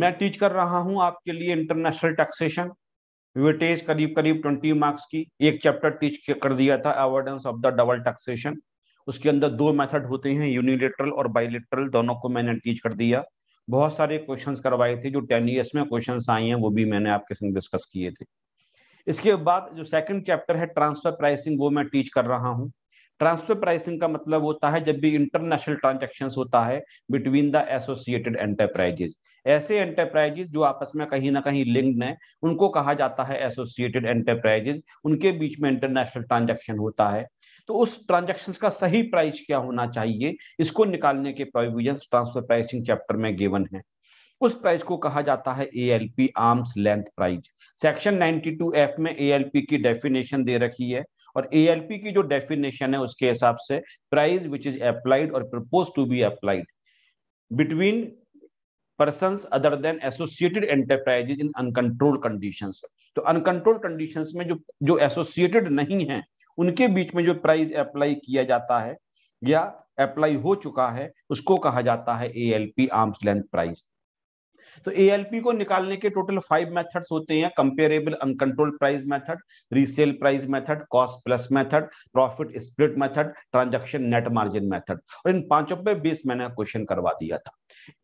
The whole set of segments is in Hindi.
मैं टीच कर रहा हूं आपके लिए इंटरनेशनल टैक्सेशन वेटेज करीब करीब ट्वेंटी मार्क्स की एक चैप्टर टीच कर दिया था avoidance of the double taxation उसके अंदर दो मेथड होते हैं यूनिलेटरल और बाइलेटरल दोनों को मैंने टीच कर दिया बहुत सारे क्वेश्चंस करवाए थे जो टेन ईयर्स में क्वेश्चंस आए हैं वो भी मैंने आपके संग डिस्कस किए थे इसके बाद जो सेकंड चैप्टर है ट्रांसफर प्राइसिंग वो मैं टीच कर रहा हूँ ट्रांसफर प्राइसिंग का मतलब होता है जब भी इंटरनेशनल ट्रांजेक्शन होता है बिटवीन द एसोसिएटेड एंटरप्राइजेज ऐसे एंटरप्राइजेस जो आपस में कहीं ना कहीं लिंक है उनको कहा जाता है एसोसिएटेड एंटरप्राइजेस उनके बीच में इंटरनेशनल ट्रांजेक्शन होता है तो उस ट्रांजेक्शन का सही प्राइस क्या होना चाहिए इसको निकालने के प्रोविजन ट्रांसफर प्राइसिंग चैप्टर में गेवन है उस प्राइस को कहा जाता है A L P arm's length price section 92 F में ए एल पी की डेफिनेशन दे रखी है और ए की जो डेफिनेशन है उसके हिसाब से प्राइस विच इज अप्लाइड और propose to be applied between persons other than associated enterprises in uncontrolled conditions तो uncontrolled conditions में जो जो associated नहीं है उनके बीच में जो प्राइस अप्लाई किया जाता है या अप्लाई हो चुका है उसको कहा जाता है A L P arm's length price तो ए को निकालने के टोटल फाइव मेथड्स होते हैं comparable uncontrolled price method resale price method cost plus method profit split method transaction net margin method और इन पांचों पे बेस मैंने क्वेश्चन करवा दिया था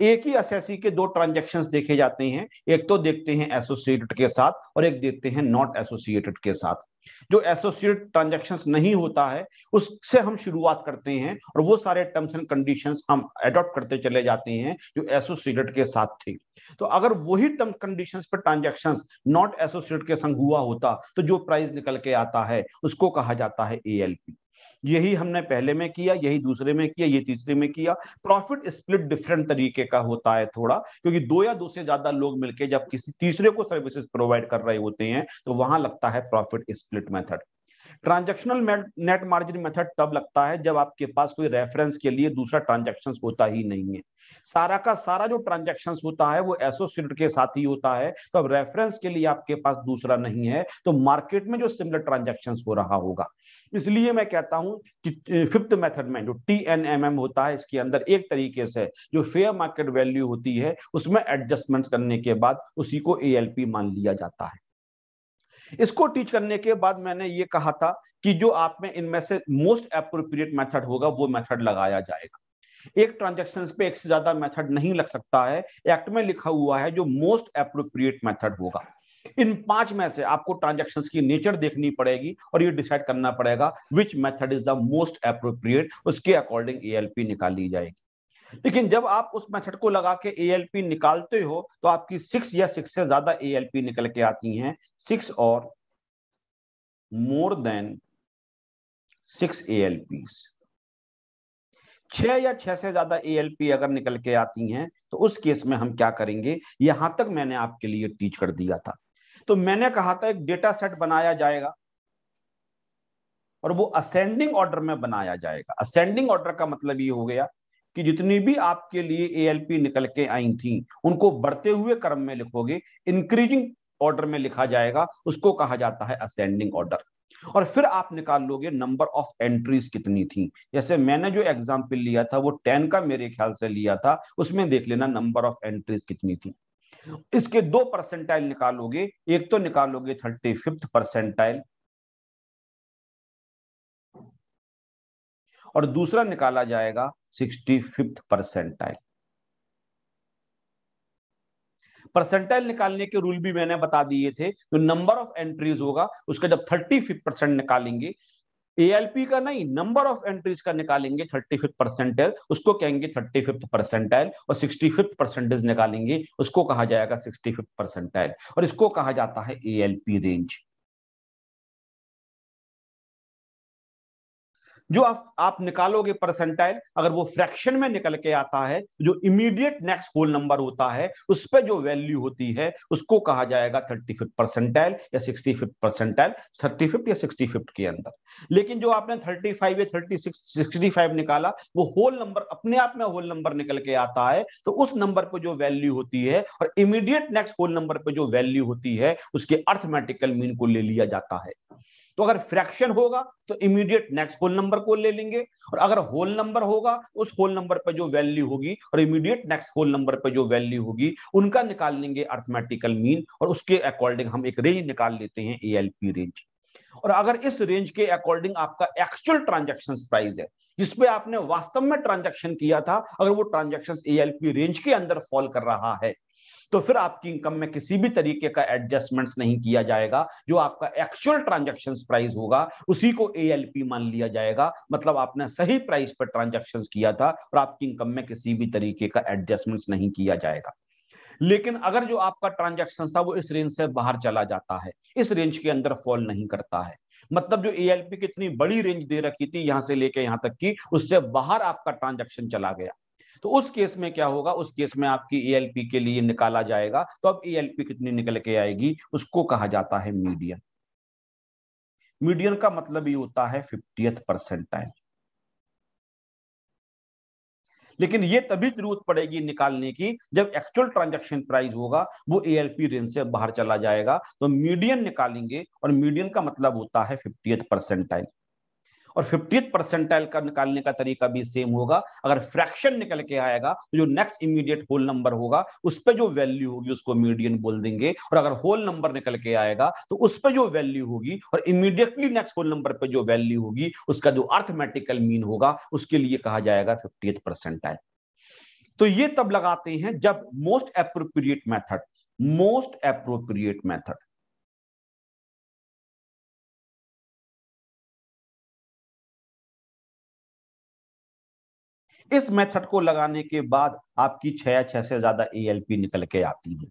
एक ही असेसी के दो ट्रांजेक्शन देखे जाते हैं एक तो देखते हैं एसोसिएटेड के साथ और एक देखते हैं नॉट एसोसिएटेड के साथ जो एसोसिएट ट्रांजेक्शन नहीं होता है उससे हम शुरुआत करते हैं और वो सारे टर्म्स एंड कंडीशन हम एडॉप्ट करते चले जाते हैं जो एसोसिएटेड के साथ थे तो अगर वही टर्म्स कंडीशंस पर ट्रांजेक्शन नॉट एसोसिएट के संग हुआ होता तो जो प्राइस निकल के आता है उसको कहा जाता है एएलपी यही हमने पहले में किया यही दूसरे में किया ये तीसरे में किया प्रॉफिट स्प्लिट डिफरेंट तरीके का होता है थोड़ा क्योंकि दो या दो से ज्यादा लोग मिलकर जब किसी तीसरे को सर्विसेज प्रोवाइड कर रहे होते हैं तो वहां लगता है profit split method transactional net margin method तब लगता है जब आपके पास कोई रेफरेंस के लिए दूसरा ट्रांजेक्शन होता ही नहीं है सारा का सारा जो ट्रांजेक्शन होता है वो एसोसिएट के साथ ही होता है तो अब रेफरेंस के लिए आपके पास दूसरा नहीं है तो मार्केट में जो सिमिलर ट्रांजेक्शन हो रहा होगा इसलिए मैं कहता हूं कि फिफ्थ मेथड में जो टी एन एम एम होता है इसके अंदर एक तरीके से जो फेयर मार्केट वैल्यू होती है उसमें एडजस्टमेंट करने के बाद उसी को ए मान लिया जाता है इसको टीच करने के बाद मैंने ये कहा था कि जो आप में इनमें से मोस्ट अप्रोप्रिएट मेथड होगा वो मेथड लगाया जाएगा एक ट्रांजेक्शन पे एक से ज्यादा मेथड नहीं लग सकता है एक्ट में लिखा हुआ है जो मोस्ट अप्रोप्रिएट मेथड होगा इन पांच में से आपको ट्रांजेक्शन की नेचर देखनी पड़ेगी और ये डिसाइड करना पड़ेगा which method is the most appropriate उसके अकॉर्डिंग ए निकाल निकाली जाएगी लेकिन जब आप उस मेथड को लगा के ए निकालते हो तो आपकी सिक्स या सिक्स से ज्यादा ए निकल के आती हैं सिक्स और more than six A L छह या छह से ज्यादा ए अगर निकल के आती हैं तो उस केस में हम क्या करेंगे यहां तक मैंने आपके लिए टीच कर दिया था तो मैंने कहा था एक डेटा सेट बनाया जाएगा और वो असेंडिंग ऑर्डर में बनाया जाएगा असेंडिंग ऑर्डर का मतलब ये हो गया कि जितनी भी आपके लिए एएलपी निकल के आई थी उनको बढ़ते हुए क्रम में लिखोगे इंक्रीजिंग ऑर्डर में लिखा जाएगा उसको कहा जाता है असेंडिंग ऑर्डर और फिर आप निकाल लोगे नंबर ऑफ एंट्रीज कितनी थी जैसे मैंने जो एग्जाम्पल लिया था वो टेन का मेरे ख्याल से लिया था उसमें देख लेना नंबर ऑफ एंट्रीज कितनी थी इसके दो परसेंटाइल निकालोगे एक तो निकालोगे थर्टी फिफ्थ परसेंटाइल और दूसरा निकाला जाएगा सिक्सटी फिफ्थ परसेंटाइल परसेंटाइल निकालने के रूल भी मैंने बता दिए थे जो नंबर ऑफ एंट्रीज होगा उसका जब थर्टी फिफ्थ परसेंट निकालेंगे एएलपी का नहीं नंबर ऑफ एंट्रीज का निकालेंगे थर्टी फिफ्थ परसेंटेज उसको कहेंगे थर्टी फिफ्थ परसेंटाइल और सिक्सटी फिफ्थ परसेंटेज निकालेंगे उसको कहा जाएगा सिक्सटी फिफ्थ परसेंटाइल और इसको कहा जाता है एएलपी रेंज जो आप, आप निकालोगे परसेंटाइल अगर वो फ्रैक्शन में निकल के आता है जो इमीडिएट नेक्स्ट होल नंबर होता है उस पर जो वैल्यू होती है उसको कहा जाएगा थर्टी फिफ्थ परसेंटाइल या sixty fifth percentile thirty fifth या सिक्सटी फिफ्थ के अंदर लेकिन जो आपने थर्टी फाइव या थर्टी सिक्स सिक्सटी फाइव निकाला वो होल नंबर अपने आप में होल नंबर निकल के आता है तो उस नंबर पर जो वैल्यू होती है और इमीडिएट नेक्स्ट होल नंबर पर जो वैल्यू होती है उसके अर्थमेटिकल मीन को ले लिया जाता है तो अगर फ्रैक्शन होगा तो इमीडिएट नेक्स्ट होल नंबर को ले लेंगे और अगर होल नंबर होगा तो उस होल नंबर पर जो वैल्यू होगी और इमीडिएट नेक्स्ट होल नंबर पर जो वैल्यू होगी उनका निकाल लेंगे अर्थमेटिकल मीन और उसके अकॉर्डिंग हम एक रेंज निकाल लेते हैं ए रेंज और अगर इस रेंज के अकॉर्डिंग आपका एक्चुअल ट्रांजेक्शन प्राइस है जिसपे आपने वास्तव में ट्रांजेक्शन किया था अगर वो ट्रांजेक्शन ए रेंज के अंदर फॉल कर रहा है तो फिर आपकी इनकम में किसी भी तरीके का एडजस्टमेंट्स नहीं किया जाएगा जो आपका एक्चुअल ट्रांजेक्शन प्राइस होगा उसी को ए मान लिया जाएगा मतलब आपने सही प्राइस पर ट्रांजेक्शन किया था और आपकी इनकम में किसी भी तरीके का एडजस्टमेंट नहीं किया जाएगा लेकिन अगर जो आपका ट्रांजेक्शन था वो इस रेंज से बाहर चला जाता है इस रेंज के अंदर फॉल नहीं करता है मतलब जो ए कितनी बड़ी रेंज दे रखी थी यहां से लेके यहां तक की उससे बाहर आपका ट्रांजेक्शन चला गया तो उस केस में क्या होगा उस केस में आपकी ईएलपी के लिए निकाला जाएगा तो अब ईएलपी कितनी निकल के आएगी उसको कहा जाता है मीडियन मीडियन का मतलब ये होता है फिफ्टियथ परसेंटाइल लेकिन ये तभी जरूरत पड़ेगी निकालने की जब एक्चुअल ट्रांजैक्शन प्राइस होगा वो एएलपी रेंज से बाहर चला जाएगा तो मीडियन निकालेंगे और मीडियन का मतलब होता है फिफ्टियथ परसेंटाइल और फिफ्टी परसेंटाइल का निकालने का तरीका भी सेम होगा अगर फ्रैक्शन निकल के आएगा तो जो नेक्स्ट इमीडिएट होल नंबर होगा उस पर जो वैल्यू होगी उसको मीडियन बोल देंगे और अगर होल नंबर निकल के आएगा तो उस पर जो वैल्यू होगी और इमीडिएटली नेक्स्ट होल नंबर पर जो वैल्यू होगी उसका जो अर्थमेटिकल मीन होगा उसके लिए कहा जाएगा फिफ्टी परसेंटाइल तो ये तब लगाते हैं जब most appropriate method most appropriate method इस मेथड को लगाने के बाद आपकी छह या छह से ज्यादा पी निकल के आती है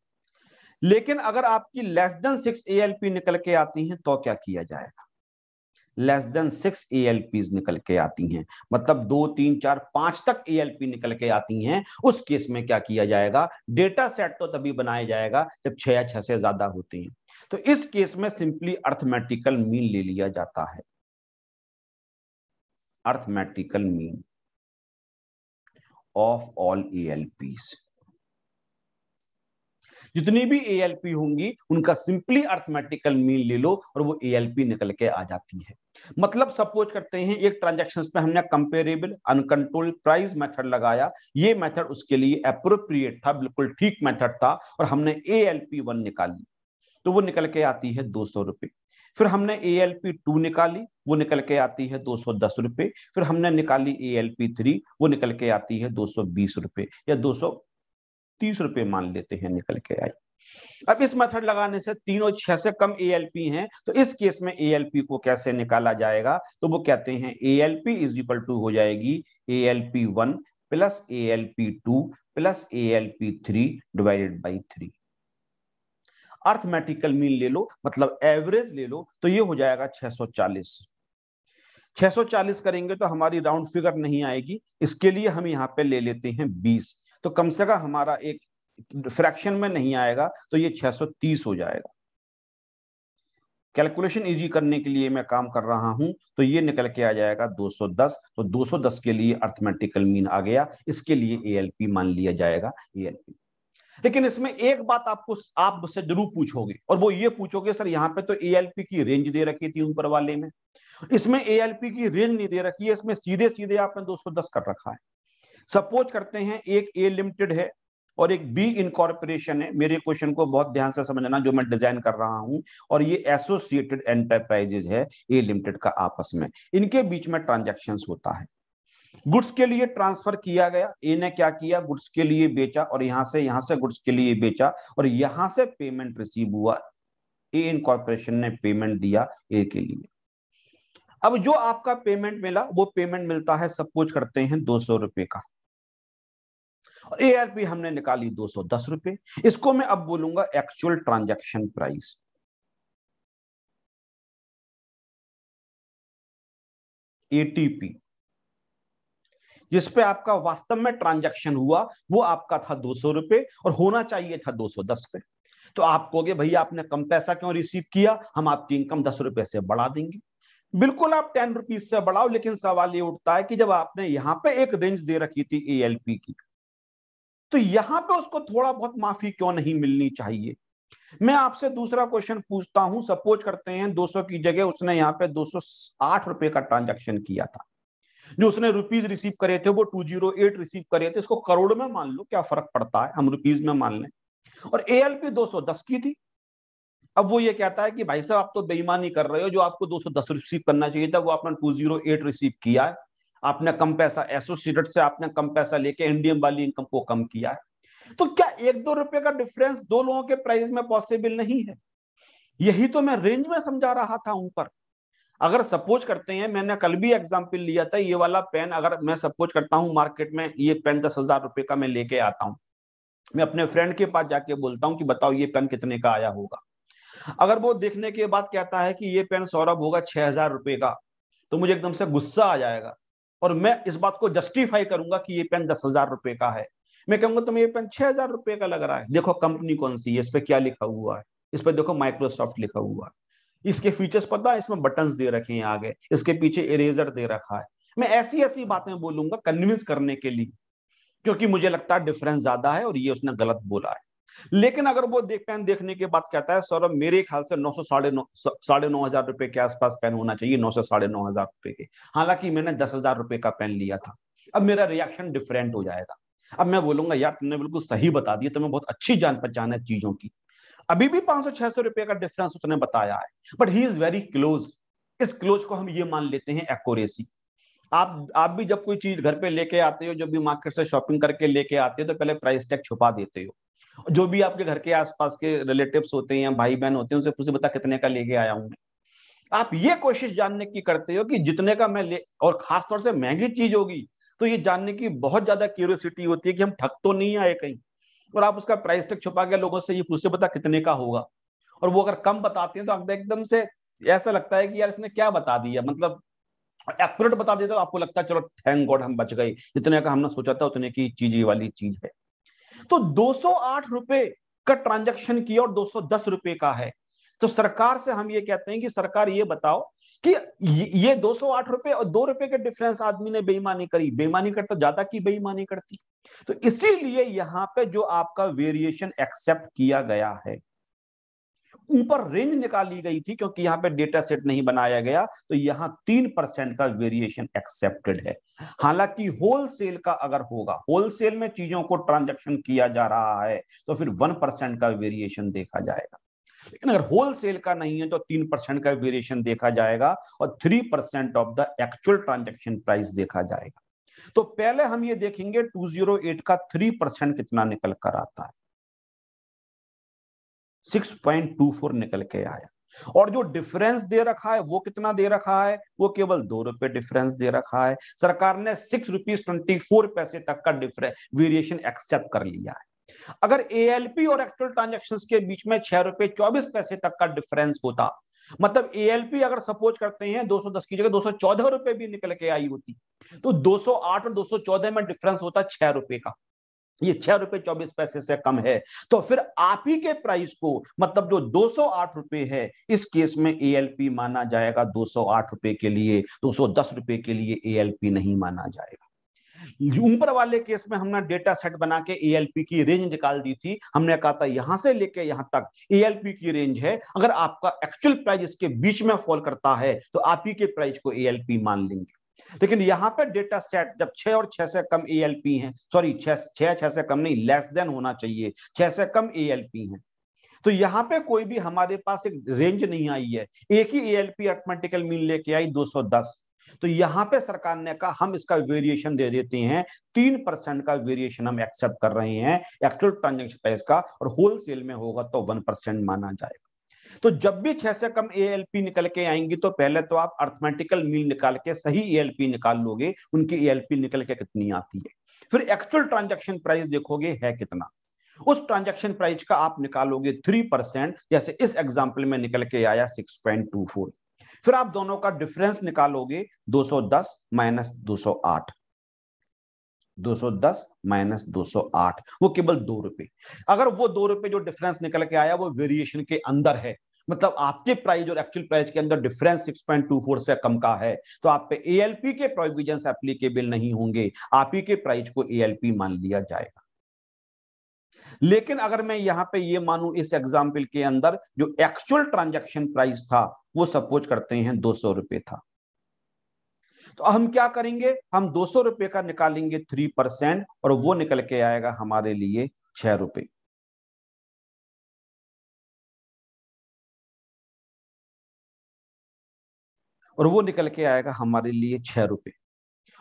लेकिन अगर आपकी लेस देन सिक्स पी निकल के आती है तो क्या किया जाएगा लेस देन सिक्स पी निकल के आती हैं मतलब दो तीन चार पांच तक पी निकल के आती हैं उस केस में क्या किया जाएगा डेटा सेट तो तभी बनाया जाएगा जब छह या छह से ज्यादा होते हैं तो इस केस में सिंपली अर्थमेटिकल मीन ले लिया जाता है arithmetical mean of all ALPs जितनी भी एएलपी होंगी उनका सिंपली अर्थमेटिकल मीन ले लो और वो एएलपी निकल के आ जाती है मतलब सपोज करते हैं एक ट्रांजेक्शन में हमने कंपेरेबल अनकंट्रोल प्राइस मेथड लगाया ये मेथड उसके लिए अप्रोप्रिएट था बिल्कुल ठीक मेथड था और हमने एएलपी वन निकाली तो वो निकल के आती है दो सौ रुपए फिर हमने ए एल पी टू निकाली वो निकल के आती है दो सौ दस रुपए फिर हमने निकाली ए एल पी थ्री वो निकल के आती है दो सौ बीस रुपए या दो सौ तीस रुपए मान लेते हैं निकल के आई अब इस मेथड लगाने से तीन और छह से कम ए एल पी है तो इस केस में ए एल पी को कैसे निकाला जाएगा तो वो कहते हैं A P is equal to हो जाएगी A L P one plus A L P two plus A L P three divided by three arithmetical mean ले लो मतलब एवरेज ले लो तो ये हो जाएगा 640 640 करेंगे तो हमारी राउंड फिगर नहीं आएगी इसके लिए हम यहाँ पे ले लेते हैं 20 तो कम से कम हमारा एक फ्रैक्शन में नहीं आएगा तो ये 630 हो जाएगा कैलकुलेशन इजी करने के लिए मैं काम कर रहा हूं तो ये निकल के आ जाएगा 210 तो 210 के लिए अर्थमेटिकल मीन आ गया इसके लिए एएलपी मान लिया जाएगा एएलपी लेकिन इसमें एक बात आपको आप मुझसे जरूर पूछोगे और वो ये पूछोगे सर यहाँ पे तो ए की रेंज दे रखी थी ऊपर वाले में इसमें ए की रेंज नहीं दे रखी है इसमें सीधे सीधे आपने 210 कर रखा है सपोज करते हैं एक ए लिमिटेड है और एक बी इनकॉर्पोरेशन है मेरे क्वेश्चन को बहुत ध्यान से समझना जो मैं डिजाइन कर रहा हूं और ये एसोसिएटेड एंटरप्राइजेज है ए लिमिटेड का आपस में इनके बीच में ट्रांजेक्शन होता है गुड्स के लिए ट्रांसफर किया गया ए ने क्या किया गुड्स के लिए बेचा और यहां से यहां से गुड्स के लिए बेचा और यहां से पेमेंट रिसीव हुआ ए इन कॉर्पोरेशन ने पेमेंट दिया ए के लिए अब जो आपका पेमेंट मिला वो पेमेंट मिलता है सपोज करते हैं दो सौ रुपए का और पी हमने निकाली दो सौ दस रुपए इसको मैं अब बोलूंगा एक्चुअल ट्रांजेक्शन प्राइस एटीपी जिस पे आपका वास्तव में ट्रांजैक्शन हुआ वो आपका था दो सौ रुपये और होना चाहिए था दो सौ दस रुपए तो आप कहोगे भैया आपने कम पैसा क्यों रिसीव किया हम आपकी इनकम दस रुपए से बढ़ा देंगे बिल्कुल आप टेन रुपीज से बढ़ाओ लेकिन सवाल ये उठता है कि जब आपने यहाँ पे एक रेंज दे रखी थी एएलपी की तो यहाँ पे उसको थोड़ा बहुत माफी क्यों नहीं मिलनी चाहिए मैं आपसे दूसरा क्वेश्चन पूछता हूं सपोज करते हैं 200 की जगह उसने यहाँ पे 208 रुपए का ट्रांजैक्शन किया था जो उसने रुपीज रिसीव करे थे वो टू जीरो एट रिसीव करे थे इसको करोड़ में मान लो क्या फर्क पड़ता है हम रुपीज में मान लें और ए एल पी दो सौ दस की थी अब वो ये कहता है कि भाई साहब आप तो बेईमानी कर रहे हो जो आपको दो सौ दस रिसीव करना चाहिए था वो आपने टू जीरो एट रिसीव किया है आपने कम पैसा एसोसिएटेड से आपने कम पैसा लेके एनडीएम वाली इनकम को कम किया है तो क्या एक दो रुपए का डिफरेंस दो लोगों के प्राइस में पॉसिबल नहीं है यही तो मैं रेंज में समझा रहा था ऊपर अगर सपोज करते हैं मैंने कल भी एग्जाम्पल लिया था ये वाला पेन अगर मैं सपोज करता हूँ मार्केट में ये पेन दस हजार रुपए का मैं लेके आता हूँ मैं अपने फ्रेंड के पास जाके बोलता हूँ कि बताओ ये पेन कितने का आया होगा अगर वो देखने के बाद कहता है कि ये पेन सौरभ होगा छह हजार रुपए का तो मुझे एकदम से गुस्सा आ जाएगा और मैं इस बात को जस्टिफाई करूंगा कि ये पेन दस हजार रुपये का है मैं कहूंगा तुम्हें ये पेन छह हजार रुपये का लग रहा है देखो कंपनी कौन सी है इस पर क्या लिखा हुआ है इस पर देखो माइक्रोसॉफ्ट लिखा हुआ है इसके फीचर्स पता है इसमें बटन दे रखे हैं आगे इसके पीछे इरेजर दे रखा है मैं ऐसी ऐसी बातें बोलूंगा कन्विंस करने के लिए क्योंकि मुझे लगता है डिफरेंस ज्यादा है और ये उसने गलत बोला है लेकिन अगर वो देख पेन देखने के बाद कहता है सौरभ मेरे ख्याल से नौ सौ साढ़े नौ साढ़े नौ हजार रुपए के आसपास पेन होना चाहिए नौ सौ साढ़े नौ हजार रुपए के हालांकि मैंने दस हजार रुपए का पेन लिया था अब मेरा रिएक्शन डिफरेंट हो जाएगा अब मैं बोलूंगा यार तुमने बिल्कुल सही बता दिया तुम्हें बहुत अच्छी जान पहचान है चीजों की अभी भी 500-600 रुपए का डिफरेंस उसने बताया है but he is very close इस क्लोज को हम ये मान लेते हैं एक्यूरेसी आप आप भी जब कोई चीज घर पे लेके आते हो जब भी मार्केट से शॉपिंग करके लेके आते हो तो पहले प्राइस टैग छुपा देते हो जो भी आपके घर के आसपास के रिलेटिव्स होते हैं भाई बहन होते हैं उनसे पूछे बता कितने का लेके आया मैं आप ये कोशिश जानने की करते हो कि जितने का मैं ले और खासतौर से महंगी चीज होगी तो ये जानने की बहुत ज्यादा क्यूरियोसिटी होती है कि हम ठग तो नहीं आए कहीं और आप उसका प्राइस तक छुपा के लोगों से ये पूछते बता कितने का होगा और वो अगर कम बताते हैं तो आपको एकदम से ऐसा लगता है कि यार इसने क्या बता दिया मतलब एक्यूरेट बता दिया तो आपको लगता है चलो थैंक गॉड हम बच गए जितने का हमने सोचा था उतने की चीज ये वाली चीज है तो दो रुपए का ट्रांजेक्शन किया और दो सौ का है तो सरकार से हम ये कहते हैं कि सरकार ये बताओ कि ये दो सौ आठ रुपए और दो रुपए के डिफरेंस आदमी ने बेईमानी करी बेईमानी करता ज्यादा की बेईमानी करती तो इसीलिए यहां पे जो आपका वेरिएशन एक्सेप्ट किया गया है ऊपर रेंज निकाली गई थी क्योंकि यहां पे डेटा सेट नहीं बनाया गया तो यहां तीन परसेंट का वेरिएशन एक्सेप्टेड है हालांकि होलसेल का अगर होगा होलसेल में चीजों को ट्रांजैक्शन किया जा रहा है तो फिर वन परसेंट का वेरिएशन देखा जाएगा लेकिन अगर होलसेल का नहीं है तो तीन परसेंट का वेरिएशन देखा जाएगा और three percent of the actual transaction price देखा जाएगा तो पहले हम ये देखेंगे 208 का थ्री परसेंट कितना निकल कर आता है 6.24 निकल के आया और जो डिफरेंस दे रखा है वो कितना दे रखा है वो केवल दो रुपए डिफरेंस दे रखा है सरकार ने सिक्स रुपीज ट्वेंटी फोर पैसे तक का डिफरेंस वेरिएशन एक्सेप्ट कर लिया है अगर एएलपी और एक्चुअल ट्रांजेक्शन के बीच में छह रुपए चौबीस पैसे तक का डिफरेंस होता मतलब एएलपी अगर सपोज करते हैं 210 की जगह 214 रुपए भी निकल के आई होती तो 208 और 214 में डिफरेंस होता छह रुपए का ये छह रुपए चौबीस पैसे से कम है तो फिर आप ही के प्राइस को मतलब जो दो सौ आठ रुपए है इस केस में पी माना जाएगा दो सौ आठ रुपए के लिए दो सौ दस रुपए के लिए पी नहीं माना जाएगा ऊपर वाले केस में हमने डेटा सेट बना के ए की रेंज निकाल दी थी हमने कहा था यहां से लेके यहां तक ए की रेंज है अगर आपका एक्चुअल प्राइस इसके बीच में फॉल करता है तो आप ही के प्राइस को ए मान लेंगे लेकिन यहां पर डेटा सेट जब छह और छह से कम पी हैं सॉरी छह छह से कम नहीं लेस देन होना चाहिए छह से कम पी हैं तो यहाँ पे कोई भी हमारे पास एक रेंज नहीं आई है एक ही A L P arithmetical mean लेके आई 210 तो यहां पे सरकार ने कहा हम इसका वेरिएशन दे देते हैं तीन परसेंट का वेरिएशन हम एक्सेप्ट कर रहे हैं एक्चुअल ट्रांजेक्शन प्राइस का और होलसेल में होगा तो वन परसेंट माना जाएगा तो जब भी छह से कम एएलपी निकल के आएंगी तो पहले तो आप अर्थमेटिकल मील निकाल के सही एएलपी निकाल लोगे उनकी एएलपी निकल के कितनी आती है फिर एक्चुअल ट्रांजेक्शन प्राइस देखोगे है कितना उस ट्रांजेक्शन प्राइस का आप निकालोगे थ्री परसेंट जैसे इस एग्जाम्पल में निकल के आया सिक्स पॉइंट टू फोर फिर आप दोनों का डिफरेंस निकालोगे 210 माइनस 208 दस माइनस आठ वो केवल दो रुपए अगर वो दो रुपए जो डिफरेंस निकल के आया वो वेरिएशन के अंदर है मतलब आपके प्राइस और एक्चुअल प्राइस के अंदर डिफरेंस 6.24 से कम का है तो आप पे एएलपी के प्रोविजन एप्लीकेबल नहीं होंगे आप ही के प्राइस को एएलपी मान लिया जाएगा लेकिन अगर मैं यहां पे ये मानू इस एग्जाम्पल के अंदर जो एक्चुअल ट्रांजेक्शन प्राइस था वो सपोज करते हैं दो सौ रुपए था तो हम क्या करेंगे हम दो सौ रुपए का निकालेंगे थ्री परसेंट और वो निकल के आएगा हमारे लिए छह रुपए और वो निकल के आएगा हमारे लिए छह रुपए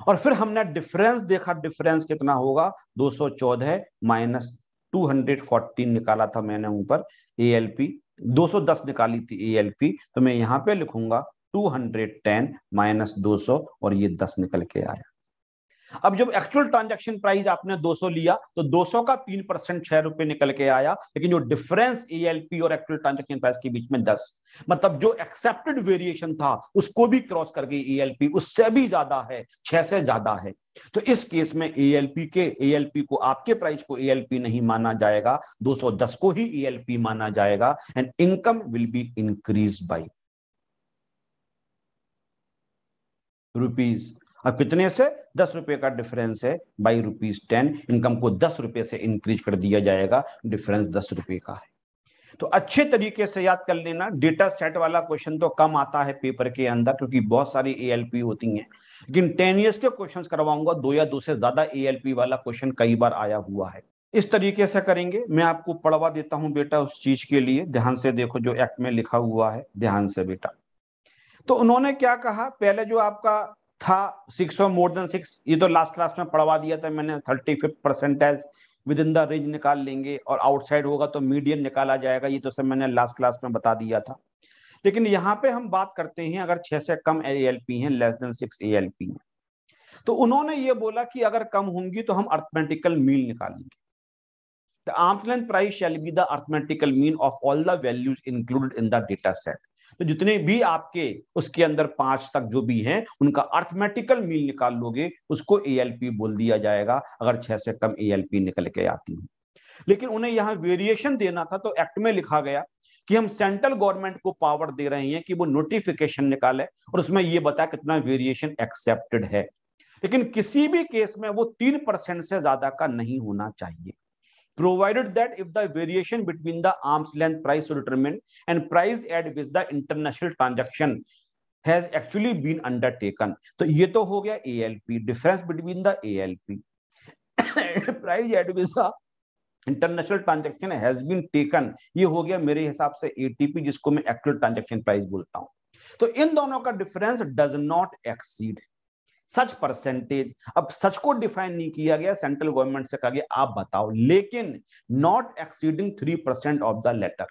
और फिर हमने डिफरेंस देखा डिफरेंस कितना होगा दो सौ चौदह माइनस 214 निकाला था मैंने ऊपर ए एल पी दो निकाली थी ए एल पी तो मैं यहाँ पे लिखूंगा 210 माइनस 200 और ये 10 निकल के आया अब जब एक्चुअल ट्रांजैक्शन प्राइस आपने 200 लिया तो 200 का तीन परसेंट छह रुपए निकल के आया लेकिन जो डिफरेंस एएलपी और एक्चुअल ट्रांजैक्शन प्राइस के बीच में 10 मतलब जो एक्सेप्टेड वेरिएशन था उसको भी क्रॉस कर गई एएलपी उससे भी ज्यादा है छह से ज्यादा है तो इस केस में एएलपी के एएलपी को आपके प्राइस को एएलपी नहीं माना जाएगा दो को ही एएलपी माना जाएगा and income will be increase by rupees अब कितने से दस रुपए का डिफरेंस है बाई रुपीज टेन इनकम को दस रुपए से इंक्रीज कर दिया जाएगा डिफरेंस दस रुपए का है तो अच्छे तरीके से याद कर लेना डेटा सेट वाला क्वेश्चन तो कम आता है पेपर के अंदर क्योंकि बहुत सारी ए होती हैं लेकिन टेन ईयर्स के क्वेश्चन करवाऊंगा दो या दो से ज्यादा ए वाला क्वेश्चन कई बार आया हुआ है इस तरीके से करेंगे मैं आपको पढ़वा देता हूं बेटा उस चीज के लिए ध्यान से देखो जो एक्ट में लिखा हुआ है ध्यान से बेटा तो उन्होंने क्या कहा पहले जो आपका था सिक्स और मोर देन सिक्स ये तो लास्ट क्लास में पढ़वा दिया था मैंने thirty fifth percentage within the range निकाल लेंगे और आउटसाइड होगा तो मीडियम निकाला जाएगा ये तो सब मैंने लास्ट क्लास में बता दिया था लेकिन यहाँ पे हम बात करते हैं अगर छह से कम ए एल पी है less than six A L P है तो उन्होंने ये बोला कि अगर कम होंगी तो हम अर्थमेटिकल मीन निकालेंगे the arm's length price shall be the arithmetical mean of all the values included in the data set तो जितने भी आपके उसके अंदर पांच तक जो भी हैं उनका अर्थमेटिकल मील निकाल लोगे उसको ए बोल दिया जाएगा अगर छह से कम ए निकल के आती है लेकिन उन्हें यहां वेरिएशन देना था तो एक्ट में लिखा गया कि हम सेंट्रल गवर्नमेंट को पावर दे रहे हैं कि वो नोटिफिकेशन निकाले और उसमें ये बताया कितना वेरिएशन एक्सेप्टेड है लेकिन किसी भी केस में वो तीन परसेंट से ज्यादा का नहीं होना चाहिए provided that if the variation between the arm's length price or determined and price at which the international transaction has actually been undertaken so ye to ho gaya ALP difference between the ALP price at which the international transaction has been taken ये हो गया मेरे हिसाब से एटीपी जिसको मैं एक्चुअल ट्रांजेक्शन प्राइस बोलता हूं तो इन दोनों का difference does not exceed such percentage अब सच को डिफाइन नहीं किया गया सेंट्रल गवर्नमेंट से कहा गया आप बताओ लेकिन not exceeding three percent of the latter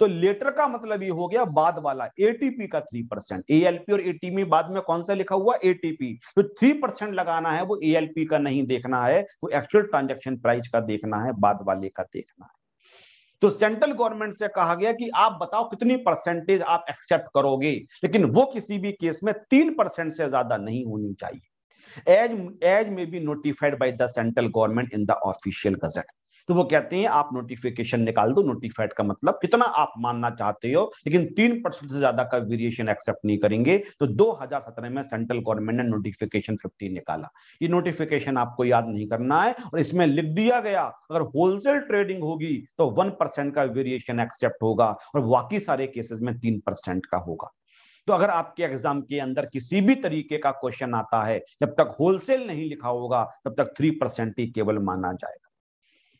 तो लेटर का मतलब ये हो गया बाद वाला एटीपी का थ्री परसेंट एएलपी और एटीपी बाद में कौन सा लिखा हुआ एटीपी तो थ्री परसेंट लगाना है वो एएलपी का नहीं देखना है वो एक्चुअल ट्रांजेक्शन प्राइस का देखना है बाद वाले का देखना है तो सेंट्रल गवर्नमेंट से कहा गया कि आप बताओ कितनी परसेंटेज आप एक्सेप्ट करोगे लेकिन वो किसी भी केस में तीन परसेंट से ज्यादा नहीं होनी चाहिए as as may be notified by the central government in the official gazette तो वो कहते हैं आप नोटिफिकेशन निकाल दो नोटिफाइड का मतलब कितना आप मानना चाहते हो लेकिन तीन परसेंट से ज्यादा का वेरिएशन एक्सेप्ट नहीं करेंगे तो 2017 में सेंट्रल गवर्नमेंट ने नोटिफिकेशन 15 निकाला ये नोटिफिकेशन आपको याद नहीं करना है और इसमें लिख दिया गया अगर होलसेल ट्रेडिंग होगी तो वन परसेंट का वेरिएशन एक्सेप्ट होगा और बाकी सारे केसेस में तीन परसेंट का होगा तो अगर आपके एग्जाम के अंदर किसी भी तरीके का क्वेश्चन आता है जब तक होलसेल नहीं लिखा होगा तब तक थ्री परसेंट ही केवल माना जाएगा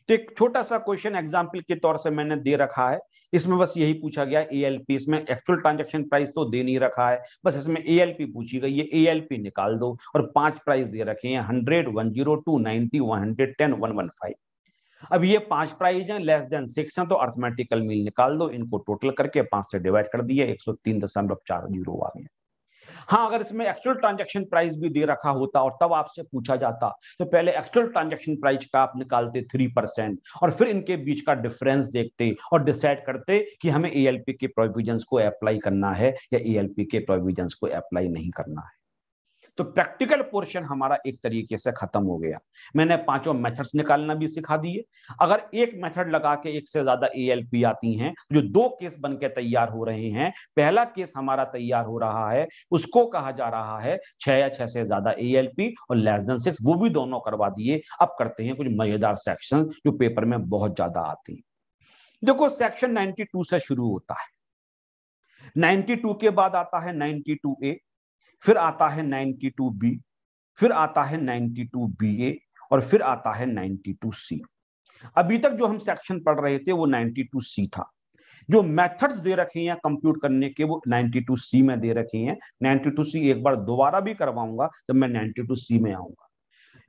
तो एक छोटा सा क्वेश्चन एग्जाम्पल के तौर से मैंने दे रखा है इसमें बस यही पूछा गया ए एल इसमें एक्चुअल ट्रांजेक्शन प्राइस तो दे नहीं रखा है बस इसमें ए पूछी गई एल ए निकाल दो और पांच प्राइस दे रखे हैं hundred one zero two ninety one hundred ten one one five अब ये पांच प्राइज हैं लेस देन सिक्स हैं तो अर्थमेटिकल मील निकाल दो इनको टोटल करके पांच से डिवाइड कर दिया एक सौ तीन दशमलव चार जीरो आ गया हाँ अगर इसमें एक्चुअल ट्रांजेक्शन प्राइस भी दे रखा होता और तब आपसे पूछा जाता तो पहले एक्चुअल ट्रांजेक्शन प्राइस का आप निकालते थ्री परसेंट और फिर इनके बीच का डिफरेंस देखते और डिसाइड करते कि हमें ए के प्रोविजन को अप्लाई करना है या ए के प्रोविजन को अप्लाई नहीं करना है तो प्रैक्टिकल पोर्शन हमारा एक तरीके से खत्म हो गया मैंने पांचों मेथड्स निकालना भी सिखा दिए अगर एक मेथड लगा के एक से ज्यादा ए आती हैं जो दो केस बन के तैयार हो रहे हैं पहला केस हमारा तैयार हो रहा है उसको कहा जा रहा है छह या छह से ज्यादा ए और लेस देन सिक्स वो भी दोनों करवा दिए अब करते हैं कुछ मजेदार सेक्शन जो पेपर में बहुत ज्यादा आती हैं देखो सेक्शन नाइनटी से शुरू होता है 92 के बाद आता है 92 ए फिर आता है बी फिर आता है बी ए और फिर आता है सी अभी तक जो हम सेक्शन पढ़ रहे थे वो सी था जो मेथड्स दे रखे हैं कंप्यूट करने के वो सी में दे रखे हैं सी एक बार दोबारा भी करवाऊंगा जब मैं सी में आऊंगा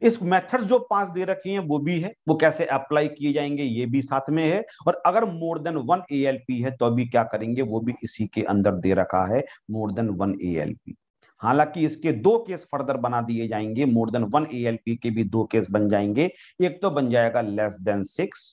इस मेथड्स जो पांच दे रखे हैं वो भी है वो कैसे अप्लाई किए जाएंगे ये भी साथ में है और अगर मोर देन वन ए है तो अभी क्या करेंगे वो भी इसी के अंदर दे रखा है मोर देन वन ए हालांकि इसके दो केस फर्दर बना दिए जाएंगे मोर देन वन ए के भी दो केस बन जाएंगे एक तो बन जाएगा लेस देन सिक्स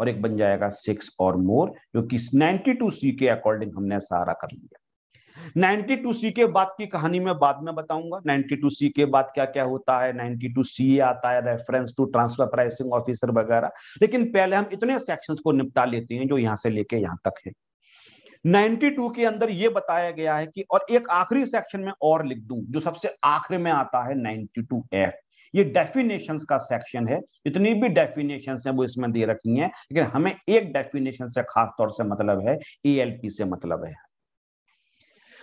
और एक बन जाएगा सिक्स और मोर जो कि टू सी के अकॉर्डिंग हमने सारा कर लिया टू सी के बाद की कहानी में बाद में बताऊंगा टू सी के बाद क्या क्या होता है टू सी आता है reference to transfer pricing officer वगैरह लेकिन पहले हम इतने सेक्शंस को निपटा लेते हैं जो यहां से लेके यहां तक है 92 के अंदर यह बताया गया है कि और एक आखिरी सेक्शन में और लिख दूं जो सबसे आखिर में आता है एफ ये डेफिनेशंस का सेक्शन है जितनी भी डेफिनेशंस हैं वो इसमें दे रखी हैं लेकिन हमें एक डेफिनेशन से खास तौर से मतलब है एएलपी से मतलब है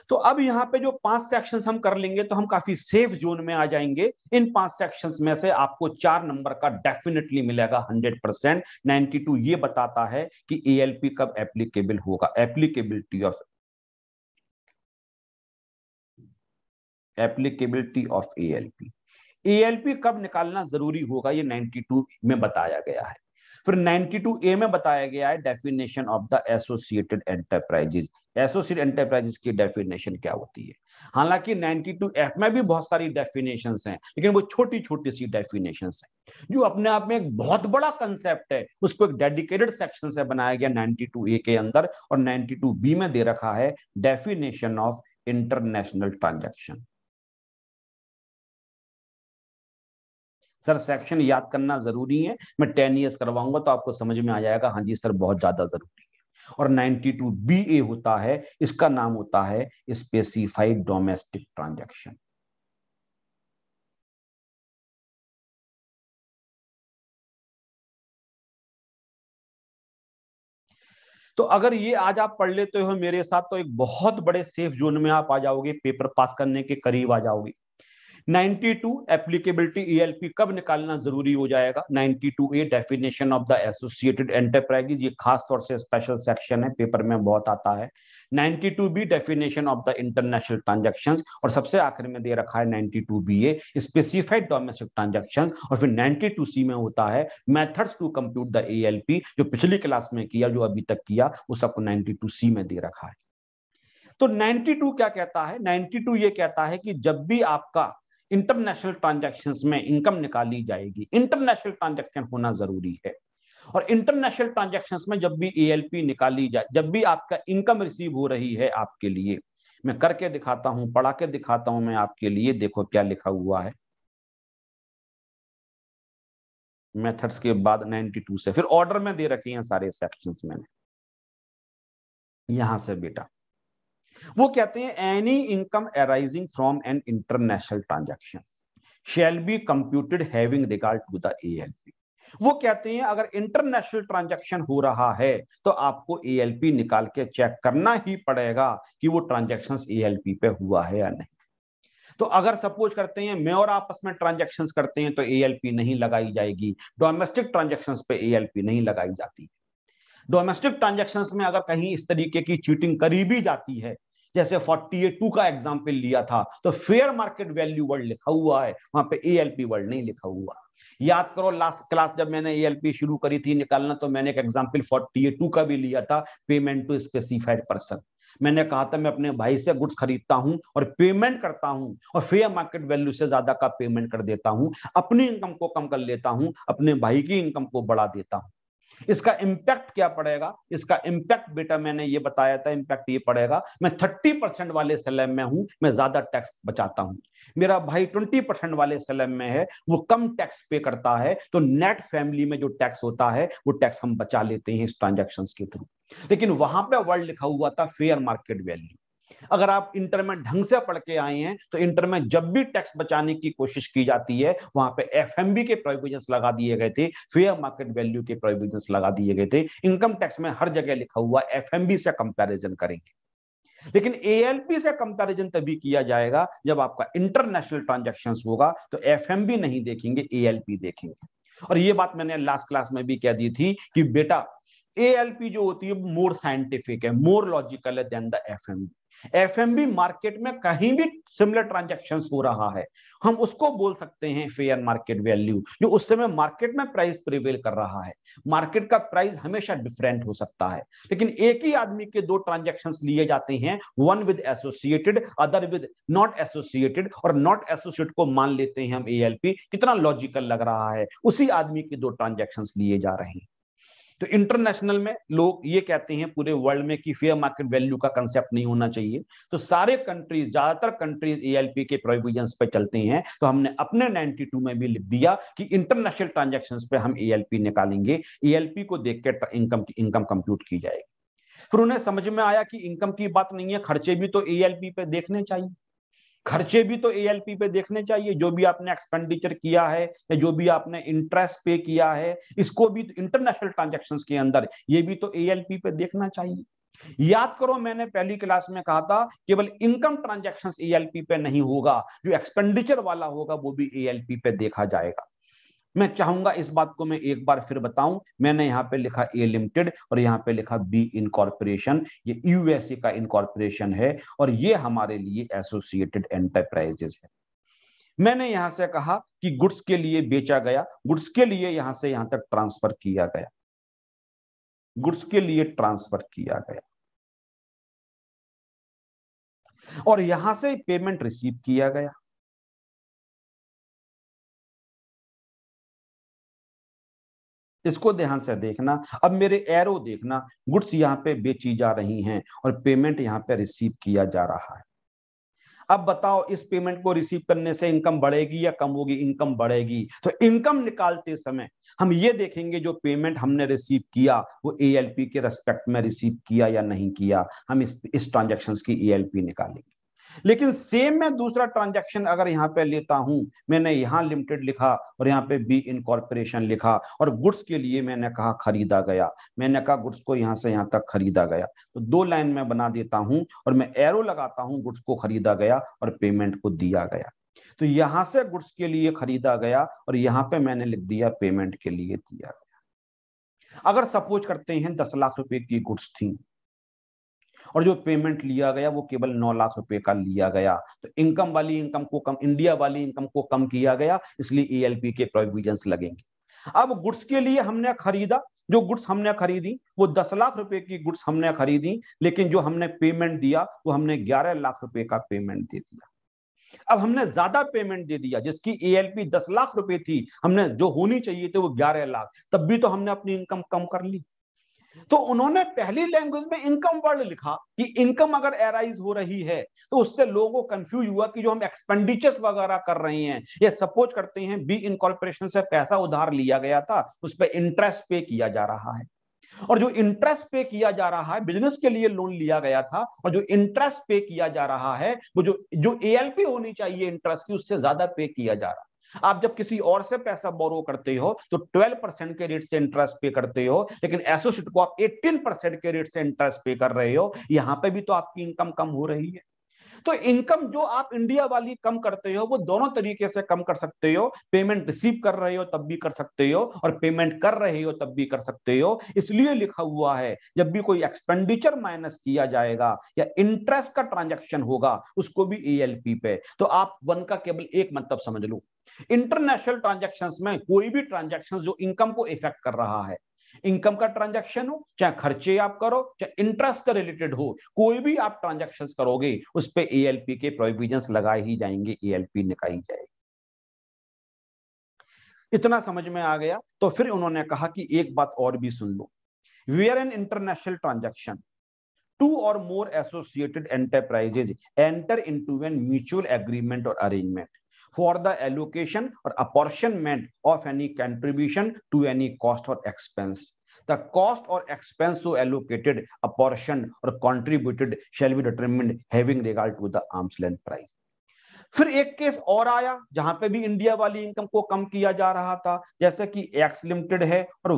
तो अब यहाँ पे जो पांच सेक्शन हम कर लेंगे तो हम काफी सेफ जोन में आ जाएंगे इन पांच सेक्शन में से आपको चार नंबर का डेफिनेटली मिलेगा हंड्रेड परसेंट नाइनटी टू ये बताता है कि ए कब एप्लीकेबल होगा applicability of applicability of L P कब निकालना जरूरी होगा ये 92 में बताया गया है फिर 92 ए में बताया गया है definition of the associated enterprises associate enterprises की डेफिनेशन क्या होती है हालांकि 92 एफ में भी बहुत सारी डेफिनेशन हैं लेकिन वो छोटी छोटी सी डेफिनेशन हैं जो अपने आप में एक बहुत बड़ा कंसेप्ट है उसको एक डेडिकेटेड सेक्शन से बनाया गया नाइनटी ए के अंदर और नाइनटी बी में दे रखा है definition of international transaction sir section याद करना जरूरी है मैं टेन ईयर्स करवाऊंगा तो आपको समझ में आ जाएगा हाँ जी सर बहुत ज्यादा जरूरी है और 92 बी ए होता है इसका नाम होता है स्पेसिफाइड डोमेस्टिक ट्रांजेक्शन तो अगर ये आज आप पढ़ लेते हो मेरे साथ तो एक बहुत बड़े सेफ जोन में आप आ जाओगे पेपर पास करने के करीब आ जाओगे 92 एप्लीकेबिलिटी ईएलपी कब निकालना जरूरी हो जाएगा 92 A definition of the associated enterprises ये खास तौर से स्पेशल सेक्शन है पेपर में बहुत आता है 92 B definition of the international transaction और सबसे आखिर में दे रखा है 92 B A specified domestic transaction और फिर 92 सी में होता है methods to compute the ALP जो पिछली क्लास में किया जो अभी तक किया वो सबको 92 सी में दे रखा है तो 92 क्या कहता है 92 ये कहता है कि जब भी आपका इंटरनेशनल ट्रांजैक्शंस में इनकम निकाली जाएगी इंटरनेशनल ट्रांजैक्शन होना जरूरी है और इंटरनेशनल ट्रांजैक्शंस में जब भी एएलपी निकाली जाए जब भी आपका इनकम रिसीव हो रही है आपके लिए मैं करके दिखाता हूं पढ़ा के दिखाता हूं मैं आपके लिए देखो क्या लिखा हुआ है मेथड्स के बाद 92 से फिर ऑर्डर में दे रखे हैं सारे सेक्शंस मैंने यहां से बेटा वो कहते हैं any income arising from an international transaction shall be computed having regard to the ALP वो कहते हैं अगर इंटरनेशनल ट्रांजैक्शन हो रहा है तो आपको एएलपी निकाल के चेक करना ही पड़ेगा कि वो एल एएलपी पे हुआ है या नहीं तो अगर सपोज करते हैं मैं और आपस में ट्रांजैक्शंस करते हैं तो एएलपी नहीं लगाई जाएगी डोमेस्टिक ट्रांजैक्शंस पे एएलपी नहीं लगाई जाती डोमेस्टिक ट्रांजैक्शंस में अगर कहीं इस तरीके की चीटिंग करी भी जाती है जैसे फोर्टी टू का एग्जाम्पल लिया था तो फेयर मार्केट वैल्यू वर्ड लिखा हुआ है वहां पे एएलपी वर्ड नहीं लिखा हुआ याद करो लास्ट क्लास जब मैंने एएलपी शुरू करी थी निकालना तो मैंने एक एग्जाम्पल फोर्टी टू का भी लिया था पेमेंट टू स्पेसिफाइड पर्सन मैंने कहा था मैं अपने भाई से गुड्स खरीदता हूं और पेमेंट करता हूं और फेयर मार्केट वैल्यू से ज्यादा का पेमेंट कर देता हूं अपनी इनकम को कम कर लेता हूं अपने भाई की इनकम को बढ़ा देता हूं इसका इंपैक्ट क्या पड़ेगा इसका इंपैक्ट बेटा मैंने ये बताया था इंपैक्ट ये पड़ेगा मैं थर्टी परसेंट वाले स्लैब में हूं मैं ज्यादा टैक्स बचाता हूं मेरा भाई ट्वेंटी परसेंट वाले स्लैब में है वो कम टैक्स पे करता है तो नेट फैमिली में जो टैक्स होता है वो टैक्स हम बचा लेते हैं इस ट्रांजेक्शन के थ्रू लेकिन वहां पर वर्ड लिखा हुआ था फेयर मार्केट वैल्यू अगर आप इंटर में ढंग से पढ़ के आए हैं तो इंटर में जब भी टैक्स बचाने की कोशिश की जाती है वहां पे एफएमबी के प्रोविजन लगा दिए गए थे फेयर मार्केट वैल्यू के प्रोविजन लगा दिए गए थे इनकम टैक्स में हर जगह लिखा हुआ एफ से कंपेरिजन करेंगे लेकिन एएलपी से कंपैरिजन तभी किया जाएगा जब आपका इंटरनेशनल ट्रांजैक्शंस होगा तो एफएमबी नहीं देखेंगे एएलपी देखेंगे और ये बात मैंने लास्ट क्लास में भी कह दी थी कि बेटा एएलपी जो होती है मोर साइंटिफिक है मोर लॉजिकल है then the FMV F market में कहीं भी सिमिलर ट्रांजेक्शन हो रहा है हम उसको बोल सकते हैं फेयर मार्केट वैल्यू जो उस समय मार्केट में प्राइस प्रिवेल कर रहा है मार्केट का प्राइस हमेशा डिफरेंट हो सकता है लेकिन एक ही आदमी के दो ट्रांजेक्शन लिए जाते हैं one with associated other with not associated और नॉट एसोसिएट को मान लेते हैं हम ए कितना लॉजिकल लग रहा है उसी आदमी के दो ट्रांजेक्शन लिए जा रहे हैं तो इंटरनेशनल में लोग ये कहते हैं पूरे वर्ल्ड में कि फेयर मार्केट वैल्यू का कंसेप्ट नहीं होना चाहिए तो सारे कंट्रीज ज्यादातर कंट्रीज एएलपी के प्रोविजंस पे चलते हैं तो हमने अपने 92 में भी लिख दिया कि इंटरनेशनल ट्रांजेक्शन पे हम एएलपी निकालेंगे एएलपी को देख के इनकम इनकम कंप्यूट की जाएगी फिर उन्हें समझ में आया कि इनकम की बात नहीं है खर्चे भी तो एएलपी पे देखने चाहिए खर्चे भी तो एएलपी पे देखने चाहिए जो भी आपने एक्सपेंडिचर किया है या जो भी आपने इंटरेस्ट पे किया है इसको भी तो इंटरनेशनल ट्रांजेक्शन के अंदर ये भी तो एएलपी पे देखना चाहिए याद करो मैंने पहली क्लास में कहा था केवल इनकम ट्रांजेक्शन एएलपी पे नहीं होगा जो एक्सपेंडिचर वाला होगा वो भी एएलपी पे देखा जाएगा मैं चाहूंगा इस बात को मैं एक बार फिर बताऊं मैंने यहाँ पे लिखा ए लिमिटेड और यहाँ पे लिखा बी इनकॉर्पोरेशन ये यूएसए का इनकॉर्पोरेशन है और ये हमारे लिए एसोसिएटेड एंटरप्राइजेस है मैंने यहां से कहा कि गुड्स के लिए बेचा गया गुड्स के लिए यहां से यहां तक ट्रांसफर किया गया गुड्स के लिए ट्रांसफर किया गया और यहां से पेमेंट रिसीव किया गया इसको ध्यान से देखना अब मेरे एरो देखना गुड्स यहाँ पे बेची जा रही हैं और पेमेंट यहाँ पे रिसीव किया जा रहा है अब बताओ इस पेमेंट को रिसीव करने से इनकम बढ़ेगी या कम होगी इनकम बढ़ेगी तो इनकम निकालते समय हम ये देखेंगे जो पेमेंट हमने रिसीव किया वो ए के रेस्पेक्ट में रिसीव किया या नहीं किया हम इस, इस ट्रांजेक्शन की ए निकालेंगे लेकिन सेम मैं दूसरा ट्रांजैक्शन अगर यहां पे लेता हूं मैंने यहां लिमिटेड लिखा और यहाँ पे बी इनकॉर्पोरेशन लिखा और गुड्स के लिए मैंने कहा खरीदा गया मैंने कहा गुड्स को यहां से यहां तक खरीदा गया तो दो लाइन में बना देता हूं और मैं एरो लगाता हूं गुड्स को खरीदा गया और पेमेंट को दिया गया तो यहां से गुड्स के लिए खरीदा गया और यहाँ पे मैंने लिख दिया पेमेंट के लिए दिया गया अगर सपोज करते हैं दस लाख रुपए की गुड्स थी और जो पेमेंट लिया गया वो केवल नौ लाख रुपए का लिया गया तो इनकम वाली इनकम को कम इंडिया वाली इनकम को कम किया गया इसलिए ए के प्रोविजन लगेंगे अब गुड्स के लिए हमने खरीदा जो गुड्स हमने खरीदी वो दस लाख रुपए की गुड्स हमने खरीदी लेकिन जो हमने पेमेंट दिया वो हमने ग्यारह लाख रुपए का पेमेंट दे दिया अब हमने ज्यादा पेमेंट दे दिया जिसकी ए एल पी दस लाख रुपए थी हमने जो होनी चाहिए थी वो ग्यारह लाख तब भी तो हमने अपनी इनकम कम कर ली तो उन्होंने पहली लैंग्वेज में इनकम वर्ड लिखा कि इनकम अगर एराइज हो रही है तो उससे लोगों को कंफ्यूज हुआ कि जो हम एक्सपेंडिचर्स वगैरह कर रहे हैं ये सपोज करते हैं बी इनकॉर्पोरेशन से पैसा उधार लिया गया था उस पर इंटरेस्ट पे किया जा रहा है और जो इंटरेस्ट पे किया जा रहा है बिजनेस के लिए लोन लिया गया था और जो इंटरेस्ट पे किया जा रहा है वो जो जो एएलपी होनी चाहिए इंटरेस्ट की उससे ज्यादा पे किया जा रहा है आप जब किसी और से पैसा बोरो करते हो तो 12 परसेंट के रेट से इंटरेस्ट पे करते हो लेकिन एसोसिएट को आप 18 परसेंट के रेट से इंटरेस्ट पे कर रहे हो यहां पे भी तो आपकी इनकम कम हो रही है तो इनकम जो आप इंडिया वाली कम करते हो वो दोनों तरीके से कम कर सकते हो पेमेंट रिसीव कर रहे हो तब भी कर सकते हो और पेमेंट कर रहे हो तब भी कर सकते हो इसलिए लिखा हुआ है जब भी कोई एक्सपेंडिचर माइनस किया जाएगा या इंटरेस्ट का ट्रांजेक्शन होगा उसको भी एएलपी पे तो आप वन का केवल एक मतलब समझ लो इंटरनेशनल ट्रांजेक्शन में कोई भी ट्रांजेक्शन जो इनकम को इफेक्ट कर रहा है इनकम का ट्रांजेक्शन हो चाहे खर्चे आप करो चाहे इंटरेस्ट का रिलेटेड हो कोई भी आप ट्रांजेक्शन करोगे उस पर एएलपी के प्रोविजन लगाए ही जाएंगे एएलपी निकाली जाएगी इतना समझ में आ गया तो फिर उन्होंने कहा कि एक बात और भी सुन लो we are an international transaction two or more associated enterprises enter into an mutual agreement or arrangement for the allocation or apportionment of any contribution to any cost or expense the cost or expense so allocated apportion or contributed shall be determined having regard to the arm's length price फिर एक केस और आया जहां पे भी इंडिया वाली इनकम को कम किया जा रहा था जैसे कि एक्स लिमिटेड है और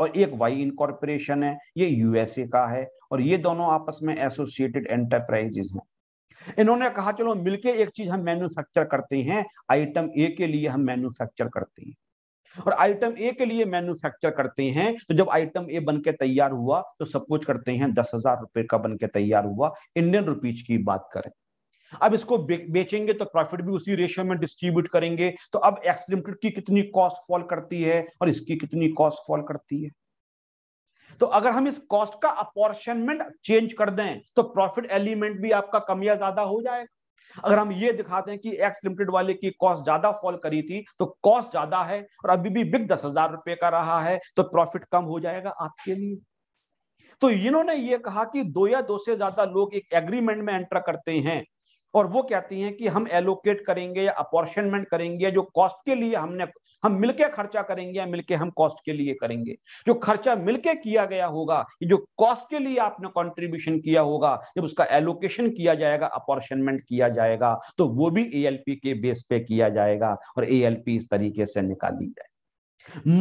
और एक वाई इनकॉर्पोरेशन है ये यूएसए का है और ये दोनों आपस में एसोसिएटेड एंटरप्राइजेस हैं इन्होंने कहा चलो मिलके एक चीज हम मैन्युफैक्चर करते हैं आइटम ए के लिए हम मैन्युफैक्चर करते हैं और आइटम ए के लिए मैन्युफैक्चर करते हैं तो जब आइटम ए बन के तैयार हुआ तो सब कुछ करते हैं दस हजार रुपए का बन के तैयार हुआ इंडियन रुपीज की बात करें अब इसको बेचेंगे तो प्रॉफिट भी उसी रेशियो में डिस्ट्रीब्यूट करेंगे तो अब एक्स लिमिटेड की कितनी कॉस्ट फॉल करती है और इसकी कितनी कॉस्ट फॉल करती है तो अगर हम इस कॉस्ट का अपॉर्शनमेंट चेंज कर दें तो प्रॉफिट एलिमेंट भी आपका कम या ज्यादा हो जाएगा अगर हम ये दिखाते हैं कि एक्स लिमिटेड वाले की कॉस्ट ज्यादा फॉल करी थी तो कॉस्ट ज्यादा है और अभी भी बिग दस हजार रुपए का रहा है तो प्रॉफिट कम हो जाएगा आपके लिए तो इन्होंने ये कहा कि दो या दो से ज्यादा लोग एक एग्रीमेंट में एंटर करते हैं और वो कहती हैं कि हम एलोकेट करेंगे या अपॉर्शनमेंट करेंगे जो कॉस्ट के लिए हमने हम मिलके खर्चा करेंगे या मिलके हम कॉस्ट के लिए करेंगे जो खर्चा मिलके किया गया होगा जो कॉस्ट के लिए आपने कंट्रीब्यूशन किया होगा जब उसका एलोकेशन किया जाएगा अपॉर्शनमेंट किया जाएगा तो वो भी ए के बेस पे किया जाएगा और ए इस तरीके से निकाली जाए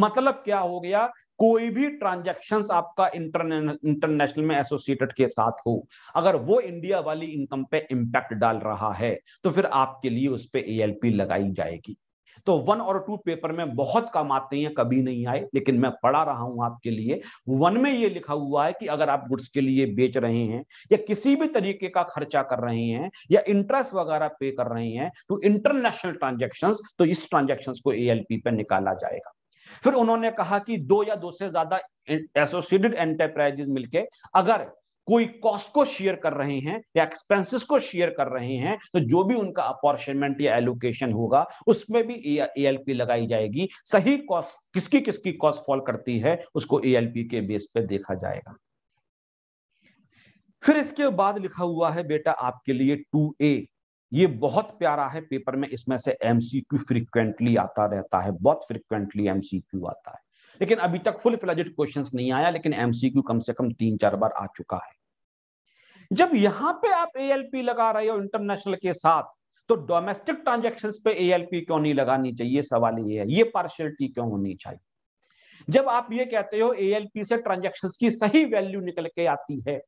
मतलब क्या हो गया कोई भी ट्रांजेक्शन आपका इंटरनेशनल में एसोसिएटेड के साथ हो अगर वो इंडिया वाली इनकम पे इम्पैक्ट डाल रहा है तो फिर आपके लिए उस पर ए लगाई जाएगी तो वन और टू पेपर में बहुत काम आते हैं कभी नहीं आए लेकिन मैं पढ़ा रहा हूं आपके लिए वन में ये लिखा हुआ है कि अगर आप गुड्स के लिए बेच रहे हैं या किसी भी तरीके का खर्चा कर रहे हैं या इंटरेस्ट वगैरह पे कर रहे हैं तो इंटरनेशनल ट्रांजेक्शन तो इस ट्रांजेक्शन को ए पे निकाला जाएगा फिर उन्होंने कहा कि दो या दो से ज्यादा एसोसिएटेड एंटरप्राइजेस मिलके अगर कोई कॉस्ट को शेयर कर रहे हैं या एक्सपेंसेस को शेयर कर रहे हैं तो जो भी उनका अपॉर्चुनमेंट या एलोकेशन होगा उसमें भी एएलपी लगाई जाएगी सही कॉस्ट किसकी किसकी कॉस्ट फॉल करती है उसको एएलपी के बेस पे देखा जाएगा फिर इसके बाद लिखा हुआ है बेटा आपके लिए टू ए ये बहुत प्यारा है पेपर में इसमें से एमसीक्यू फ्रीक्वेंटली आता रहता है बहुत फ्रीक्वेंटली एमसीक्यू आता है लेकिन अभी तक फुल फ्लजेड क्वेश्चन नहीं आया लेकिन एमसीक्यू कम से कम तीन चार बार आ चुका है जब यहां पे आप एएलपी लगा रहे हो इंटरनेशनल के साथ तो डोमेस्टिक ट्रांजेक्शन पे एएलपी क्यों नहीं लगानी चाहिए सवाल ये है ये पार्शियलिटी क्यों होनी चाहिए जब आप ये कहते हो एएलपी से ट्रांजेक्शन की सही वैल्यू निकल के आती है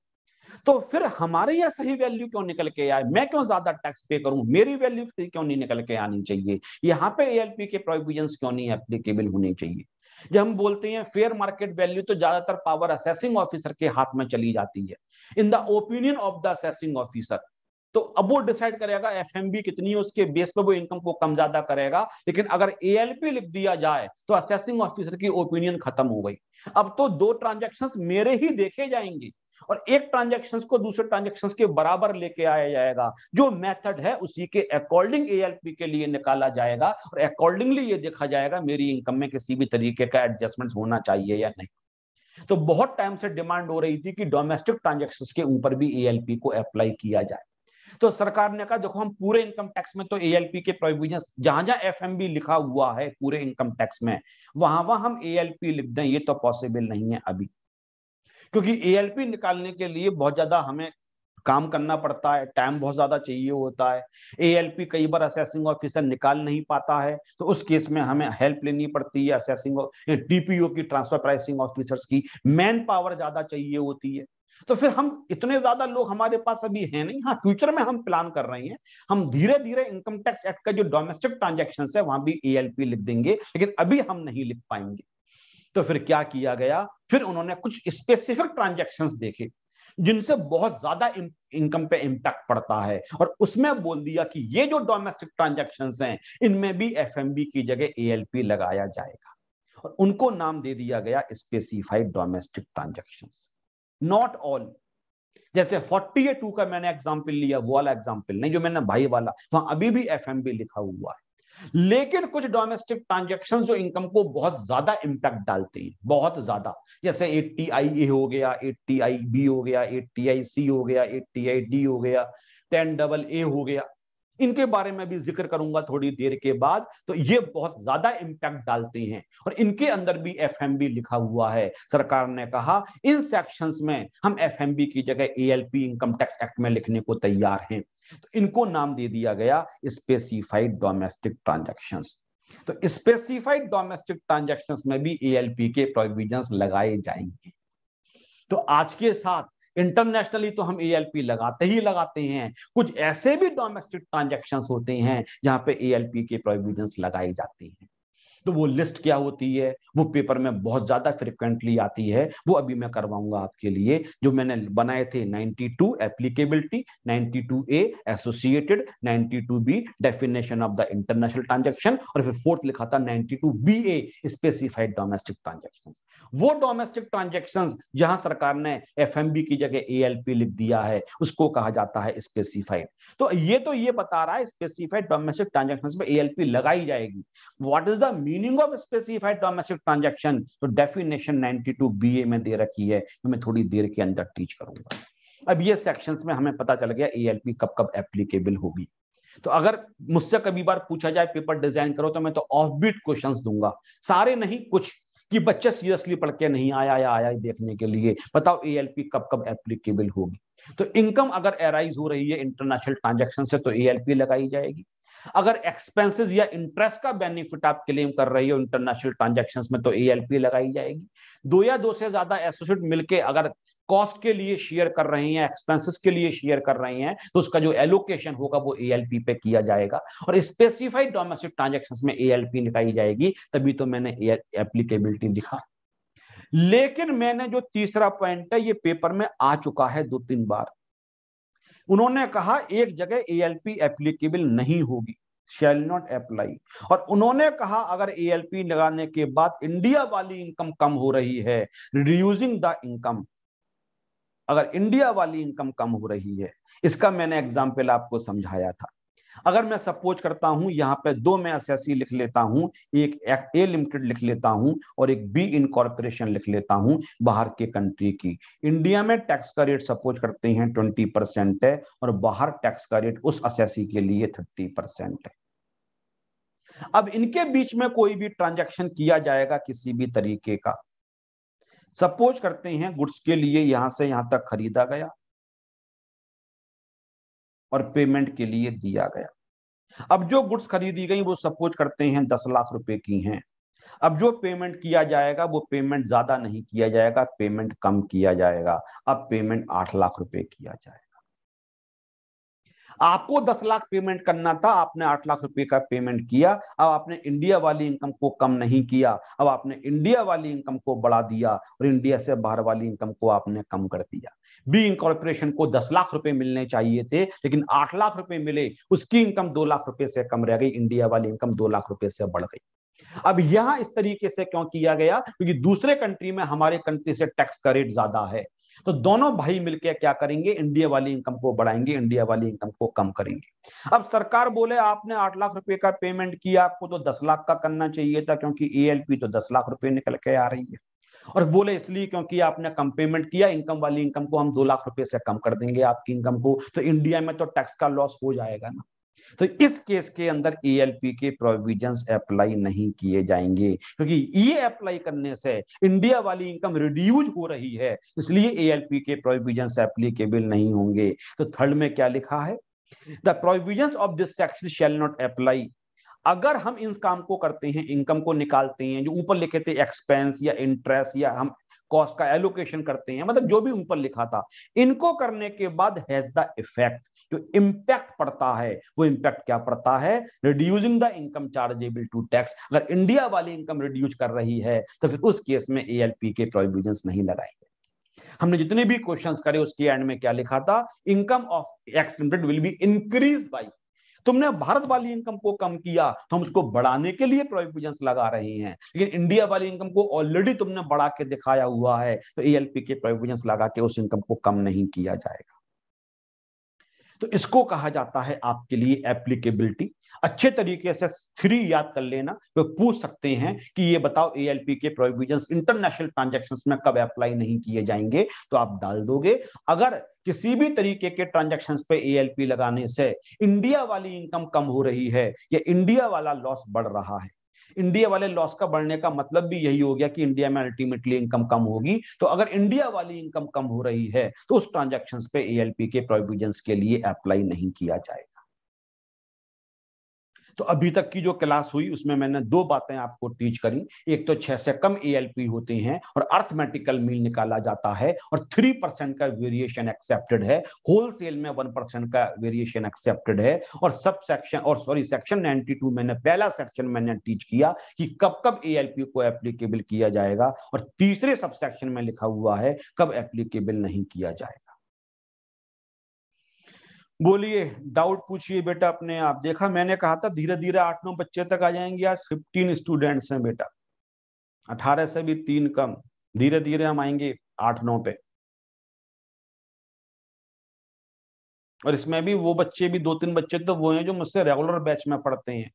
तो फिर हमारे यहाँ सही वैल्यू क्यों निकल के आए मैं क्यों ज्यादा टैक्स पे करूं मेरी वैल्यू क्यों नहीं निकल के आनी चाहिए यहाँ पे एएलपी के प्रोविजन क्यों नहीं एप्लीकेबल होने चाहिए जब हम बोलते हैं फेयर मार्केट वैल्यू तो ज्यादातर पावर असेसिंग ऑफिसर के हाथ में चली जाती है in the opinion of the assessing officer तो अब वो डिसाइड करेगा एफ कितनी है उसके बेस पर वो इनकम को कम ज्यादा करेगा लेकिन अगर ए लिख दिया जाए तो असेसिंग ऑफिसर की ओपिनियन खत्म हो गई अब तो दो ट्रांजेक्शन मेरे ही देखे जाएंगे और एक ट्रांजेक्शन को दूसरे ट्रांजेक्शन के बराबर लेके आया जाएगा जो मेथड है उसी के अकॉर्डिंग एएलपी के लिए निकाला जाएगा और अकॉर्डिंगली ये देखा जाएगा मेरी इनकम में किसी भी तरीके का एडजस्टमेंट होना चाहिए या नहीं तो बहुत टाइम से डिमांड हो रही थी कि डोमेस्टिक ट्रांजेक्शन के ऊपर भी एएलपी को अप्लाई किया जाए तो सरकार ने कहा देखो हम पूरे इनकम टैक्स में तो एएलपी के प्रोविजन जहां जहां बी लिखा हुआ है पूरे इनकम टैक्स में वहां वहां हम एएलपी लिख दें ये तो पॉसिबल नहीं है अभी क्योंकि एएलपी निकालने के लिए बहुत ज्यादा हमें काम करना पड़ता है टाइम बहुत ज्यादा चाहिए होता है एएलपी कई बार असेसिंग ऑफिसर निकाल नहीं पाता है तो उस केस में हमें हेल्प लेनी पड़ती है असेसिंग डीपीओ की ट्रांसफर प्राइसिंग ऑफिसर्स की मैन पावर ज्यादा चाहिए होती है तो फिर हम इतने ज्यादा लोग हमारे पास अभी है नहीं हाँ फ्यूचर में हम प्लान कर रहे हैं हम धीरे धीरे इनकम टैक्स एक्ट का जो डोमेस्टिक ट्रांजेक्शन है वहां भी ए लिख देंगे लेकिन अभी हम नहीं लिख पाएंगे तो फिर क्या किया गया फिर उन्होंने कुछ स्पेसिफिक ट्रांजेक्शन देखे जिनसे बहुत ज्यादा इनकम पे इम्पैक्ट पड़ता है और उसमें बोल दिया कि ये जो डोमेस्टिक ट्रांजेक्शन हैं इनमें भी एफ की जगह ए लगाया जाएगा और उनको नाम दे दिया गया specified domestic transaction not all जैसे फोर्टी ए टू का मैंने एग्जाम्पल लिया वो वाला एग्जाम्पल नहीं जो मैंने भाई वाला वहां अभी भी एफ लिखा हुआ है लेकिन कुछ डोमेस्टिक ट्रांजेक्शन जो इनकम को बहुत ज्यादा इंपैक्ट डालते हैं बहुत ज्यादा जैसे ए टी आई ए हो गया ए टी आई बी हो गया ए टी आई सी हो गया ए टी आई डी हो गया टेन डबल ए हो गया इनके बारे में भी जिक्र करूंगा थोड़ी देर के बाद तो ये बहुत ज्यादा इंपैक्ट डालते हैं और इनके अंदर भी एफ लिखा हुआ है सरकार ने कहा इन सेक्शंस में हम एफ की जगह ए इनकम टैक्स एक्ट में लिखने को तैयार हैं तो इनको नाम दे दिया गया स्पेसिफाइड डोमेस्टिक ट्रांजेक्शन तो स्पेसिफाइड डोमेस्टिक ट्रांजेक्शन में भी एएलपी के प्रोविजन लगाए जाएंगे तो आज के साथ इंटरनेशनली तो हम ए लगाते ही लगाते हैं कुछ ऐसे भी डोमेस्टिक ट्रांजेक्शन होते हैं जहां पे ए के प्रोविजन लगाए जाते हैं तो वो लिस्ट क्या होती है वो पेपर में बहुत ज्यादा फ्रिक्वेंटली आती है वो अभी मैं करवाऊंगा आपके लिए जो मैंने बनाए थे 92 applicability 92 A associated 92 B definition of the international transaction और फिर फोर्थ लिखा था 92 B A specified domestic transaction वो डोमेस्टिक ट्रांजेक्शन जहां सरकार ने एफ की जगह ए लिख दिया है उसको कहा जाता है स्पेसिफाइड तो ये तो ये बता रहा है स्पेसिफाइड डोमेस्टिक ट्रांजेक्शन में ए लगाई जाएगी what is the meaning of specified domestic transaction तो डेफिनेशन 92 बीए में दे रखी है तो मैं थोड़ी देर के अंदर टीच करूंगा अब ये सेक्शंस में हमें पता चल गया एएलपी कब कब एप्लीकेबल होगी तो अगर मुझसे कभी बार पूछा जाए पेपर डिजाइन करो तो मैं तो ऑफ बीट क्वेश्चन दूंगा सारे नहीं कुछ कि बच्चा सीरियसली पढ़ के नहीं आया या आया देखने के लिए बताओ ए कब कब एप्लीकेबल होगी तो इनकम अगर एराइज हो रही है इंटरनेशनल ट्रांजेक्शन से तो ए लगाई जाएगी अगर एक्सपेंसेस या इंटरेस्ट का बेनिफिट आप क्लेम कर रहे हो इंटरनेशनल ट्रांजेक्शन में तो ए लगाई जाएगी दो या दो से ज्यादा एसोसिएट मिलकर अगर कॉस्ट के लिए शेयर कर रहे हैं एक्सपेंसेस के लिए शेयर कर रहे हैं तो उसका जो एलोकेशन होगा वो एएलपी पे किया जाएगा और स्पेसिफाइड डोमेस्टिक ट्रांजेक्शन में एएलपी निकाली जाएगी तभी तो मैंने एप्लीकेबिलिटी लिखा लेकिन मैंने जो तीसरा पॉइंट है ये पेपर में आ चुका है दो तीन बार उन्होंने कहा एक जगह एएलपी एप्लीकेबल नहीं होगी शेल नॉट अप्लाई और उन्होंने कहा अगर एएलपी लगाने के बाद इंडिया वाली इनकम कम हो रही है रिड्यूसिंग द इनकम अगर इंडिया वाली इनकम कम हो रही है इसका मैंने एग्जाम्पल आपको समझाया था अगर मैं सपोज करता हूं यहां पे दो मैं एस लिख लेता हूं एक ए लिमिटेड लिख लेता हूं और एक बी इनकॉर्पोरेशन लिख लेता हूं बाहर के कंट्री की इंडिया में टैक्स का रेट सपोज करते हैं ट्वेंटी परसेंट है और बाहर टैक्स का रेट उस एस के लिए थर्टी परसेंट है अब इनके बीच में कोई भी ट्रांजेक्शन किया जाएगा किसी भी तरीके का सपोज करते हैं गुड्स के लिए यहां से यहां तक खरीदा गया और पेमेंट के लिए दिया गया अब जो गुड्स खरीदी गई वो सपोज करते हैं दस लाख रुपए की हैं अब जो पेमेंट किया जाएगा वो पेमेंट ज्यादा नहीं किया जाएगा पेमेंट कम किया जाएगा अब पेमेंट आठ लाख रुपए किया जाएगा आपको दस लाख पेमेंट करना था आपने आठ लाख रुपए का पेमेंट किया अब आपने इंडिया वाली इनकम को कम नहीं किया अब आपने इंडिया वाली इनकम को बढ़ा दिया और इंडिया से बाहर वाली इनकम को आपने कम कर दिया बी इनकॉर्पोरेशन को दस लाख रुपए मिलने चाहिए थे लेकिन आठ लाख रुपए मिले उसकी इनकम दो लाख रुपए से कम रह गई इंडिया वाली इनकम दो लाख रुपए से बढ़ गई अब यहां इस तरीके से क्यों किया गया क्योंकि दूसरे कंट्री में हमारे कंट्री से टैक्स का रेट ज्यादा है तो दोनों भाई मिलकर क्या करेंगे इंडिया वाली इनकम को बढ़ाएंगे इंडिया वाली इनकम को कम करेंगे अब सरकार बोले आपने आठ लाख रुपए का पेमेंट किया आपको तो दस लाख का करना चाहिए था क्योंकि ए तो दस लाख रुपए निकल के आ रही है और बोले इसलिए क्योंकि आपने कम पेमेंट किया इनकम वाली इनकम को हम दो लाख रुपए से कम कर देंगे आपकी इनकम को तो इंडिया में तो टैक्स का लॉस हो जाएगा ना तो इस केस के अंदर एएलपी के प्रोविजंस अप्लाई नहीं किए जाएंगे क्योंकि ये अप्लाई करने से इंडिया वाली इनकम रिड्यूज हो रही है इसलिए एएलपी के प्रोविजंस एप्लीकेबल नहीं होंगे तो थर्ड में क्या लिखा है the provisions of this section shall not apply अगर हम इस काम को करते हैं इनकम को निकालते हैं जो ऊपर लिखे थे एक्सपेंस या इंटरेस्ट या हम कॉस्ट का एलोकेशन करते हैं मतलब जो भी ऊपर लिखा था इनको करने के बाद हैज द इफेक्ट जो इंपैक्ट पड़ता है वो इंपैक्ट क्या पड़ता है reducing the income chargeable to tax अगर इंडिया वाली इनकम रिड्यूस कर रही है तो फिर उस केस में ए के प्रोविजन नहीं लगाएंगे हमने जितने भी क्वेश्चन करे उसके एंड में क्या लिखा था income of X will be increase by तुमने भारत वाली इनकम को कम किया तो हम उसको बढ़ाने के लिए प्रोविजन लगा रहे हैं लेकिन इंडिया वाली इनकम को ऑलरेडी तुमने बढ़ा के दिखाया हुआ है तो एएलपी के प्रोविजन लगा के उस इनकम को कम नहीं किया जाएगा तो इसको कहा जाता है आपके लिए एप्लीकेबिलिटी अच्छे तरीके से थ्री याद कर लेना वे पूछ सकते हैं कि ये बताओ ए के प्रोविजन इंटरनेशनल ट्रांजेक्शन में कब अप्लाई नहीं किए जाएंगे तो आप डाल दोगे अगर किसी भी तरीके के ट्रांजेक्शन पे ए लगाने से इंडिया वाली इनकम कम हो रही है या इंडिया वाला लॉस बढ़ रहा है इंडिया वाले लॉस का बढ़ने का मतलब भी यही हो गया कि इंडिया में अल्टीमेटली इनकम कम होगी तो अगर इंडिया वाली इनकम कम हो रही है तो उस ट्रांजेक्शन पे एएलपी के प्रोविजन के लिए अप्लाई नहीं किया जाएगा तो अभी तक की जो क्लास हुई उसमें मैंने दो बातें आपको टीच करी एक तो छह से कम ए होते हैं और अर्थमेटिकल मील निकाला जाता है और थ्री परसेंट का वेरिएशन एक्सेप्टेड है होलसेल में वन परसेंट का वेरिएशन एक्सेप्टेड है और सब सेक्शन और सॉरी सेक्शन टू मैंने पहला सेक्शन मैंने टीच किया कि कब कब ए को एप्लीकेबल किया जाएगा और तीसरे सब सेक्शन में लिखा हुआ है कब एप्लीकेबल नहीं किया जाएगा बोलिए डाउट पूछिए बेटा अपने आप देखा मैंने कहा था धीरे धीरे आठ नौ बच्चे तक आ जाएंगे आज फिफ्टीन स्टूडेंट्स हैं बेटा अठारह से भी तीन कम धीरे धीरे हम आएंगे आठ नौ पे और इसमें भी वो बच्चे भी दो तीन बच्चे तो वो हैं जो मुझसे रेगुलर बैच में पढ़ते हैं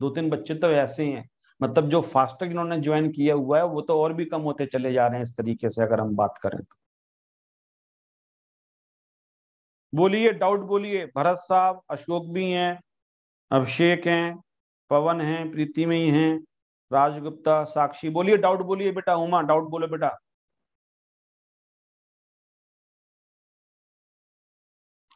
दो तीन बच्चे तो ऐसे हैं मतलब जो फास्टेस्ट जिन्होंने ज्वाइन किया हुआ है वो तो और भी कम होते चले जा रहे हैं इस तरीके से अगर हम बात करें तो बोलिए डाउट बोलिए भरत साहब अशोक भी हैं अभिषेक हैं पवन हैं प्रीति में ही हैं राजगुप्ता साक्षी बोलिए डाउट बोलिए बेटा उमा डाउट बोलो बेटा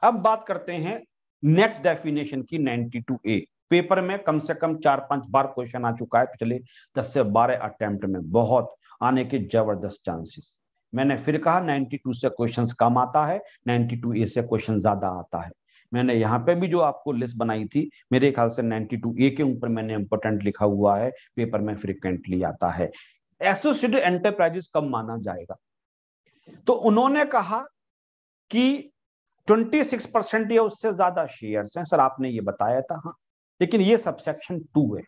अब बात करते हैं नेक्स्ट डेफिनेशन की 92 ए पेपर में कम से कम चार पांच बार क्वेश्चन आ चुका है पिछले दस से बारह अटेम्प्ट में बहुत आने के जबरदस्त चांसेस मैंने फिर कहा 92 से क्वेश्चंस कम आता है 92 ए से क्वेश्चन ज्यादा आता है मैंने यहाँ पे भी जो आपको लिस्ट बनाई थी मेरे ख्याल से 92 ए के ऊपर मैंने इंपोर्टेंट लिखा हुआ है पेपर में फ्रिक्वेंटली आता है एसोसिएटेड एंटरप्राइजेस कम माना जाएगा तो उन्होंने कहा कि 26 परसेंट या उससे ज्यादा शेयर हैं सर आपने ये बताया था हाँ लेकिन ये सबसेक्शन टू है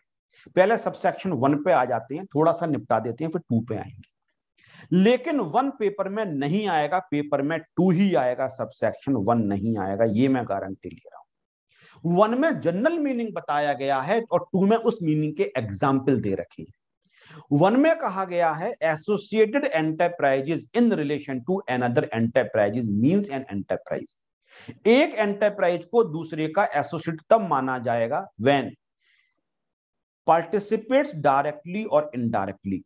पहले सबसेक्शन वन पे आ जाते हैं थोड़ा सा निपटा देते हैं फिर टू पे आएंगे लेकिन वन पेपर में नहीं आएगा पेपर में टू ही आएगा सबसेक्शन वन नहीं आएगा ये मैं गारंटी ले रहा हूं वन में जनरल मीनिंग बताया गया है और टू में उस मीनिंग के एग्जाम्पल दे रखे हैं वन में कहा गया है associated enterprises in relation to another enterprises mean an enterprise एक एंटरप्राइज को दूसरे का एसोसिएट तब माना जाएगा when participates directly or indirectly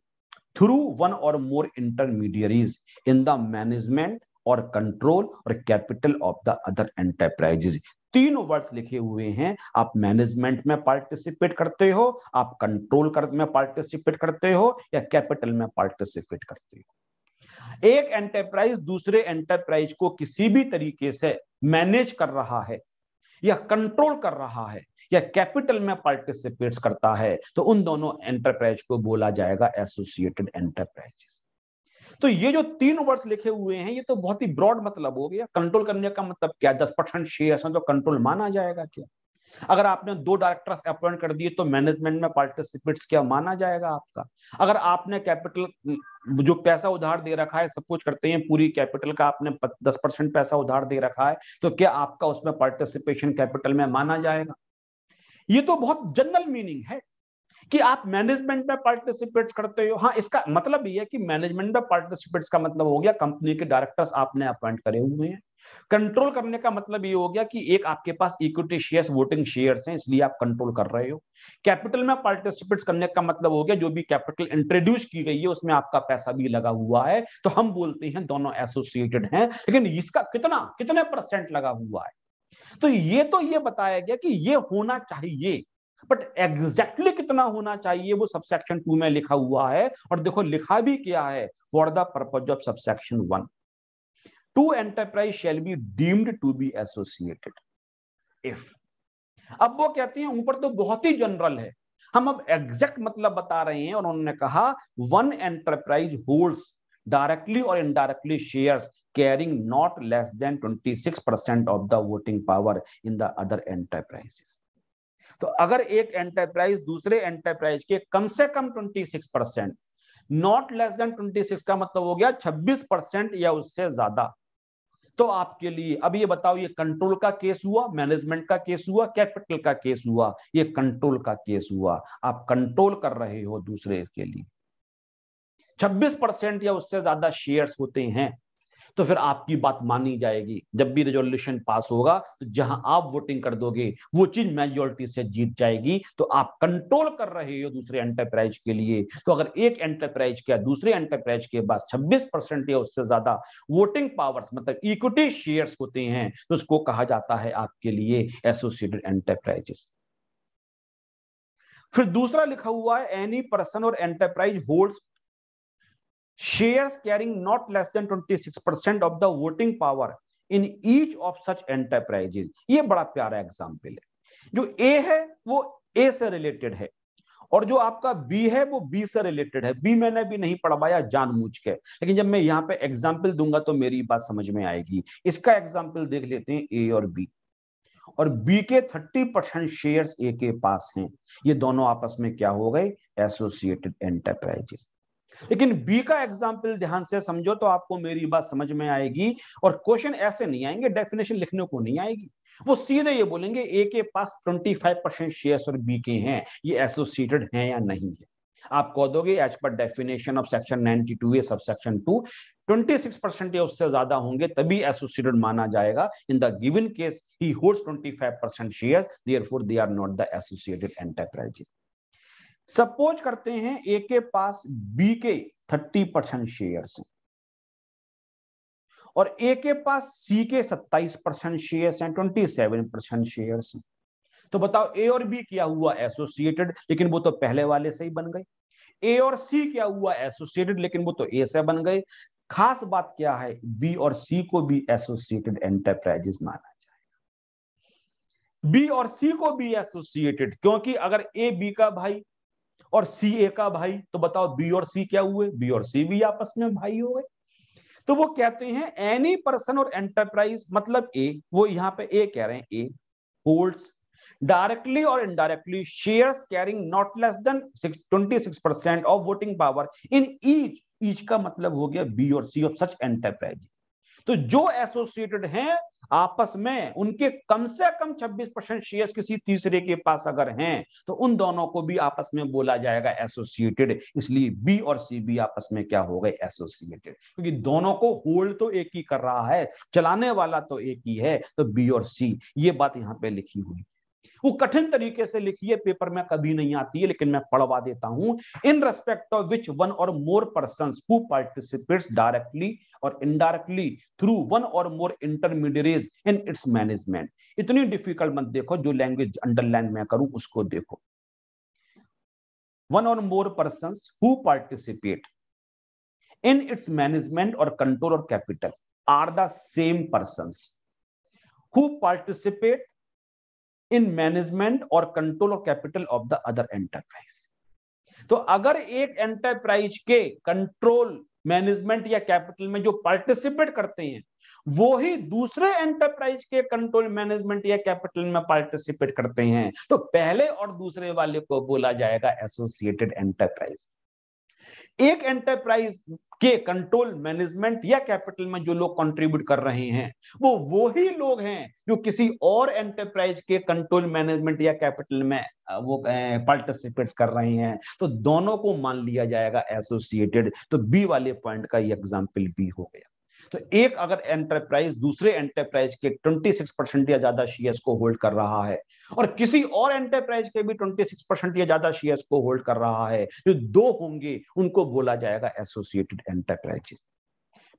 through one or more intermediaries in the management or control or capital of the other enterprises तीन वर्ड्स लिखे हुए हैं आप मैनेजमेंट में पार्टिसिपेट करते हो आप कंट्रोल कर, में पार्टिसिपेट करते हो या कैपिटल में पार्टिसिपेट करते हो एक एंटरप्राइज दूसरे एंटरप्राइज को किसी भी तरीके से मैनेज कर रहा है या कंट्रोल कर रहा है या कैपिटल में पार्टिसिपेट करता है तो उन दोनों एंटरप्राइज को बोला जाएगा एसोसिएटेड एंटरप्राइजेस तो ये जो तीन वर्ड्स लिखे हुए हैं ये तो बहुत ही ब्रॉड मतलब हो गया कंट्रोल करने का मतलब क्या दस परसेंट शेयर तो कंट्रोल माना जाएगा क्या अगर आपने दो डायरेक्टर्स अपॉइंट कर दिए तो मैनेजमेंट में पार्टिसिपेट्स क्या माना जाएगा आपका अगर आपने कैपिटल जो पैसा उधार दे रखा है सब कुछ करते हैं पूरी कैपिटल का आपने दस परसेंट पैसा उधार दे रखा है तो क्या आपका उसमें पार्टिसिपेशन कैपिटल में माना जाएगा ये तो बहुत जनरल मीनिंग है कि आप मैनेजमेंट में पार्टिसिपेट करते हो हाँ इसका मतलब ये है कि मैनेजमेंट में पार्टिसिपेट का मतलब हो गया कंपनी के डायरेक्टर्स आपने अपॉइंट करे हुए हैं कंट्रोल करने का मतलब ये हो गया कि एक आपके पास इक्विटी शेयर्स वोटिंग शेयर्स हैं इसलिए आप कंट्रोल कर रहे हो कैपिटल में पार्टिसिपेट करने का मतलब हो गया जो भी कैपिटल इंट्रोड्यूस की गई है उसमें आपका पैसा भी लगा हुआ है तो हम बोलते हैं दोनों एसोसिएटेड हैं लेकिन इसका कितना कितने परसेंट लगा हुआ है तो ये तो ये बताया गया कि ये होना चाहिए बट एग्जैक्टली exactly कितना होना चाहिए वो सबसेक्शन टू में लिखा हुआ है और देखो लिखा भी क्या है for the purpose of subsection one two enterprise shall be deemed to be associated if अब वो कहती हैं ऊपर तो बहुत ही जनरल है हम अब एग्जैक्ट मतलब बता रहे हैं और उन्होंने कहा one enterprise holds directly or indirectly shares carrying not less than 26% of the voting power in the other enterprises तो अगर एक एंटरप्राइज दूसरे एंटरप्राइज के कम से कम 26 परसेंट नॉट लेस देन 26 का मतलब हो गया 26 परसेंट या उससे ज्यादा तो आपके लिए अब ये बताओ ये कंट्रोल का केस हुआ मैनेजमेंट का केस हुआ कैपिटल का केस हुआ ये कंट्रोल का केस हुआ आप कंट्रोल कर रहे हो दूसरे के लिए 26 परसेंट या उससे ज्यादा शेयर्स होते हैं तो फिर आपकी बात मानी जाएगी जब भी रेजोल्यूशन पास होगा तो जहां आप वोटिंग कर दोगे वो चीज मेजोरिटी से जीत जाएगी तो आप कंट्रोल कर रहे हो दूसरे एंटरप्राइज के लिए तो अगर एक एंटरप्राइज क्या दूसरे एंटरप्राइज के पास 26 परसेंट या उससे ज्यादा वोटिंग पावर्स मतलब इक्विटी शेयर्स होते हैं तो उसको कहा जाता है आपके लिए एसोसिएटेड एंटरप्राइजेस फिर दूसरा लिखा हुआ है any person or enterprise holds shares carrying not less than 26% of the voting power in each of such enterprises ये बड़ा प्यारा एग्जाम्पल है जो ए है वो ए से रिलेटेड है और जो आपका बी है वो बी से रिलेटेड है बी मैंने भी नहीं पढ़वाया जानबूझ के लेकिन जब मैं यहाँ पे एग्जाम्पल दूंगा तो मेरी बात समझ में आएगी इसका एग्जाम्पल देख लेते हैं ए और बी और बी के थर्टी परसेंट शेयर ए के पास हैं ये दोनों आपस में क्या हो गए एसोसिएटेड एंटरप्राइजेस लेकिन बी का एग्जाम्पल ध्यान से समझो तो आपको मेरी बात समझ में आएगी और क्वेश्चन ऐसे नहीं आएंगे डेफिनेशन लिखने को नहीं आएगी वो सीधे ये बोलेंगे ए के पास 25 परसेंट शेयर और बी के हैं ये एसोसिएटेड हैं या नहीं है आप कह दोगे as per definition of section 92 या sub section two twenty six percent उससे ज्यादा होंगे तभी एसोसिएटेड माना जाएगा in the given case he holds 25 percent share they are not the associated enterprises suppose करते हैं ए के पास बी के थर्टी परसेंट शेयर हैं और ए के पास सी के सत्ताईस परसेंट शेयर हैं ट्वेंटी सेवन परसेंट शेयर हैं तो बताओ ए और बी क्या हुआ एसोसिएटेड लेकिन वो तो पहले वाले से ही बन गए ए और सी क्या हुआ एसोसिएटेड लेकिन वो तो ए से बन गए खास बात क्या है बी और सी को भी एसोसिएटेड एंटरप्राइजेस माना जाएगा बी और सी को भी एसोसिएटेड क्योंकि अगर ए बी का भाई और सी ए का भाई तो बताओ बी और सी क्या हुए बी और सी भी आपस में भाई हो गए तो वो कहते हैं एनी पर्सन और एंटरप्राइज मतलब ए वो यहाँ पे ए कह रहे हैं A holds directly or indirectly shares carrying not less than twenty six percent of voting power in each each का मतलब हो गया बी और सी ऑफ सच एंटरप्राइज तो जो एसोसिएटेड हैं आपस में उनके कम से कम 26 परसेंट शेयर किसी तीसरे के पास अगर हैं तो उन दोनों को भी आपस में बोला जाएगा एसोसिएटेड इसलिए बी और सी भी आपस में क्या हो गए एसोसिएटेड क्योंकि दोनों को होल्ड तो एक ही कर रहा है चलाने वाला तो एक ही है तो बी और सी ये बात यहाँ पे लिखी हुई वो कठिन तरीके से लिखी है पेपर में कभी नहीं आती है लेकिन मैं पढ़वा देता हूं in respect of which one or more person who participates directly or indirectly through one or more intermediate in its management इतनी डिफिकल्ट मत देखो जो लैंग्वेज अंडरलाइन में करूं उसको देखो one or more person who participate in its management or control or capital are the same person who participate in management or control of capital of the other enterprise तो अगर एक एंटरप्राइज के कंट्रोल मैनेजमेंट या कैपिटल में जो पार्टिसिपेट करते हैं वो ही दूसरे एंटरप्राइज के कंट्रोल मैनेजमेंट या कैपिटल में पार्टिसिपेट करते हैं तो पहले और दूसरे वाले को बोला जाएगा एसोसिएटेड एंटरप्राइज एक एंटरप्राइज के कंट्रोल मैनेजमेंट या कैपिटल में जो लोग कंट्रीब्यूट कर रहे हैं वो वो ही लोग हैं जो किसी और एंटरप्राइज के कंट्रोल मैनेजमेंट या कैपिटल में वो पार्टिसिपेट कर रहे हैं तो दोनों को मान लिया जाएगा एसोसिएटेड तो बी वाले पॉइंट का ये एग्जाम्पल बी हो गया तो एक अगर एंटरप्राइज दूसरे एंटरप्राइज के 26 परसेंट या ज्यादा शेयर्स को होल्ड कर रहा है और किसी और एंटरप्राइज के भी 26 परसेंट या ज्यादा शेयर्स को होल्ड कर रहा है जो दो होंगे उनको बोला जाएगा एसोसिएटेड एंटरप्राइजेस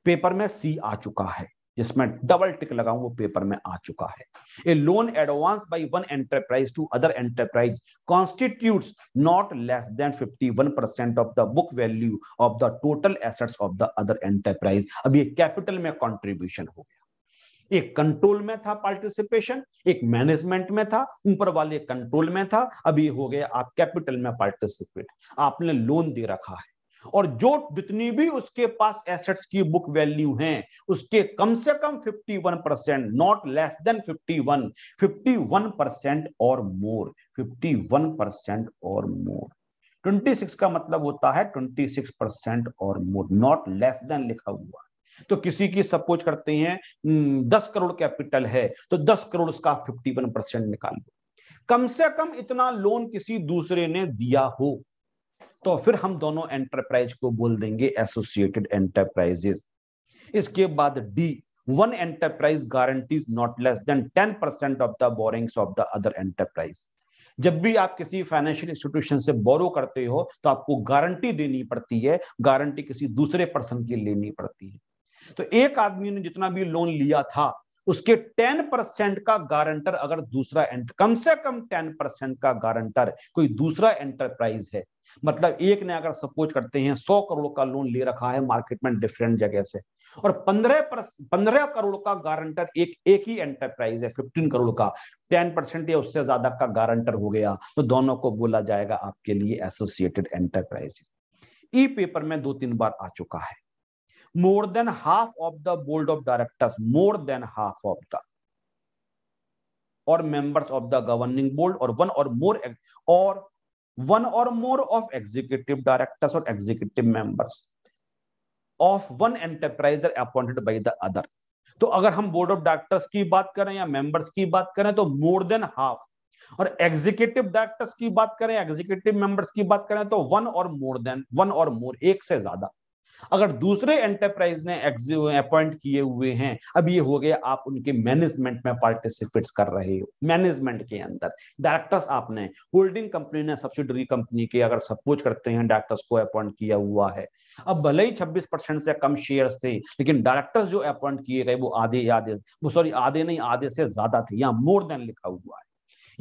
पेपर में सी आ चुका है जिसमें डबल टिक लगाऊं वो पेपर में आ चुका है a loan advance by one enterprise to other enterprise constitute not less than 51 percent of the book value of the total assets of the other enterprise अब ये कैपिटल में कंट्रीब्यूशन हो गया एक कंट्रोल में था पार्टिसिपेशन एक मैनेजमेंट में था ऊपर वाले कंट्रोल में था अब ये हो गया आप कैपिटल में पार्टिसिपेट आपने लोन दे रखा है और जो जितनी भी उसके पास एसेट्स की बुक वैल्यू है उसके कम से कम 51 percent not less than 51 51 percent or more 51 percent or मोर 26 का मतलब होता है 26 percent or more not less then लिखा हुआ है तो किसी की सपोज करते हैं हम्म, दस करोड़ कैपिटल है तो दस करोड़ उसका फिफ्टी वन परसेंट निकाल लो कम से कम इतना लोन किसी दूसरे ने दिया हो तो फिर हम दोनों एंटरप्राइज को बोल देंगे एसोसिएटेड एंटरप्राइजेस इसके बाद D one enterprise enterprise not less than ten percent of the borrowing of the other enterprise जब भी आप किसी फाइनेंशियल इंस्टीट्यूशन से बोरो करते हो तो आपको गारंटी देनी पड़ती है गारंटी किसी दूसरे पर्सन की लेनी पड़ती है तो एक आदमी ने जितना भी लोन लिया था उसके टेन परसेंट का गारंटर अगर दूसरा कम से कम टेन परसेंट का गारंटर कोई दूसरा एंटरप्राइज है मतलब एक ने अगर सपोज करते हैं सौ करोड़ का लोन ले रखा है मार्केट में डिफरेंट जगह से और पंद्रह पंद्रह करोड़ का गारंटर एक एक ही एंटरप्राइज है फिफ्टीन करोड़ का टेन परसेंट या उससे ज्यादा का गारंटर हो गया तो दोनों को बोला जाएगा आपके लिए एसोसिएटेड एंटरप्राइज ई पेपर में दो तीन बार आ चुका है more than half of the board of directors more than half of the or members of the governing board or one or more or one or more of executive directors or executive members of one enterpriser appointed by the other तो अगर हम बोर्ड ऑफ डायरेक्टर्स की बात करें या मेंबर्स की बात करें तो more than half or executive directors की बात करें एग्जीक्यूटिव मेंबर्स की बात करें तो one or more then one or मोर एक से ज्यादा अगर दूसरे एंटरप्राइज ने अपॉइंट किए हुए हैं अब ये हो गया आप उनके मैनेजमेंट में पार्टिसिपेट कर रहे हो मैनेजमेंट के अंदर डायरेक्टर्स आपने होल्डिंग कंपनी ने सब्सिडरी कंपनी के अगर सपोज करते हैं डायरेक्टर्स को अपॉइंट किया हुआ है अब भले ही 26 परसेंट से कम शेयर्स थे लेकिन डायरेक्टर्स जो अपॉइंट किए गए वो आधे आधे वो सॉरी आधे नहीं आधे से ज्यादा थे यहाँ मोर देन लिखा हुआ है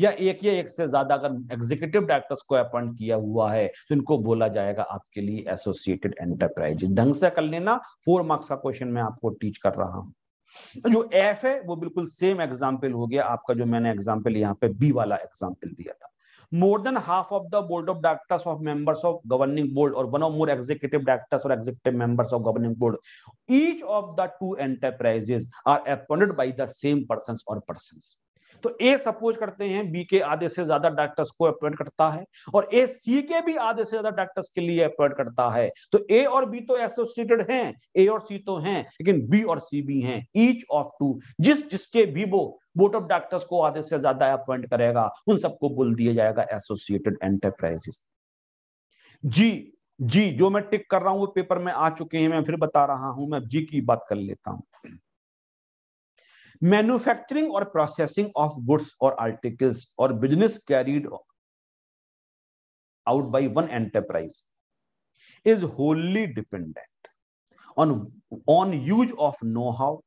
या एक या एक से ज्यादा अगर एग्जीक्यूटिव डायरेक्टर्स को अपॉइंट किया हुआ है तो इनको बोला जाएगा आपके लिए एसोसिएटेड एंटरप्राइजेस ढंग से कर लेना फोर मार्क्स का क्वेश्चन मैं आपको टीच कर रहा हूं जो एफ है वो बिल्कुल सेम एग्जाम्पल हो गया आपका जो मैंने एग्जाम्पल यहाँ पे बी वाला एग्जाम्पल दिया था more than half of the board of directors of members of governing board or one of more executive directors or executive members of governing board each of the two enterprises are appointed by the same person or person तो ए सपोज करते हैं बी के आधे से ज्यादा डॉक्टर्स को अपॉइंट करता है और ए सी के भी आधे से ज्यादा डॉक्टर्स के लिए अपॉइंट करता है तो ए और बी तो एसोसिएटेड हैं ए और सी तो हैं लेकिन बी और सी भी हैं ईच ऑफ टू जिस जिसके भी वो बोर्ड ऑफ डॉक्टर्स को आधे से ज्यादा अपॉइंट करेगा उन सबको बोल दिया जाएगा एसोसिएटेड एंटरप्राइजेस जी जी जो मैं टिक कर रहा हूं वो पेपर में आ चुके हैं मैं फिर बता रहा हूं मैं जी की बात कर लेता हूं manufacturing or processing of goods or articles or business carried out by one enterprise is wholly dependent on, on use of know-how,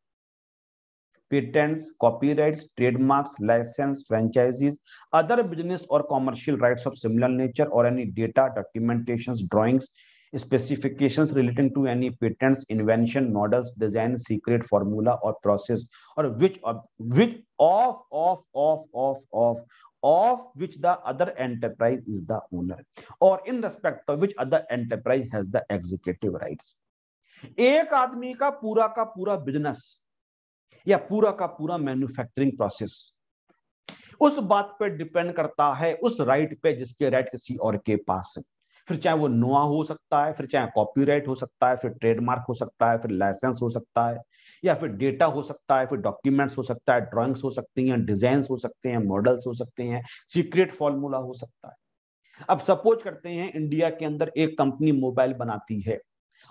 patents, copyrights, trademarks, license, franchises, other business or commercial rights of similar nature or any data, documentations, drawings, specifications relating to any patents invention models design secret formula or process or which which of of of of of of which the other enterprise is the owner or in respect of which other enterprise has the executive rights एक आदमी का पूरा का पूरा बिजनेस या पूरा का पूरा मैन्युफैक्चरिंग प्रोसेस उस बात पे डिपेंड करता है उस राइट पे जिसके राइट किसी और के पास है फिर चाहे वो नोआ हो सकता है फिर चाहे कॉपीराइट हो सकता है फिर ट्रेडमार्क हो सकता है फिर लाइसेंस हो सकता है या फिर डेटा हो सकता है फिर डॉक्यूमेंट्स हो सकता है ड्राइंग्स हो सकती हैं डिजाइन हो सकते हैं मॉडल्स हो सकते हैं सीक्रेट फॉर्मूला हो सकता है अब सपोज करते हैं इंडिया के अंदर एक कंपनी मोबाइल बनाती है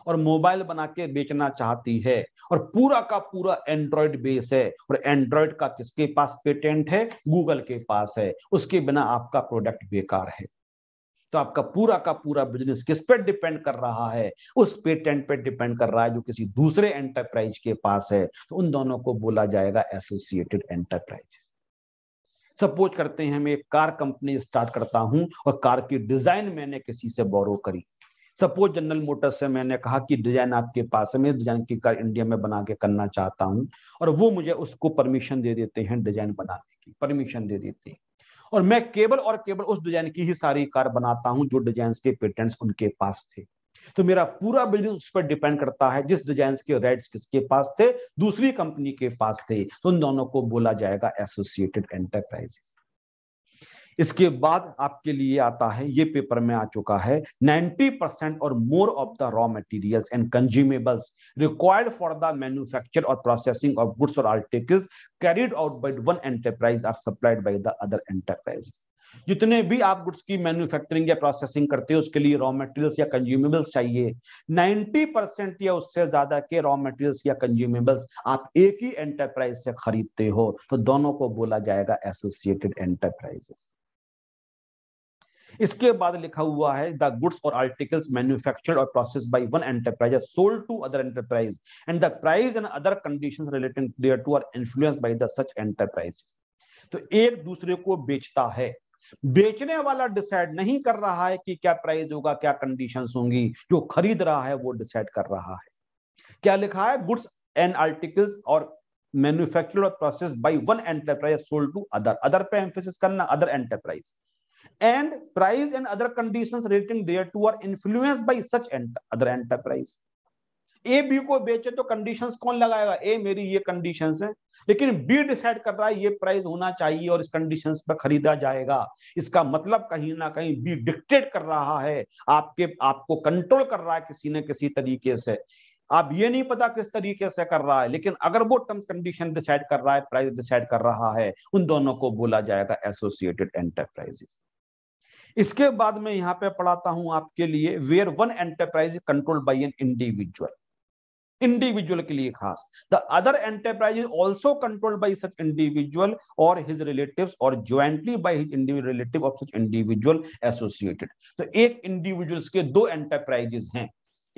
और मोबाइल बना के बेचना चाहती है और पूरा का पूरा एंड्रॉयड बेस है और एंड्रॉयड का किसके पास पेटेंट है गूगल के पास है उसके बिना आपका प्रोडक्ट बेकार है तो आपका पूरा का पूरा बिजनेस किस पर डिपेंड कर रहा है उस पेटेंट पर डिपेंड कर रहा है जो किसी दूसरे एंटरप्राइज के पास है तो उन दोनों को बोला जाएगा एसोसिएटेड एंटरप्राइज सपोज करते हैं मैं एक कार कंपनी स्टार्ट करता हूं और कार की डिजाइन मैंने किसी से बोरो करी सपोज जनरल मोटर्स से मैंने कहा कि डिजाइन आपके पास है मैं इस डिजाइन की कार इंडिया में बना के करना चाहता हूं और वो मुझे उसको परमिशन दे देते हैं डिजाइन बनाने की परमिशन दे देते हैं और मैं केवल और केवल उस डिजाइन की ही सारी कार बनाता हूं जो डिजाइन के पेटेंट्स उनके पास थे तो मेरा पूरा बिजनेस उस पर डिपेंड करता है जिस डिजाइन के राइट्स किसके पास थे दूसरी कंपनी के पास थे तो उन दोनों को बोला जाएगा एसोसिएटेड एंटरप्राइजेस इसके बाद आपके लिए आता है ये पेपर में आ चुका है 90 percent or more of the raw materials and consumables required for the manufacture or processing of goods or articles carried out by one enterprise are supplied by the other enterprises जितने भी आप गुड्स की मैन्युफैक्चरिंग या प्रोसेसिंग करते हो उसके लिए रॉ मटेरियल्स या कंज्यूमेबल्स चाहिए 90 परसेंट या उससे ज्यादा के रॉ मटेरियल्स या कंज्यूमेबल्स आप एक ही एंटरप्राइज से खरीदते हो तो दोनों को बोला जाएगा एसोसिएटेड एंटरप्राइजेस इसके बाद लिखा हुआ है the goods or articles manufactured or process by one enterprise sold to other enterprise and the price and other conditions related thereto are influenced by the such enterprise तो एक दूसरे को बेचता है बेचने वाला डिसाइड नहीं कर रहा है कि क्या प्राइस होगा क्या कंडीशंस होंगी जो खरीद रहा है वो डिसाइड कर रहा है क्या लिखा है goods and articles or manufactured or process by one enterprise sold to other other पे एम्फेसिस करना other enterprise and price and other conditions relating thereto are influenced by such ent other enterprise A B को बेचे तो conditions कौन लगाएगा ए मेरी ये conditions है लेकिन बी डिसाइड कर रहा है ये प्राइस होना चाहिए और इस कंडीशंस पर खरीदा जाएगा इसका मतलब कहीं ना कहीं बी डिक्टेट कर रहा है आपके आपको कंट्रोल कर रहा है किसी न किसी तरीके से आप ये नहीं पता किस तरीके से कर रहा है लेकिन अगर वो टर्म्स कंडीशन डिसाइड कर रहा है प्राइस डिसाइड कर रहा है उन दोनों को बोला जाएगा एसोसिएटेड एंटरप्राइजेस इसके बाद मैं यहां पे पढ़ाता हूं आपके लिए where one enterprise control by an individual individual के लिए खास the other enterprise is also controlled by such individual or his relative or jointly by his relative of such individual associated तो एक इंडिविजुअल्स के दो एंटरप्राइजेस हैं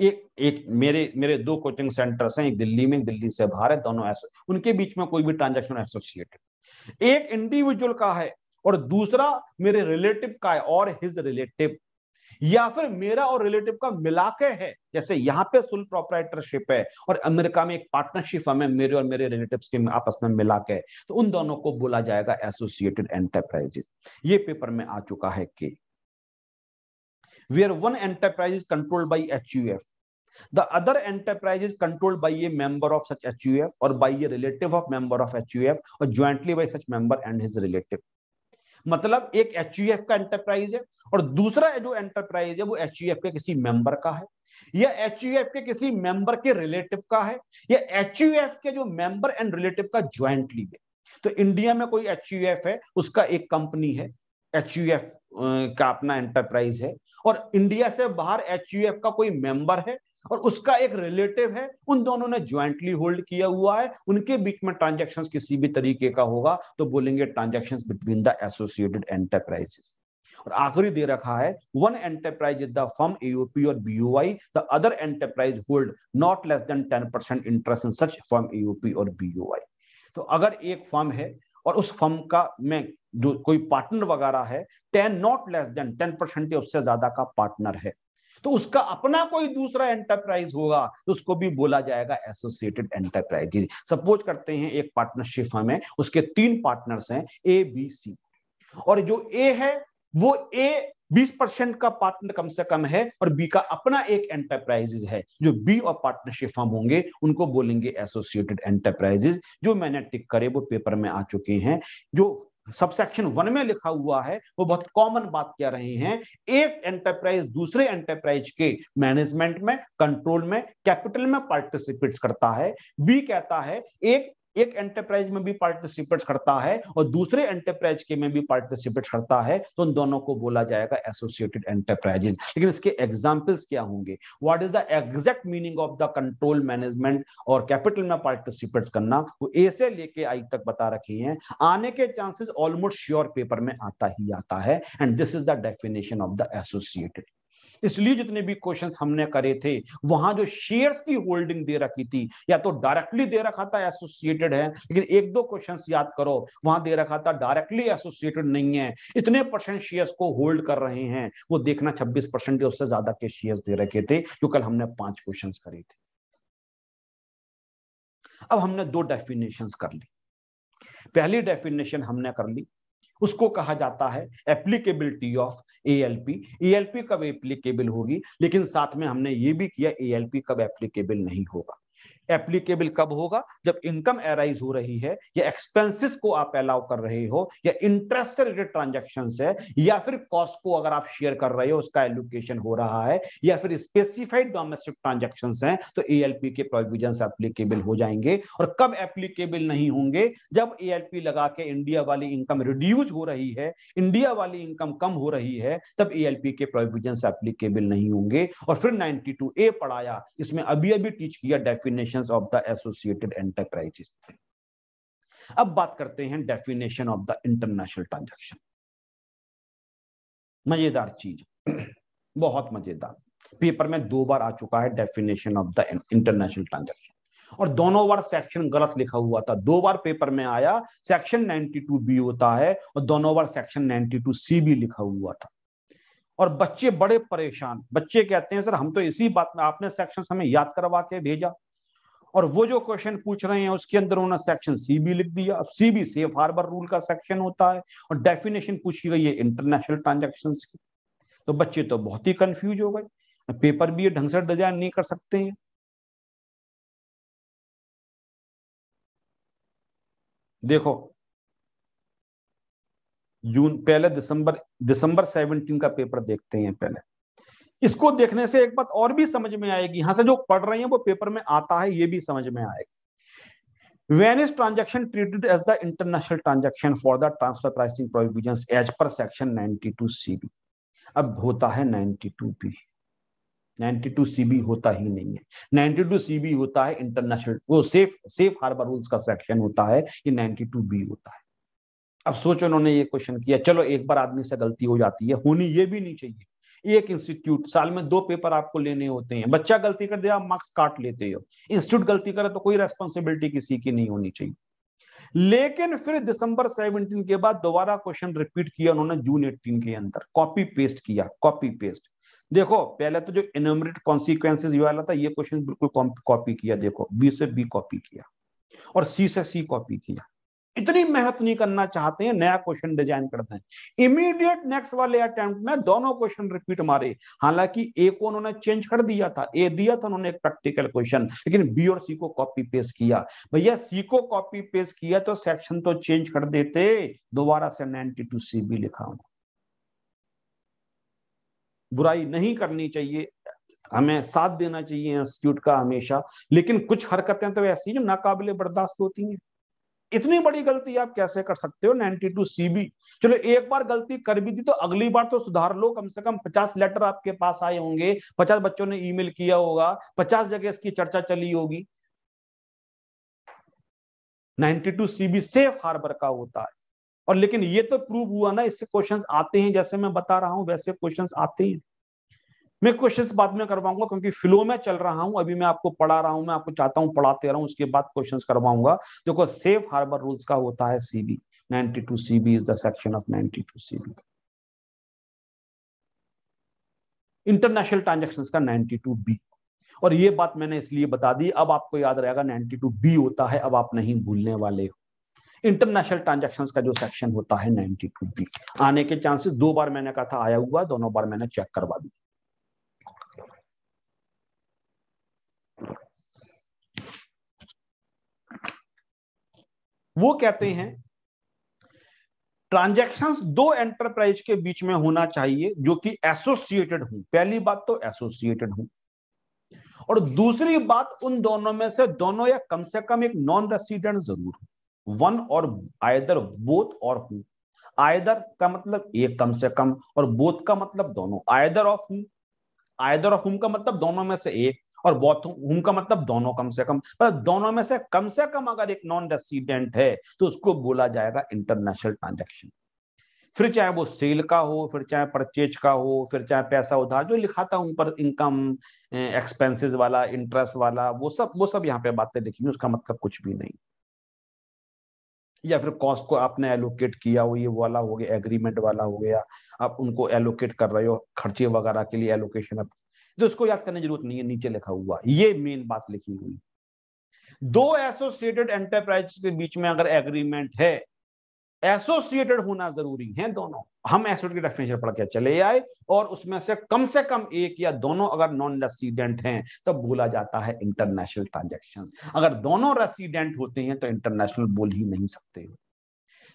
एक एक मेरे मेरे दो कोचिंग सेंटर्स हैं एक दिल्ली में दिल्ली से बाहर है दोनों उनके बीच में कोई भी ट्रांजेक्शन एसोसिएटेड एक इंडिविजुअल का है और दूसरा मेरे रिलेटिव का है और हिज रिलेटिव या फिर मेरा और रिलेटिव का मिला के है जैसे यहां पे सुल प्रोपराइटरशिप है और अमेरिका में एक पार्टनरशिप हमें मेरे और मेरे रिलेटिव के आपस में मिला के तो उन दोनों को बोला जाएगा एसोसिएटेड एंटरप्राइजेस ये पेपर में आ चुका है कि we are one enterprise is controlled by H U F The other enterprise is controlled by a member of such HUF or by a relative of member of HUF or jointly by such member and his relative. मतलब एक एच का एंटरप्राइज है और दूसरा जो एंटरप्राइज है वो एच के किसी मेंबर का है या एच के किसी मेंबर के रिलेटिव का है या एच के जो मेंबर एंड रिलेटिव का ज्वाइंटली है तो इंडिया में कोई एच है उसका एक कंपनी है एच का अपना एंटरप्राइज है और इंडिया से बाहर एच का कोई मेंबर है और उसका एक रिलेटिव है उन दोनों ने ज्वाइंटली होल्ड किया हुआ है उनके बीच में ट्रांजेक्शन किसी भी तरीके का होगा तो बोलेंगे transaction between the associated enterprises और आखिरी दे रखा है one enterprise is the firm AOP or BOI the other enterprise hold not less than ten percent interest in such firm AOP or BOI तो अगर एक फर्म है और उस फर्म का में जो कोई पार्टनर वगैरह है ten not less than ten percent या उससे ज्यादा का पार्टनर है तो उसका अपना कोई दूसरा एंटरप्राइज होगा तो उसको भी बोला जाएगा एसोसिएटेड एंटरप्राइज सपोज करते हैं एक पार्टनरशिप है उसके तीन पार्टनर्स हैं ए बी सी और जो ए है वो ए 20 परसेंट का पार्टनर कम से कम है और बी का अपना एक एंटरप्राइजेज है जो बी और पार्टनरशिप फॉर्म होंगे उनको बोलेंगे एसोसिएटेड एंटरप्राइजेज जो मैंने टिक करे वो पेपर में आ चुके हैं जो सबसेक्शन वन में लिखा हुआ है वो बहुत कॉमन बात कह रहे हैं एक एंटरप्राइज दूसरे एंटरप्राइज के मैनेजमेंट में कंट्रोल में कैपिटल में पार्टिसिपेट करता है बी कहता है एक एक एंटरप्राइज में भी पार्टिसिपेट करता है और दूसरे एंटरप्राइज के में भी पार्टिसिपेट करता है तो उन दोनों को बोला जाएगा एसोसिएटेड एंटरप्राइजेज लेकिन इसके एग्जाम्पल्स क्या होंगे what is the exact meaning of the control management or capital में पार्टिसिपेट करना वो ए से लेके आई तक बता रखी है आने के चांसेस ऑलमोस्ट श्योर पेपर में आता ही आता है and this is the definition of the associated इसलिए जितने भी क्वेश्चन हमने करे थे वहां जो शेयर्स की होल्डिंग दे रखी थी या तो डायरेक्टली दे रखा था एसोसिएटेड है लेकिन एक दो क्वेश्चन याद करो वहां दे रखा था डायरेक्टली एसोसिएटेड नहीं है इतने परसेंट शेयर्स को होल्ड कर रहे हैं वो देखना छब्बीस परसेंट उससे ज्यादा के शेयर्स दे रखे थे जो कल हमने पांच क्वेश्चन करे थे अब हमने दो डेफिनेशन कर ली पहली डेफिनेशन हमने कर ली उसको कहा जाता है एप्लीकेबिलिटी ऑफ एएलपी एएलपी कब एप्लीकेबल होगी लेकिन साथ में हमने ये भी किया एएलपी कब एप्लीकेबल नहीं होगा एप्लीकेबल कब होगा जब इनकम एराइज हो रही है या एक्सपेंसेस को आप अलाउ कर रहे हो या इंटरेस्ट रिलेटेड ट्रांजेक्शन है या फिर कॉस्ट को अगर आप शेयर कर रहे हो उसका एलोकेशन हो रहा है या फिर स्पेसिफाइड डोमेस्टिक ट्रांजेक्शन है तो एएलपी के प्रोविजन एप्लीकेबल हो जाएंगे और कब एप्लीकेबल नहीं होंगे जब एएलपी लगा के इंडिया वाली इनकम रिड्यूज हो रही है इंडिया वाली इनकम कम हो रही है तब एएलपी के प्रोविजन एप्लीकेबल नहीं होंगे और फिर 92 ए पढ़ाया इसमें अभी अभी टीच किया definition definition of the associated enterprises अब बात करते हैं definition of the international transaction मजेदार चीज बहुत मजेदार पेपर में दो बार आ चुका है definition of the international transaction और दोनों बार सेक्शन गलत लिखा हुआ था दो बार पेपर में आया सेक्शन 92 बी होता है और दोनों बार सेक्शन 92 सी भी लिखा हुआ था और बच्चे बड़े परेशान बच्चे कहते हैं सर हम तो इसी बात में आपने सेक्शन हमें याद करवा के भेजा और वो जो क्वेश्चन पूछ रहे हैं उसके अंदर उन्होंने सेक्शन सी भी लिख दिया अब सी भी सेफ हार्बर रूल का सेक्शन होता है और डेफिनेशन पूछी गई है इंटरनेशनल ट्रांजेक्शन की तो बच्चे तो बहुत ही कंफ्यूज हो गए पेपर भी ये ढंग से डिजाइन नहीं कर सकते हैं देखो जून पहले दिसंबर दिसंबर 17 का पेपर देखते हैं पहले इसको देखने से एक बात और भी समझ में आएगी यहां से जो पढ़ रहे हैं वो पेपर में आता है ये भी समझ में आएगा when is transaction treated as the international transaction for the transfer pricing provision as per section C CB अब होता है ninety two B ninety C CB होता ही नहीं है नाइनटी सी सीबी होता है इंटरनेशनल वो सेफ सेफ हार्बर रूल्स का सेक्शन होता है ये नाइनटी टू बी होता है अब सोचो उन्होंने ये क्वेश्चन किया चलो एक बार आदमी से गलती हो जाती है होनी ये भी नहीं चाहिए एक इंस्टीट्यूट साल में दो पेपर आपको लेने होते हैं बच्चा गलती कर दे आप मार्क्स काट लेते हो इंस्टीट्यूट गलती करे तो कोई रेस्पॉन्सिबिलिटी किसी की नहीं होनी चाहिए लेकिन फिर दिसंबर 17 के बाद दोबारा क्वेश्चन रिपीट किया उन्होंने जून 18 के अंदर कॉपी पेस्ट किया कॉपी पेस्ट देखो पहले तो जो इनमेट कॉन्सिक्वेंसिस वाला था ये क्वेश्चन बिल्कुल कॉपी किया देखो बी से बी कॉपी किया और सी से सी कॉपी किया इतनी मेहनत नहीं करना चाहते हैं नया क्वेश्चन डिजाइन करते हैं इमीडिएट नेक्स्ट वाले अटेम्प्ट में दोनों क्वेश्चन रिपीट मारे हालांकि ए को उन्होंने चेंज कर दिया था ए दिया था उन्होंने एक प्रैक्टिकल क्वेश्चन लेकिन बी और सी को कॉपी पेस्ट किया भैया सी को कॉपी पेस्ट किया तो सेक्शन तो चेंज कर देते दोबारा से नाइनटी टू सी भी लिखा उन्होंने बुराई नहीं करनी चाहिए हमें साथ देना चाहिए इंस्टीट्यूट का हमेशा लेकिन कुछ हरकतें तो ऐसी जो नाकाबिले बर्दाश्त होती हैं इतनी बड़ी गलती आप कैसे कर सकते हो 92 सीबी चलो एक बार गलती कर भी दी तो अगली बार तो सुधार लो कम से कम 50 लेटर आपके पास आए होंगे 50 बच्चों ने ईमेल किया होगा 50 जगह इसकी चर्चा चली होगी 92 सीबी सेफ हार्बर का होता है और लेकिन ये तो प्रूव हुआ ना इससे क्वेश्चंस आते हैं जैसे मैं बता रहा हूं वैसे क्वेश्चंस आते हैं मैं क्वेश्चंस बाद में करवाऊंगा क्योंकि फ्लो में चल रहा हूं अभी मैं आपको पढ़ा रहा हूं मैं आपको चाहता हूं पढ़ाते रहा हूं उसके बाद क्वेश्चंस करवाऊंगा देखो सेफ हार्बर रूल्स का होता है CB 92 CB is the section of 92 CB international transaction का 92 बी और ये बात मैंने इसलिए बता दी अब आपको याद रहेगा नाइनटी बी होता है अब आप नहीं भूलने वाले हो इंटरनेशनल ट्रांजेक्शन का जो सेक्शन होता है नाइनटी बी आने के चांसेस दो बार मैंने कहा था आया हुआ दोनों बार मैंने चेक करवा दिया वो कहते हैं ट्रांजैक्शंस दो एंटरप्राइज के बीच में होना चाहिए जो कि एसोसिएटेड हूं पहली बात तो एसोसिएटेड हूं और दूसरी बात उन दोनों में से दोनों या कम से कम एक नॉन रेसिडेंट जरूर हो वन और आयदर बोथ और हूं आयदर का मतलब एक कम से कम और बोथ का मतलब दोनों either of whom either of whom का मतलब दोनों में से एक और बोथ हुम का मतलब दोनों कम से कम पर दोनों में से कम से कम अगर एक नॉन रेसिडेंट है तो उसको बोला जाएगा इंटरनेशनल ट्रांजेक्शन फिर चाहे वो सेल का हो फिर चाहे परचेज का हो फिर चाहे पैसा उधार जो लिखाता हूं पर इनकम एक्सपेंसेस वाला इंटरेस्ट वाला वो सब वो सब यहाँ पे बातें लिखेंगे उसका मतलब कुछ भी नहीं या फिर कॉस्ट को आपने एलोकेट किया हो ये वाला हो गया एग्रीमेंट वाला हो गया आप उनको एलोकेट कर रहे हो खर्चे वगैरह के लिए एलोकेशन आप तो उसको याद करने की जरूरत नहीं है नीचे लिखा हुआ ये मेन बात लिखी हुई दो एसोसिएटेड एंटरप्राइज के बीच में अगर एग्रीमेंट है एसोसिएटेड होना जरूरी है दोनों हम एसोसिएट की डेफिनेशन पढ़ के चले आए और उसमें से कम से कम एक या दोनों अगर नॉन रेसिडेंट हैं तो बोला जाता है इंटरनेशनल ट्रांजेक्शन अगर दोनों रेसिडेंट होते हैं तो इंटरनेशनल बोल ही नहीं सकते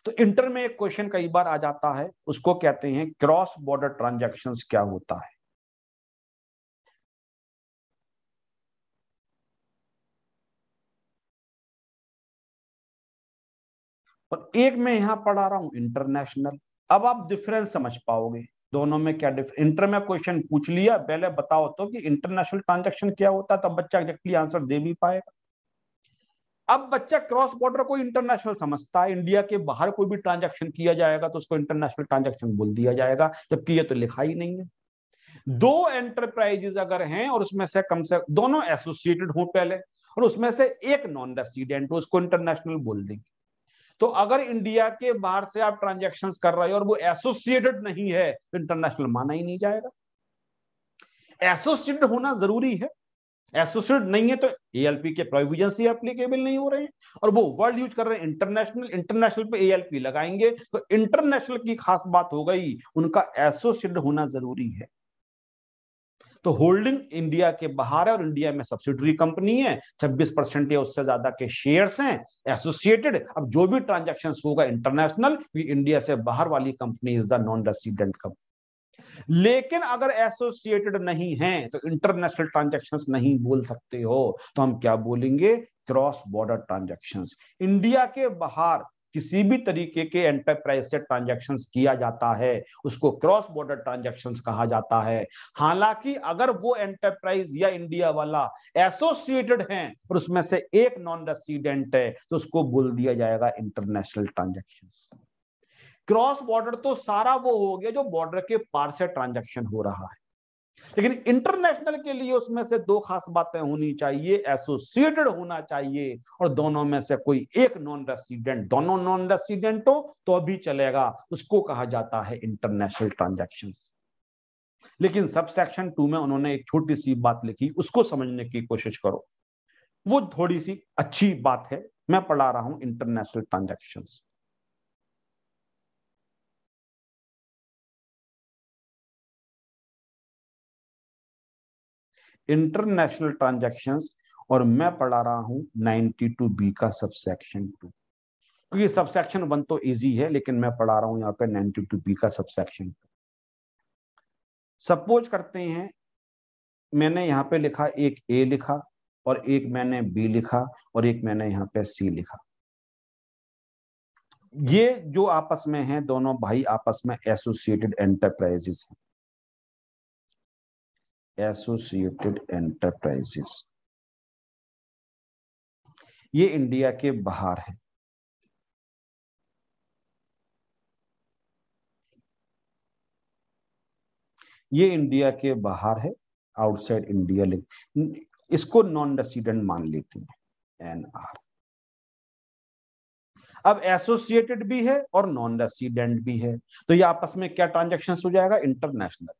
तो इंटर में एक क्वेश्चन कई बार आ जाता है उसको कहते हैं क्रॉस बॉर्डर ट्रांजेक्शन क्या होता है और एक मैं यहां पढ़ा रहा हूं इंटरनेशनल अब आप डिफरेंस समझ पाओगे दोनों में क्या डिफरेंस इंटर में क्वेश्चन पूछ लिया पहले बताओ तो कि इंटरनेशनल ट्रांजेक्शन क्या होता है तब बच्चा एक्जेक्टली आंसर दे भी पाएगा अब बच्चा क्रॉस बॉर्डर को इंटरनेशनल समझता है इंडिया के बाहर कोई भी ट्रांजेक्शन किया जाएगा तो उसको इंटरनेशनल ट्रांजेक्शन बोल दिया जाएगा जबकि ये तो लिखा ही नहीं है दो एंटरप्राइजेस अगर हैं और उसमें से कम से दोनों एसोसिएटेड हो पहले और उसमें से एक नॉन रेसिडेंट हो उसको इंटरनेशनल बोल देंगे तो अगर इंडिया के बाहर से आप ट्रांजेक्शन कर रहे हो और वो एसोसिएटेड नहीं है तो इंटरनेशनल माना ही नहीं जाएगा एसोसिएटेड होना जरूरी है एसोसिएट नहीं है तो एएलपी के प्रोविजन ही एप्लीकेबल नहीं हो रहे हैं और वो वर्ल्ड यूज कर रहे हैं इंटरनेशनल इंटरनेशनल पे एएलपी लगाएंगे तो इंटरनेशनल की खास बात हो गई उनका एसोसिएट होना जरूरी है तो होल्डिंग इंडिया के बाहर है और इंडिया में सब्सिडरी कंपनी है 26 परसेंट या उससे ज्यादा के शेयर्स हैं एसोसिएटेड अब जो भी ट्रांजेक्शन होगा इंटरनेशनल इंडिया से बाहर वाली company is the non resident company लेकिन अगर एसोसिएटेड नहीं है तो इंटरनेशनल ट्रांजेक्शन नहीं बोल सकते हो तो हम क्या बोलेंगे क्रॉस बॉर्डर ट्रांजेक्शन इंडिया के बाहर किसी भी तरीके के एंटरप्राइज से ट्रांजेक्शन किया जाता है उसको क्रॉस बॉर्डर ट्रांजेक्शन कहा जाता है हालांकि अगर वो एंटरप्राइज या इंडिया वाला एसोसिएटेड है और उसमें से एक नॉन रेसिडेंट है तो उसको बोल दिया जाएगा इंटरनेशनल ट्रांजेक्शन क्रॉस बॉर्डर तो सारा वो हो गया जो बॉर्डर के पार से ट्रांजेक्शन हो रहा है लेकिन इंटरनेशनल के लिए उसमें से दो खास बातें होनी चाहिए एसोसिएटेड होना चाहिए और दोनों में से कोई एक नॉन रेसिडेंट दोनों नॉन रेसिडेंट हो तो अभी चलेगा उसको कहा जाता है इंटरनेशनल ट्रांजेक्शन लेकिन सब सेक्शन टू में उन्होंने एक छोटी सी बात लिखी उसको समझने की कोशिश करो वो थोड़ी सी अच्छी बात है मैं पढ़ा रहा हूं इंटरनेशनल ट्रांजेक्शन इंटरनेशनल ट्रांजेक्शन और मैं पढ़ा रहा हूं नाइनटी टू बी का सबसेक्शन टू क्योंकि सबसेक्शन वन तो इजी है लेकिन मैं पढ़ा रहा हूं यहाँ पे टू बी का सबसेक्शन टू सपोज करते हैं मैंने यहाँ पे लिखा एक ए लिखा और एक मैंने बी लिखा और एक मैंने यहाँ पे सी लिखा ये जो आपस में हैं दोनों भाई आपस में एसोसिएटेड एंटरप्राइजेस हैं एसोसिएटेड एंटरप्राइजेस ये इंडिया के बाहर है ये इंडिया के बाहर है आउटसाइड इंडिया इसको नॉन रेसिडेंट मान लेते हैं एनआर अब एसोसिएटेड भी है और नॉन रेसिडेंट भी है तो ये आपस में क्या ट्रांजेक्शन हो जाएगा इंटरनेशनल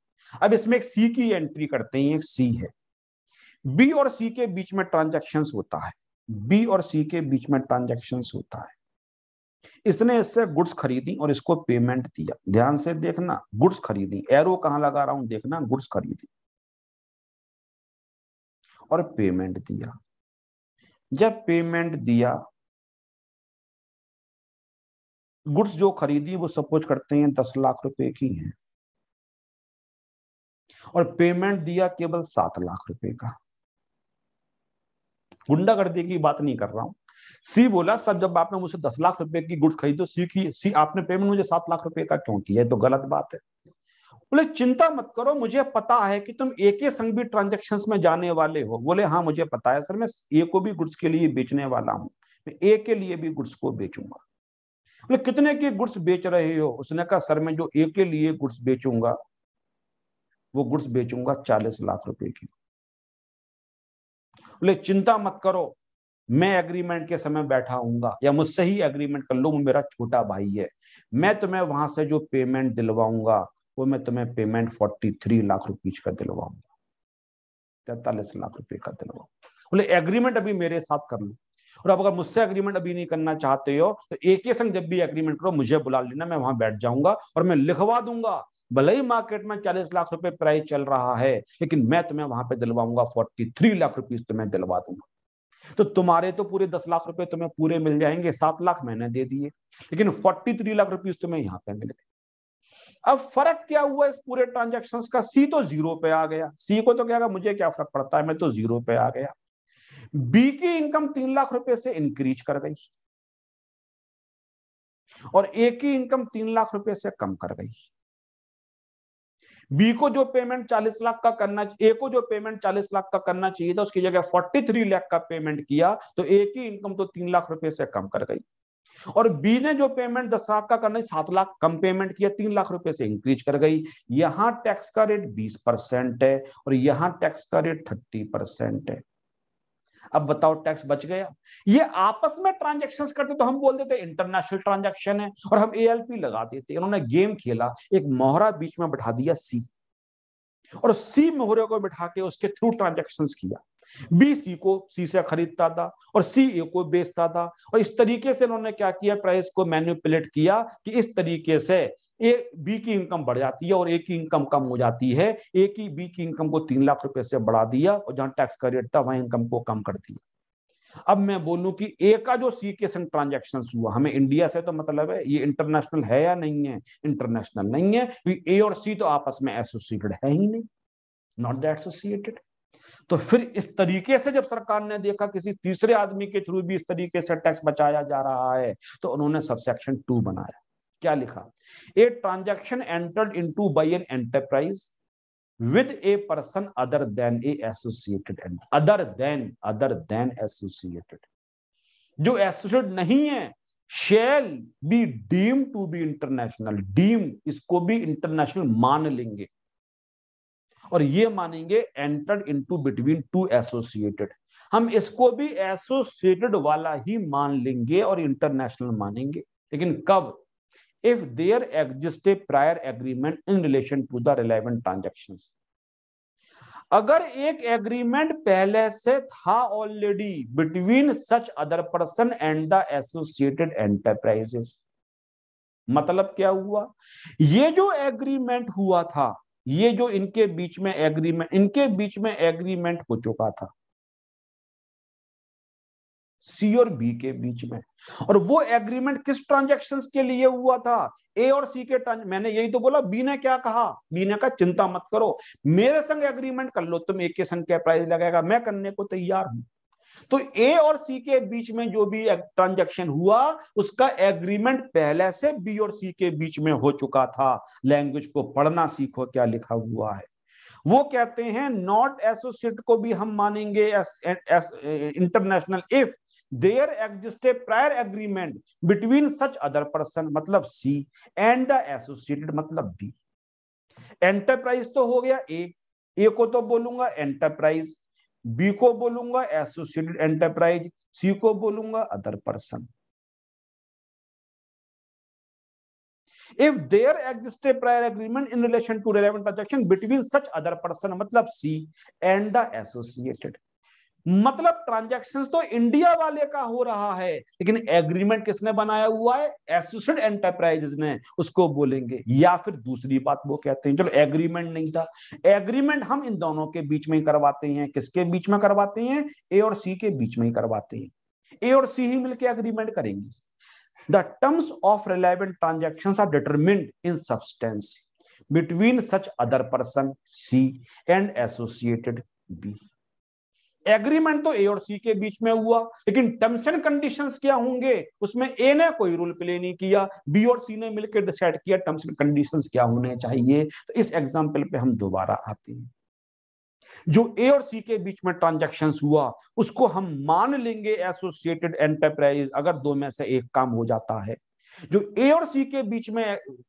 अब इसमें एक सी की एंट्री करते हैं एक सी है बी और सी के बीच में ट्रांजेक्शन होता है बी और सी के बीच में ट्रांजेक्शन होता है इसने इससे गुड्स खरीदी और इसको पेमेंट दिया ध्यान से देखना गुड्स खरीदी एरो कहां लगा रहा हूं देखना गुड्स खरीदी और पेमेंट दिया जब पेमेंट दिया गुड्स जो खरीदी वो सपोज करते हैं दस लाख रुपए की है और पेमेंट दिया केवल सात लाख रुपए का गुंडागर्दी की बात नहीं कर रहा हूं सी बोला सर जब आपने मुझसे दस लाख रुपए की गुड्स खरीदो सी की सी आपने पेमेंट मुझे सात लाख रुपए का क्यों किया तो गलत बात है बोले चिंता मत करो मुझे पता है कि तुम एक संग भी ट्रांजेक्शन में जाने वाले हो बोले हाँ मुझे पता है सर मैं ए को भी गुड्स के लिए बेचने वाला हूँ मैं ए के लिए भी गुड्स को बेचूंगा बोले कितने के गुड्स बेच रहे हो उसने कहा सर मैं जो ए के लिए गुड्स बेचूंगा वो गुड्स बेचूंगा चालीस लाख रुपए की बोले चिंता मत करो मैं एग्रीमेंट के समय बैठा हूंगा या मुझसे ही एग्रीमेंट कर लो मेरा छोटा भाई है मैं तुम्हें वहां से जो पेमेंट दिलवाऊंगा वो मैं तुम्हें payment forty three lakh rupees का दिलवाऊंगा तैतालीस लाख रुपए का दिलवाऊंगा बोले एग्रीमेंट अभी मेरे साथ कर लो और आप अगर मुझसे अग्रीमेंट अभी नहीं करना चाहते हो तो एक ही संग जब भी अग्रीमेंट करो मुझे बुला लेना मैं वहां बैठ जाऊंगा और मैं लिखवा दूंगा भले ही मार्केट में चालीस लाख रुपए प्राइस चल रहा है लेकिन मैं तुम्हें वहां पर दिलवाऊंगा फोर्टी थ्री लाख रुपीज तुम्हें दिलवा दूंगा तो तुम्हारे तो पूरे दस लाख रुपए तुम्हें पूरे मिल जाएंगे सात लाख मैंने दे दिए लेकिन फोर्टी थ्री लाख रुपीज तुम्हें यहां पे मिल गए अब फर्क क्या हुआ इस पूरे ट्रांजैक्शंस का सी तो जीरो पे आ गया सी को तो क्या मुझे क्या फर्क पड़ता है मैं तो जीरो पे आ गया बी की इनकम तीन लाख रुपए से इंक्रीज कर गई और ए की इनकम तीन लाख रुपए से कम कर गई बी को जो पेमेंट चालीस लाख का करना ए को जो पेमेंट चालीस लाख का करना चाहिए था उसकी जगह फोर्टी थ्री लाख का पेमेंट किया तो ए की इनकम तो तीन लाख रुपए से कम कर गई और बी ने जो पेमेंट दस लाख का करना सात लाख कम पेमेंट किया तीन लाख रुपए से इंक्रीज कर गई यहां टैक्स का रेट बीस परसेंट है और यहां टैक्स का रेट थर्टी परसेंट है अब बताओ टैक्स बच गया ये आपस में ट्रांजेक्शन करते तो हम बोल देते इंटरनेशनल ट्रांजेक्शन है और हम ए लगा देते इन्होंने गेम खेला एक मोहरा बीच में बैठा दिया सी और सी मोहरे को बैठा के उसके थ्रू ट्रांजेक्शन किया बी सी को सी से खरीदता था और सी ए को बेचता था और इस तरीके से इन्होंने क्या किया प्राइस को मैन्युपुलेट किया कि इस तरीके से ए बी की इनकम बढ़ जाती है और ए की इनकम कम हो जाती है ए की बी की इनकम को तीन लाख रुपए से बढ़ा दिया और जहां टैक्स का रेट था वहां इनकम को कम कर दिया अब मैं बोलूं कि ए का जो सी के संग ट्रांजेक्शन हुआ हमें इंडिया से तो मतलब है ये इंटरनेशनल है या नहीं है इंटरनेशनल नहीं है क्योंकि ए और सी तो आपस में एसोसिएटेड है ही नहीं नॉट द एसोसिएटेड तो फिर इस तरीके से जब सरकार ने देखा किसी तीसरे आदमी के थ्रू भी इस तरीके से टैक्स बचाया जा रहा है तो उन्होंने सबसेक्शन टू बनाया क्या लिखा a transaction entered into by an enterprise with a person other than a associated other than other than associated जो एसोसिएट नहीं है shall be deem to be international deem इसको भी इंटरनेशनल मान लेंगे और ये मानेंगे entered into between two associated हम इसको भी एसोसिएटेड वाला ही मान लेंगे और इंटरनेशनल मानेंगे लेकिन कब if there exists a prior agreement in relation to the relevant transactions अगर एक एग्रीमेंट पहले से था already between such other person and the associated enterprises मतलब क्या हुआ ये जो एग्रीमेंट हुआ था ये जो इनके बीच में एग्रीमेंट इनके बीच में एग्रीमेंट हो चुका था सी और बी के बीच में और वो एग्रीमेंट किस ट्रांजेक्शन के लिए हुआ था ए और सी के मैंने यही तो बोला बी ने क्या कहा बी ने कहा चिंता मत करो मेरे संग एग्रीमेंट कर लो तुम एक के संग क्या प्राइस लगाएगा मैं करने को तैयार हूं तो ए और सी के बीच में जो भी ट्रांजैक्शन हुआ उसका एग्रीमेंट पहले से बी और सी के बीच में हो चुका था लैंग्वेज को पढ़ना सीखो क्या लिखा हुआ है वो कहते हैं नॉट एसोसिएट को भी हम मानेंगे international if there exist a prior agreement between such other person मतलब सी एंड द एसोसिएटेड मतलब बी एंटरप्राइज तो हो गया ए ए को तो बोलूंगा एंटरप्राइज बी को बोलूंगा एसोसिएटेड एंटरप्राइज सी को बोलूंगा other person if there exists a prior agreement in relation to relevant transaction between such other person matlab मतलब c and the associated मतलब ट्रांजैक्शंस तो इंडिया वाले का हो रहा है लेकिन एग्रीमेंट किसने बनाया हुआ है एसोसिएट एंटरप्राइजेस ने उसको बोलेंगे या फिर दूसरी बात वो कहते हैं चलो एग्रीमेंट नहीं था एग्रीमेंट हम इन दोनों के बीच में ही करवाते हैं किसके बीच में करवाते हैं ए और सी के बीच में ही करवाते हैं ए और सी ही मिलकर एग्रीमेंट करेंगे the terms of relevant transaction are determined in substance between such other person C and associated B agreement तो ए और सी के बीच में हुआ लेकिन टर्म्स एंड कंडीशन क्या होंगे उसमें ए ने कोई रोल प्ले नहीं किया बी और सी ने मिलकर डिसाइड किया टर्म्स एंड कंडीशन क्या होने चाहिए तो इस एग्जाम्पल पे हम दोबारा आते हैं जो ए और सी के बीच में ट्रांजैक्शंस हुआ उसको हम मान लेंगे एसोसिएटेड एंटरप्राइज अगर दो में से एक काम हो जाता है जो ए और सी के बीच में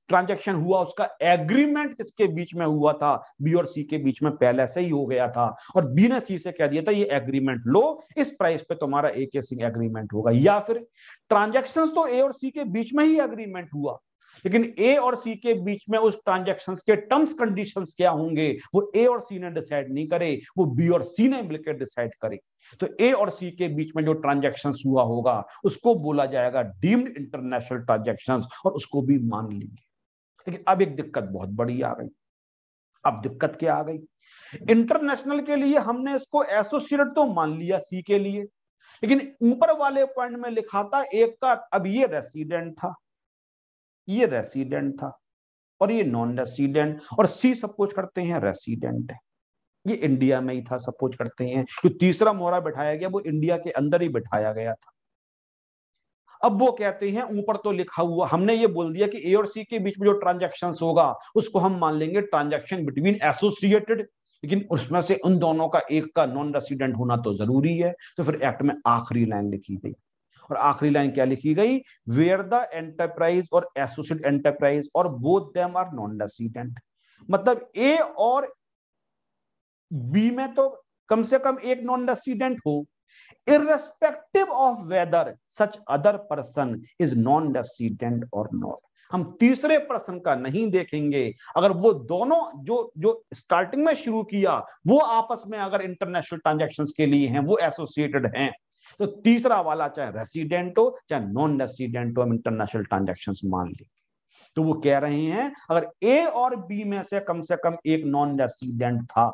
ट्रांजैक्शन हुआ उसका एग्रीमेंट किसके बीच में हुआ था बी और सी के बीच में पहले से ही हो गया था और बी ने सी से कह दिया था ये एग्रीमेंट लो इस प्राइस पे तुम्हारा ए के सी एग्रीमेंट होगा या फिर ट्रांजेक्शन तो ए और सी के बीच में ही एग्रीमेंट हुआ लेकिन ए और सी के बीच में उस ट्रांजेक्शन के टर्म्स कंडीशन क्या होंगे वो ए और सी ने डिसाइड नहीं करे वो बी और सी ने मिलकर डिसाइड करे तो ए और सी के बीच में जो ट्रांजेक्शन हुआ होगा उसको बोला जाएगा डीम्ड इंटरनेशनल ट्रांजेक्शन और उसको भी मान लेंगे लेकिन अब एक दिक्कत बहुत बड़ी आ गई अब दिक्कत क्या आ गई इंटरनेशनल के लिए हमने इसको एसोसिएट तो मान लिया सी के लिए लेकिन ऊपर वाले पॉइंट में लिखा था एक का अब ये रेसिडेंट था ये रेसिडेंट था और ये नॉन रेसिडेंट और सी सपोज करते हैं रेसिडेंट है ये इंडिया में ही था सपोज करते हैं जो तो तीसरा मोहरा बैठाया गया वो इंडिया के अंदर ही बिठाया गया था अब वो कहते हैं ऊपर तो लिखा हुआ हमने ये बोल दिया कि ए और सी के बीच में जो ट्रांजेक्शन होगा उसको हम मान लेंगे ट्रांजेक्शन बिटवीन एसोसिएटेड लेकिन उसमें से उन दोनों का एक का नॉन रेसिडेंट होना तो जरूरी है तो फिर एक्ट में आखिरी लाइन लिखी गई पर आखिरी लाइन क्या लिखी गई where the enterprise or associate enterprise or both them are non resident मतलब ए और बी में तो कम से कम एक नॉन रेसिडेंट हो irrespective of whether such other person is non resident or not हम तीसरे पर्सन का नहीं देखेंगे अगर वो दोनों जो जो स्टार्टिंग में शुरू किया वो आपस में अगर इंटरनेशनल ट्रांजैक्शंस के लिए हैं वो एसोसिएटेड हैं तो तीसरा वाला चाहे रेसिडेंट हो चाहे नॉन रेसिडेंट हो हम इंटरनेशनल ट्रांजेक्शन मान लेंगे तो वो कह रहे हैं अगर ए और बी में से कम से कम एक नॉन रेसिडेंट था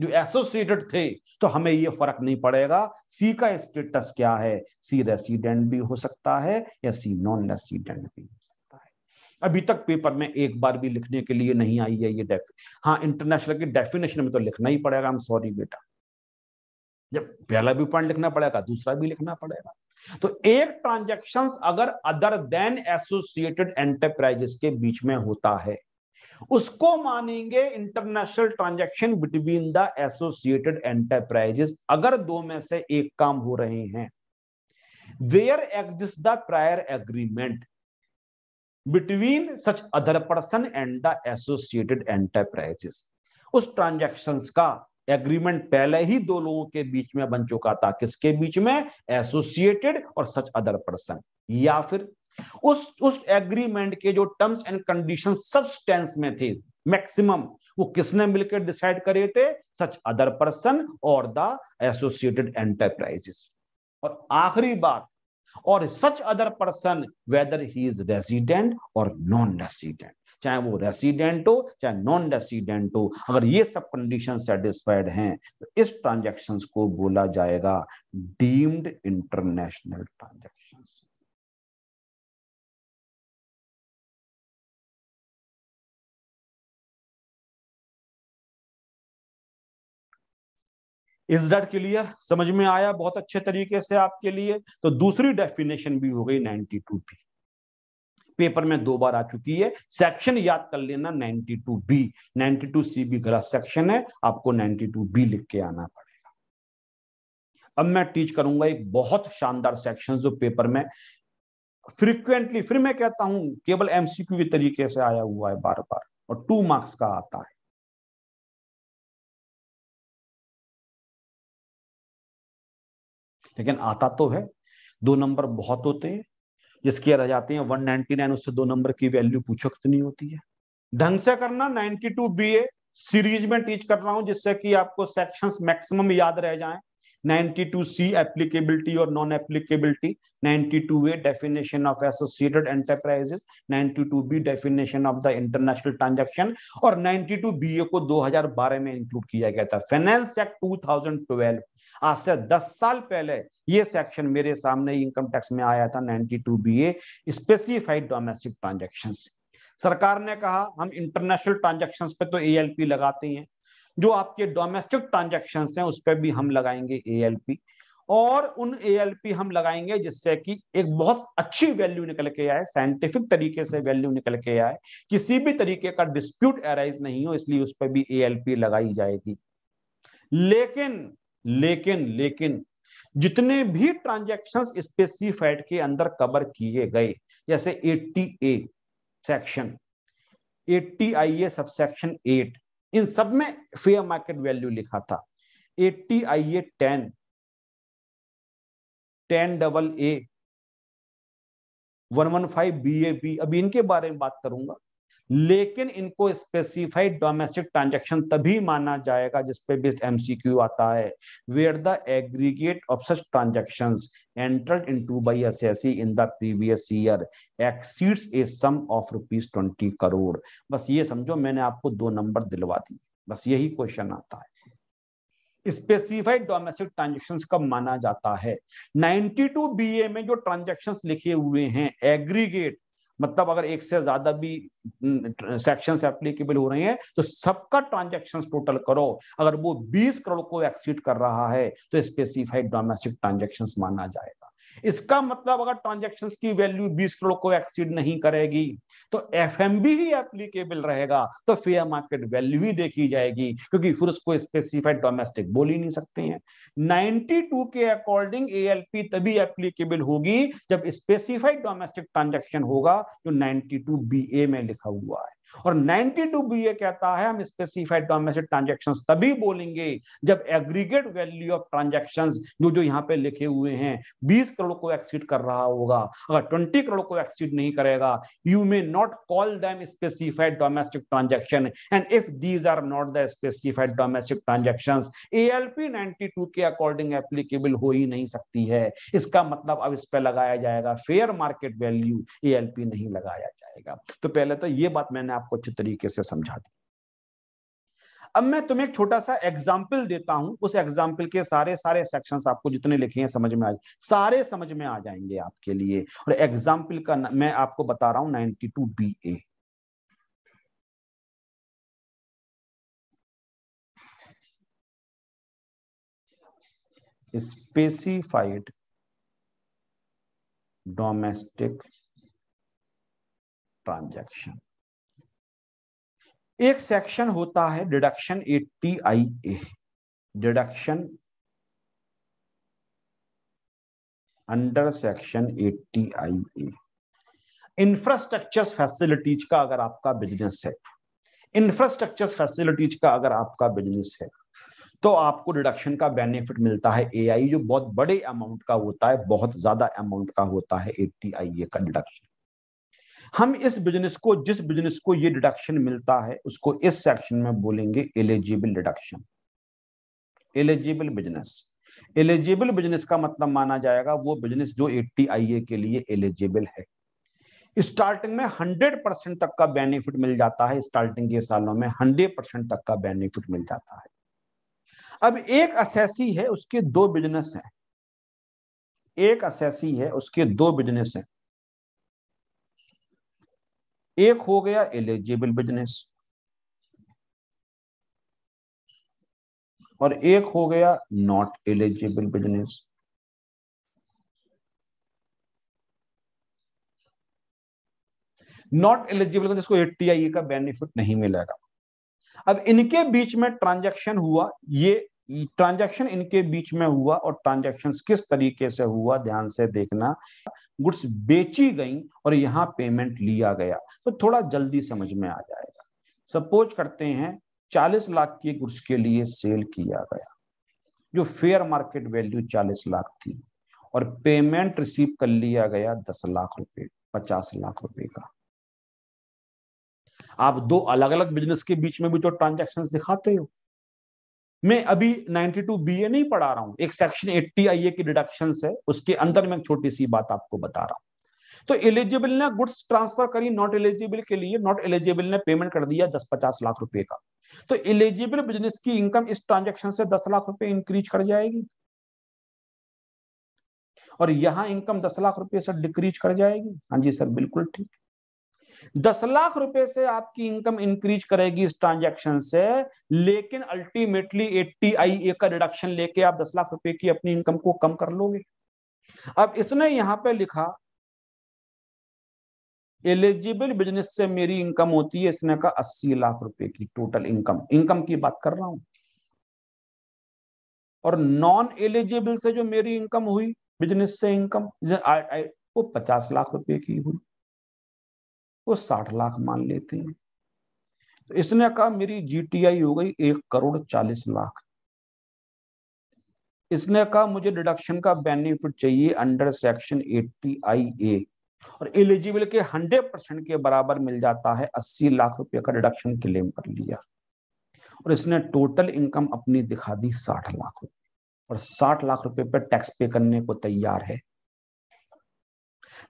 जो एसोसिएटेड थे तो हमें ये फर्क नहीं पड़ेगा सी का स्टेटस क्या है सी रेसिडेंट भी हो सकता है या सी नॉन रेसिडेंट भी हो सकता है अभी तक पेपर में एक बार भी लिखने के लिए नहीं आई है ये डेफ हाँ इंटरनेशनल की डेफिनेशन में तो लिखना ही पड़ेगा हम सॉरी बेटा जब पहला भी पॉइंट लिखना पड़ेगा दूसरा भी लिखना पड़ेगा तो एक ट्रांजेक्शन अगर अदर देन एसोसिएटेड एंटरप्राइजेस के बीच में होता है उसको मानेंगे international transaction between the associated enterprises अगर दो में से एक काम हो रहे हैं there exist the prior agreement between such other person and the associated enterprises उस ट्रांजेक्शन का एग्रीमेंट पहले ही दो लोगों के बीच में बन चुका था किसके बीच में एसोसिएटेड और सच अदर पर्सन या फिर उस उस एग्रीमेंट के जो टर्म्स एंड कंडीशन सब में थे मैक्सिमम वो किसने मिलकर डिसाइड करे थे सच अदर पर्सन और द एसोसिएटेड एंटरप्राइजेस और आखिरी बात और such other person whether he is resident or non resident चाहे वो रेसिडेंट हो चाहे नॉन रेसिडेंट हो अगर ये सब कंडीशन सेटिस्फाइड हैं तो इस ट्रांजेक्शन को बोला जाएगा deemed international transaction is that clear समझ में आया बहुत अच्छे तरीके से आपके लिए तो दूसरी डेफिनेशन भी हो गई 92 टू पी पेपर में दो बार आ चुकी है सेक्शन याद कर लेना 92 बी 92 सी भी गलत सेक्शन है आपको 92 बी लिख के आना पड़ेगा अब मैं टीच करूंगा एक बहुत शानदार सेक्शन जो पेपर में फ्रीक्वेंटली फिर मैं कहता हूं केवल एमसीक्यू के तरीके से आया हुआ है बार बार और टू मार्क्स का आता है लेकिन आता तो है दो नंबर बहुत होते हैं जिसके रह जाते हैं नाइन उससे दो नंबर की वैल्यू पूछो कितनी होती है ढंग से करना ninety two B A series में टीच कर रहा हूं जिससे कि आपको सेक्शंस मैक्सिमम याद रह जाएं 92 सी एप्लीकेबिलिटी और non applicability 92 A definition of associated enterprises 92 B definition of the international transaction और 92 बी ए को 2012 में इंक्लूड किया गया था फाइनेंस एक्ट 2012 आज से 10 साल पहले ये सेक्शन मेरे सामने इनकम टैक्स में आया था 92 बीए स्पेसिफाइड डोमेस्टिक ट्रांजेक्शन सरकार ने कहा हम इंटरनेशनल ट्रांजेक्शन पे तो एएलपी लगाते हैं जो आपके डोमेस्टिक ट्रांजेक्शन हैं उस पर भी हम लगाएंगे ए और उन ए हम लगाएंगे जिससे कि एक बहुत अच्छी वैल्यू निकल के आए साइंटिफिक तरीके से वैल्यू निकल के आए किसी भी तरीके का डिस्प्यूट एराइज नहीं हो इसलिए उस पर भी ए लगाई जाएगी लेकिन लेकिन लेकिन जितने भी ट्रांजेक्शन स्पेसिफाइड के अंदर कवर किए गए जैसे A section A subsection eight इन सब में फेयर मार्केट वैल्यू लिखा था A ten ten double A one one five B A B अभी इनके बारे में बात करूंगा लेकिन इनको स्पेसिफाइड डोमेस्टिक ट्रांजेक्शन तभी माना जाएगा जिसपे बेस्ड एमसीक्यू आता है where the aggregate of such transaction entered into by S in the previous year exceeds a sum of rupees twenty crore बस ये समझो मैंने आपको दो नंबर दिलवा दिए बस यही क्वेश्चन आता है स्पेसिफाइड डोमेस्टिक ट्रांजेक्शन कब माना जाता है बी ए में जो ट्रांजेक्शन लिखे हुए हैं एग्रीगेट मतलब अगर एक से ज्यादा भी सेक्शन एप्लीकेबल हो रहे हैं तो सबका ट्रांजेक्शन टोटल करो अगर वो बीस करोड़ को एक्सीड कर रहा है तो स्पेसिफाइड डोमेस्टिक ट्रांजेक्शन माना जाएगा इसका मतलब अगर ट्रांजेक्शन की वैल्यू बीस करोड़ को एक्सीड नहीं करेगी तो एफ ही एप्लीकेबल रहेगा तो फेयर मार्केट वैल्यू ही देखी जाएगी क्योंकि फिर उसको स्पेसिफाइड डोमेस्टिक बोल ही नहीं सकते हैं 92 के अकॉर्डिंग एएलपी तभी एप्लीकेबल होगी जब स्पेसिफाइड डोमेस्टिक ट्रांजेक्शन होगा जो 92 बीए में लिखा हुआ है और 92 बी बीए कहता है हम स्पेसिफाइड डोमेस्टिक ट्रांजेक्शन तभी बोलेंगे जब एग्रीगेट वैल्यू ऑफ ट्रांजेक्शन जो जो यहाँ पे लिखे हुए हैं 20 करोड़ को एक्सीड कर रहा होगा अगर 20 करोड़ को एक्सीड नहीं करेगा you may not call them specified domestic transaction and if these are not the specified domestic transaction A L के अकॉर्डिंग एप्लीकेबल हो ही नहीं सकती है इसका मतलब अब इस पर लगाया जाएगा फेयर मार्केट वैल्यू ए नहीं लगाया जाएगा तो पहले तो ये बात मैंने आपको अच्छे तरीके से समझा दी अब मैं तुम्हें एक छोटा सा एग्जाम्पल देता हूं उस एग्जाम्पल के सारे सारे सेक्शंस आपको जितने लिखे हैं समझ में आ सारे समझ में आ जाएंगे आपके लिए और एग्जाम्पल का न, मैं आपको बता रहा हूं ninety two B A specified domestic transaction एक सेक्शन होता है deduction eighty I A deduction under section eighty I A infrastructure facilities का अगर आपका बिजनेस है इंफ्रास्ट्रक्चर फैसिलिटीज का अगर आपका बिजनेस है तो आपको डिडक्शन का बेनिफिट मिलता है एआई जो बहुत बड़े अमाउंट का होता है बहुत ज्यादा अमाउंट का होता है एटीआईए का डिडक्शन हम इस बिजनेस को जिस बिजनेस को ये डिडक्शन मिलता है उसको इस सेक्शन में बोलेंगे eligible deduction eligible business eligible business का मतलब माना जाएगा वो बिजनेस जो एट्टी आई के लिए एलिजिबल है स्टार्टिंग में हंड्रेड परसेंट तक का बेनिफिट मिल जाता है स्टार्टिंग के सालों में हंड्रेड परसेंट तक का बेनिफिट मिल जाता है अब एक असेसी है उसके दो बिजनेस हैं एक असेसी है उसके दो बिजनेस हैं एक हो गया एलिजिबल बिजनेस और एक हो गया not eligible business not eligible का जिसको एटीआई e का बेनिफिट नहीं मिलेगा अब इनके बीच में ट्रांजैक्शन हुआ ये ट्रांजैक्शन इनके बीच में हुआ और ट्रांजैक्शन किस तरीके से हुआ ध्यान से देखना गुड्स बेची गई और यहाँ पेमेंट लिया गया तो थोड़ा जल्दी समझ में आ जाएगा सपोज करते हैं 40 लाख की गुड्स के लिए सेल किया गया जो फेयर मार्केट वैल्यू 40 लाख थी और पेमेंट रिसीव कर लिया गया 10 लाख रुपए 50 लाख रुपए का आप दो अलग अलग बिजनेस के बीच में भी तो ट्रांजैक्शंस दिखाते हो मैं अभी 92 बीए नहीं पढ़ा रहा हूं एक सेक्शन 80 आईए की डिडक्शन है उसके अंदर मैं छोटी सी बात आपको बता रहा हूं तो एलिजिबल ने गुड्स ट्रांसफर करी नॉट एलिजिबल के लिए नॉट एलिजिबल ने पेमेंट कर दिया दस पचास लाख रुपए का तो एलिजिबल बिजनेस की इनकम इस ट्रांजेक्शन से दस लाख रुपए इंक्रीज कर जाएगी और यहां इनकम दस लाख रुपए से डिक्रीज कर जाएगी हाँ जी सर बिल्कुल ठीक दस लाख रुपए से आपकी इनकम इंक्रीज करेगी इस ट्रांजैक्शन से लेकिन अल्टीमेटली एट्टी आई ए का डिडक्शन लेके आप दस लाख रुपए की अपनी इनकम को कम कर लोगे अब इसने यहां पे लिखा एलिजिबल बिजनेस से मेरी इनकम होती है इसने कहा अस्सी लाख रुपए की टोटल इनकम इनकम की बात कर रहा हूं और नॉन एलिजिबल से जो मेरी इनकम हुई बिजनेस से इनकम वो पचास लाख रुपए की हुई वो साठ लाख मान लेते हैं तो इसने कहा मेरी जीटीआई हो गई एक करोड़ चालीस लाख इसने कहा मुझे डिडक्शन का बेनिफिट चाहिए under section eighty I A और एलिजिबल के हंड्रेड परसेंट के बराबर मिल जाता है अस्सी लाख रुपए का डिडक्शन क्लेम कर लिया और इसने टोटल इनकम अपनी दिखा दी साठ लाख रुपए और साठ लाख रुपए पर टैक्स पे करने को तैयार है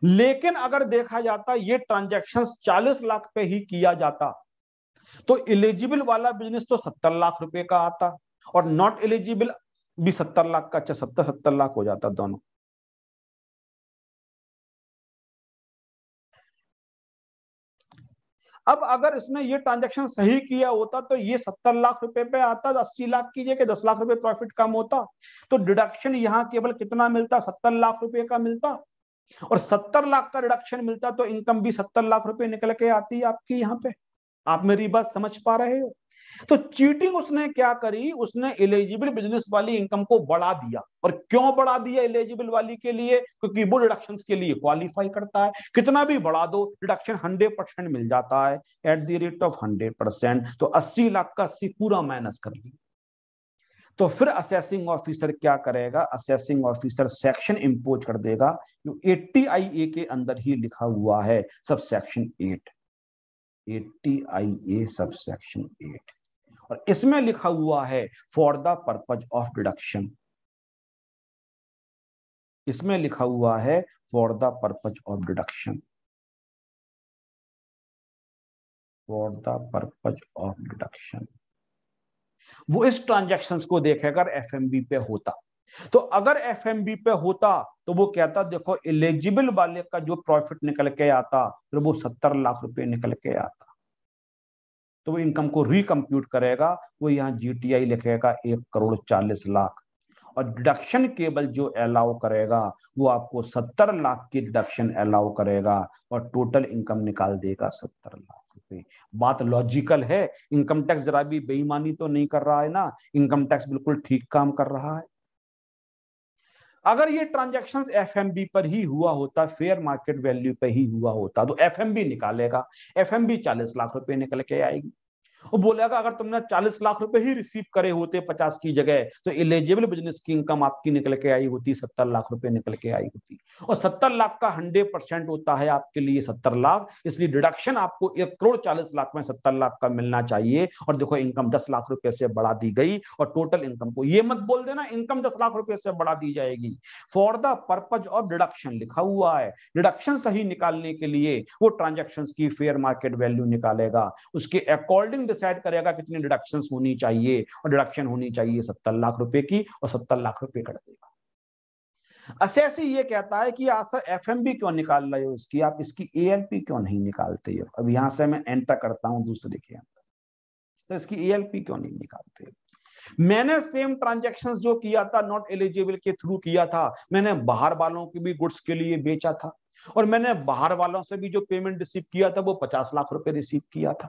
लेकिन अगर देखा जाता ये ट्रांजेक्शन 40 लाख पे ही किया जाता तो एलिजिबल वाला बिजनेस तो 70 लाख रुपए का आता और नॉट एलिजिबल भी 70 लाख का अच्छा सत्तर सत्तर लाख हो जाता दोनों अब अगर इसने ये ट्रांजेक्शन सही किया होता तो ये सत्तर लाख रुपए पे आता अस्सी लाख की जगह दस लाख रुपए प्रॉफिट कम होता तो डिडक्शन यहां केवल कितना मिलता सत्तर लाख रुपए का मिलता और सत्तर लाख का रिडक्शन मिलता तो इनकम भी सत्तर लाख रुपए निकल के आती आपकी यहाँ पे आप मेरी बात समझ पा रहे हो तो चीटिंग उसने क्या करी उसने एलिजिबल बिजनेस वाली इनकम को बढ़ा दिया और क्यों बढ़ा दिया एलिजिबल वाली के लिए क्योंकि वो रिडक्शन के लिए क्वालिफाई करता है कितना भी बढ़ा दो रिडक्शन हंड्रेड परसेंट मिल जाता है at the rate of hundred percent तो अस्सी लाख का अस्सी पूरा माइनस कर लिया तो फिर असेसिंग ऑफिसर क्या करेगा असेसिंग ऑफिसर सेक्शन इंपोज कर देगा जो एट्टी ए के अंदर ही लिखा हुआ है subsection eight eighty I A subsection eight और इसमें लिखा हुआ है for the purpose of deduction इसमें लिखा हुआ है for the purpose of deduction for the purpose of deduction वो इस ट्रांजेक्शन को देखेगा एफ पे होता तो अगर एफ पे होता तो वो कहता देखो एलिजिबल वाले का जो प्रॉफिट निकल के आता तो वो सत्तर लाख रुपए निकल के आता तो वो इनकम को रिकम्प्यूट करेगा वो यहाँ जीटीआई लिखेगा एक करोड़ चालीस लाख और डिडक्शन केबल जो अलाउ करेगा वो आपको सत्तर लाख की डिडक्शन अलाउ करेगा और टोटल इनकम निकाल देगा सत्तर लाख सकते बात लॉजिकल है इनकम टैक्स जरा भी बेईमानी तो नहीं कर रहा है ना इनकम टैक्स बिल्कुल ठीक काम कर रहा है अगर ये ट्रांजेक्शन एफ पर ही हुआ होता फेयर मार्केट वैल्यू पर ही हुआ होता तो एफ निकालेगा एफ चालीस लाख रुपए निकल के आएगी वो बोलेगा अगर तुमने 40 लाख रुपए ही रिसीव करे होते 50 की जगह तो एलिजिबल बिजनेस की इनकम आपकी निकल के आई होती 70 लाख रुपए निकल के आई होती और 70 लाख का 100 परसेंट होता है आपके लिए 70 लाख इसलिए डिडक्शन आपको एक करोड़ 40 लाख में 70 लाख का मिलना चाहिए और देखो इनकम 10 लाख रुपए से बढ़ा दी गई और टोटल इनकम को ये मत बोल देना इनकम दस लाख रुपए से बढ़ा दी जाएगी for the purpose of deduction लिखा हुआ है डिडक्शन सही निकालने के लिए वो ट्रांजेक्शन की फेयर मार्केट वैल्यू निकालेगा उसके अकॉर्डिंग डिसाइड करेगा कितनी डिडक्शन होनी चाहिए और डिडक्शन होनी चाहिए सत्तर लाख रुपए की और सत्तर लाख रुपए कट देगा असेसी अच्छा, ये कहता है कि आज सर एफ क्यों निकाल रहे हो इसकी आप इसकी ए क्यों नहीं निकालते हो अब यहां से मैं एंटर करता हूं दूसरे के अंदर तो इसकी ए क्यों नहीं निकालते हो? मैंने सेम ट्रांजेक्शन जो किया था नॉट एलिजिबल के थ्रू किया था मैंने बाहर वालों के भी गुड्स के लिए बेचा था और मैंने बाहर वालों से भी जो पेमेंट रिसीव किया था वो पचास लाख रुपए रिसीव किया था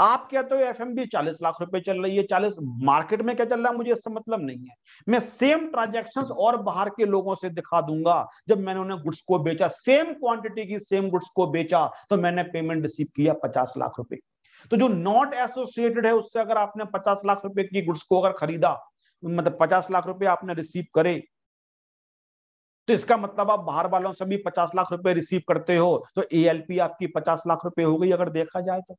आप कहते हो तो एफ एम बी चालीस लाख रुपए चल रही है चालीस मार्केट में क्या चल रहा है मुझे इससे मतलब नहीं है मैं सेम ट्रांजेक्शन और बाहर के लोगों से दिखा दूंगा जब मैंने उन्हें गुड्स को बेचा सेम क्वांटिटी की सेम गुड्स को बेचा तो मैंने पेमेंट रिसीव किया पचास लाख रुपए तो जो नॉट एसोसिएटेड है उससे अगर आपने पचास लाख रुपए की गुड्स को अगर खरीदा मतलब पचास लाख रुपए आपने रिसीव करे तो इसका मतलब आप बाहर वालों से भी पचास लाख रुपए रिसीव करते हो तो एएलपी आपकी पचास लाख रुपए हो गई अगर देखा जाए तो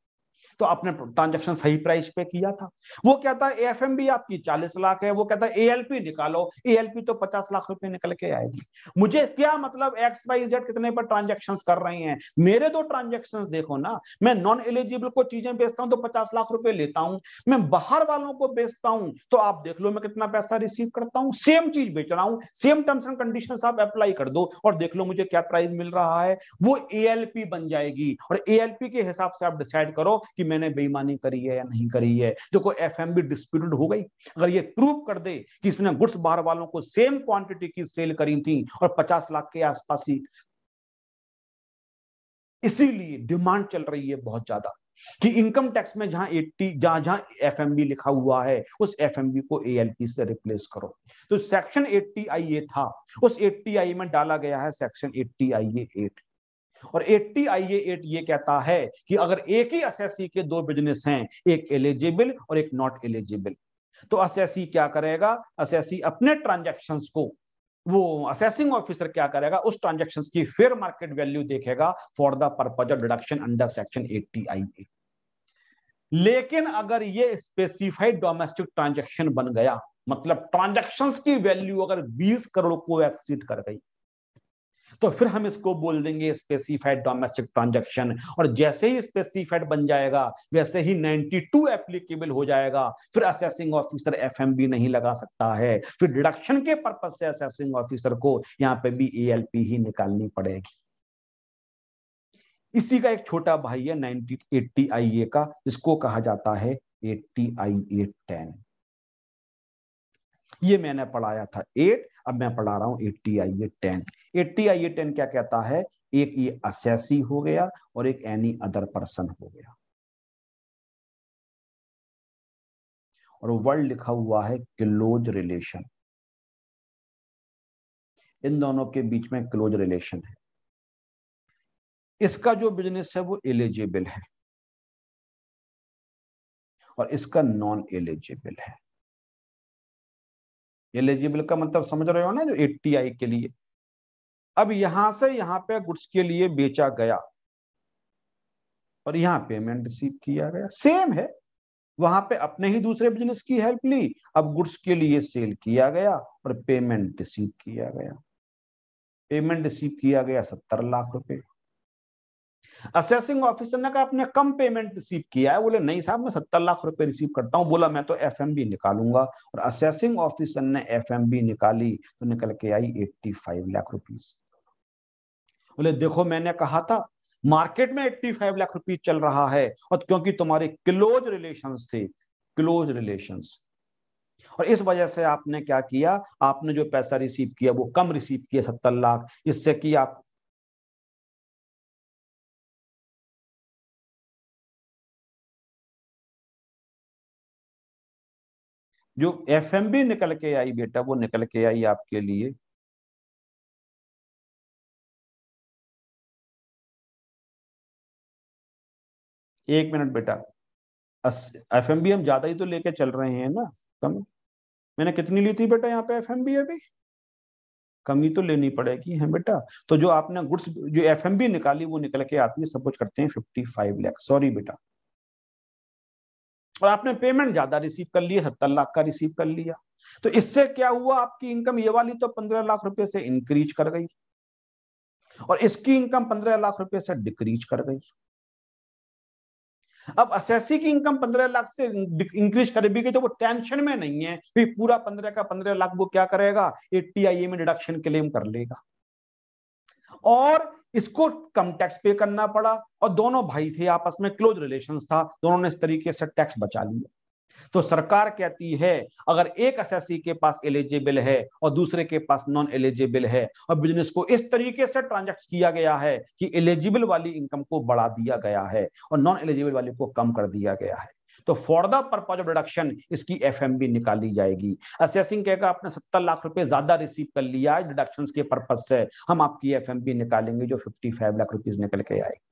तो आपने ट्रांजेक्शन सही प्राइस पे किया था वो क्या था एफ भी आपकी चालीस लाख है वो कहता है एएलपी निकालो एएलपी तो पचास लाख रुपए निकल के आएगी मुझे क्या मतलब एक्स वाई जेड कितने पर ट्रांजेक्शन कर रहे हैं मेरे दो ट्रांजेक्शन देखो ना मैं नॉन एलिजिबल को चीजें बेचता हूँ तो पचास लाख रुपए लेता हूँ मैं बाहर वालों को बेचता हूँ तो आप देख लो मैं कितना पैसा रिसीव करता हूँ सेम चीज बेच रहा हूँ सेम टर्म्स एंड कंडीशन आप अप्लाई कर दो और देख लो मुझे क्या प्राइस मिल रहा है वो एएलपी बन जाएगी और एएलपी के हिसाब से आप डिसाइड करो कि मैंने बेईमानी करी है या नहीं करी है देखो एफ एम भी डिस्प्यूटेड हो गई अगर ये प्रूव कर दे कि इसने गुड्स बाहर वालों को सेम क्वांटिटी की सेल करी थी और पचास लाख के आसपास ही इसीलिए डिमांड चल रही है बहुत ज्यादा कि इनकम टैक्स में जहां एट्टी जहां जहां एफएमबी लिखा हुआ है उस एफएमबी को एएलपी से रिप्लेस करो तो सेक्शन एट्टी आई ए था उस 80 आईए में डाला गया है सेक्शन 80 आईए एट और आई आईए एट ये कहता है कि अगर एक ही एस के दो बिजनेस हैं एक एलिजिबल और एक नॉट एलिजिबल तो एस क्या करेगा एसएससी अपने ट्रांजेक्शन को वो असेसिंग ऑफिसर क्या करेगा उस ट्रांजेक्शन की फेयर मार्केट वैल्यू देखेगा for the purpose of deduction under section eighty I लेकिन अगर ये स्पेसिफाइड डोमेस्टिक ट्रांजेक्शन बन गया मतलब ट्रांजेक्शन की वैल्यू अगर 20 करोड़ को एक्सीड कर गई तो फिर हम इसको बोल देंगे स्पेसिफाइड डोमेस्टिक ट्रांजेक्शन और जैसे ही स्पेसिफाइड बन जाएगा वैसे ही 92 एप्लीकेबल हो जाएगा फिर असेसिंग ऑफिसर एफ नहीं लगा सकता है फिर डिडक्शन के पर्पज से असेसिंग ऑफिसर को यहाँ पे भी ए ही निकालनी पड़ेगी इसी का एक छोटा भाई है नाइनटी एट्टी आई ए का इसको कहा जाता है एट्टी आई ए टेन ये मैंने पढ़ाया था एट अब मैं पढ़ा रहा हूं eighty I A ten eighty I ten क्या कहता है एक ये असैसी हो गया और एक एनी अदर पर्सन हो गया और वर्ल्ड लिखा हुआ है क्लोज रिलेशन इन दोनों के बीच में क्लोज रिलेशन है इसका जो बिजनेस है वो एलिजिबल है और इसका नॉन एलिजिबल है एलिजिबल का मतलब समझ रहे हो ना जो एटीआई के लिए अब यहां से यहां पे गुड्स के लिए बेचा गया और यहां पेमेंट रिसीव किया गया सेम है वहां पे अपने ही दूसरे बिजनेस की हेल्प ली अब गुड्स के लिए सेल किया गया और पेमेंट रिसीव किया गया पेमेंट रिसीव किया गया सत्तर लाख रुपए असेसिंग ऑफिसर ने कहा आपने कम पेमेंट रिसीव किया है बोले नहीं साहब मैं सत्तर लाख रुपए रिसीव करता हूं बोला मैं तो एफ निकालूंगा और असेसिंग ऑफिसर ने एफ निकाली तो निकल के आई एट्टी फाइव लाख रुपीज बोले देखो मैंने कहा था मार्केट में 85 लाख रुपीज चल रहा है और क्योंकि तुम्हारे क्लोज रिलेशंस थे क्लोज रिलेशंस और इस वजह से आपने क्या किया आपने जो पैसा रिसीव किया वो कम रिसीव किया सत्तर लाख इससे कि आप जो एफ निकल के आई बेटा वो निकल के आई आपके लिए एक मिनट बेटा एफ एम बी हम ज्यादा ही तो लेके चल रहे हैं ना कम मैंने कितनी ली थी बेटा यहाँ पे एफ एम बी अभी कमी तो लेनी पड़ेगी है बेटा तो जो आपने गुड्स जो एफ एम बी निकाली वो निकल के आती है कुछ करते हैं फिफ्टी फाइव लैख सॉरी बेटा और आपने पेमेंट ज्यादा रिसीव कर लिया सत्तर लाख का रिसीव कर लिया तो इससे क्या हुआ आपकी इनकम ये वाली तो पंद्रह लाख रुपए से इंक्रीज कर गई और इसकी इनकम पंद्रह लाख रुपए से डिक्रीज कर गई अब असेसी की इनकम पंद्रह लाख से इंक्रीज गई तो वो टेंशन में नहीं है भी पूरा पंद्रह का पंद्रह लाख वो क्या करेगा ए में डिडक्शन क्लेम कर लेगा और इसको कम टैक्स पे करना पड़ा और दोनों भाई थे आपस में क्लोज रिलेशन था दोनों ने इस तरीके से टैक्स बचा लिया तो सरकार कहती है अगर एक एस के पास एलिजिबल है और दूसरे के पास नॉन एलिजिबल है और बिजनेस को इस तरीके से ट्रांजेक्ट किया गया है कि एलिजिबल वाली इनकम को बढ़ा दिया गया है और नॉन एलिजिबल वाली को कम कर दिया गया है तो for the purpose of deduction इसकी एफ निकाली जाएगी असेसिंग कहेगा आपने सत्तर लाख रुपए ज्यादा रिसीव कर लिया है डिडक्शन के पर्पज से हम आपकी एफ निकालेंगे जो फिफ्टी लाख रुपीज निकल के आएगी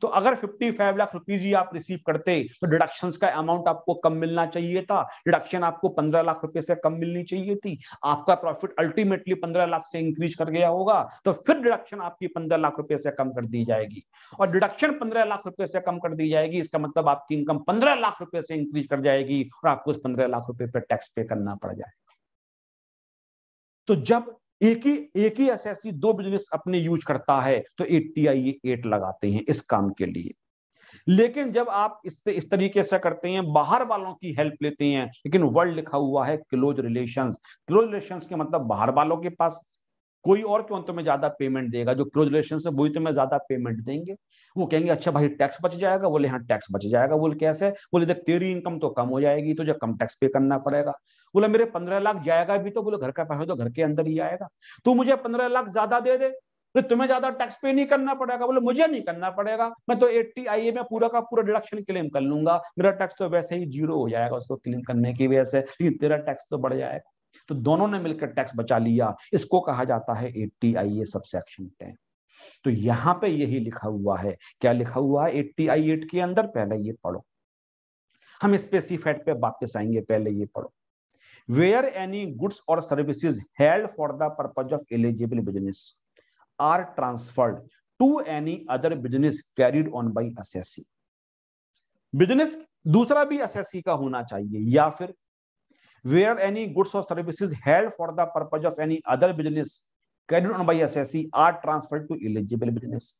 तो अगर 55 लाख रुपीज ही आप रिसीव करते तो डिडक्शन का अमाउंट आपको कम मिलना चाहिए था डिडक्शन आपको 15 लाख रुपए से कम मिलनी चाहिए थी आपका प्रॉफिट अल्टीमेटली 15 लाख से इंक्रीज कर गया होगा तो फिर डिडक्शन आपकी 15 लाख रुपए से कम कर दी जाएगी और डिडक्शन 15 लाख रुपए से कम कर दी जाएगी इसका मतलब आपकी इनकम पंद्रह लाख रुपए से इंक्रीज कर जाएगी और आपको उस पंद्रह लाख रुपए पर टैक्स पे करना पड़ जाएगा तो जब एक ही एक ही एसएससी दो बिजनेस अपने यूज करता है तो एट्टी आई एट लगाते हैं इस काम के लिए लेकिन जब आप इससे इस तरीके से करते हैं बाहर वालों की हेल्प लेते हैं लेकिन वर्ल्ड लिखा हुआ है क्लोज रिलेशंस क्लोज रिलेशंस के मतलब बाहर वालों के पास कोई और क्यों तुम्हें ज्यादा पेमेंट देगा जो क्लोज रिलेशन है वही तो ज्यादा पेमेंट देंगे वो कहेंगे अच्छा भाई टैक्स बच जाएगा बोले हाँ टैक्स बच जाएगा बोले कैसे बोले देख तेरी इनकम तो कम हो जाएगी तो जब कम टैक्स पे करना पड़ेगा बोले मेरे पंद्रह लाख जाएगा भी तो बोले घर का पैसा तो घर के अंदर ही आएगा तू मुझे पंद्रह लाख ज्यादा दे दे बोले तुम्हें ज्यादा टैक्स पे नहीं करना पड़ेगा बोले मुझे नहीं करना पड़ेगा मैं तो एट्टी आई में पूरा का पूरा डिडक्शन क्लेम कर लूंगा मेरा टैक्स तो वैसे ही जीरो हो जाएगा उसको क्लेम करने की वजह से लेकिन तेरा टैक्स तो बढ़ जाएगा तो दोनों ने मिलकर टैक्स बचा लिया इसको कहा जाता है eighty I A subsection ten तो यहां पे यही लिखा हुआ है क्या लिखा हुआ है एट्टी आई एट के अंदर पहले ये पढ़ो हम स्पेसिफाइड पे वापस आएंगे पहले ये पढ़ो वेयर एनी गुड्स और services held for the purpose of eligible business are transferred to any other business carried on by assessee business दूसरा भी असेसी का होना चाहिए या फिर where any goods or services held for the purpose of any other business carried on by SSE are transferred to eligible business.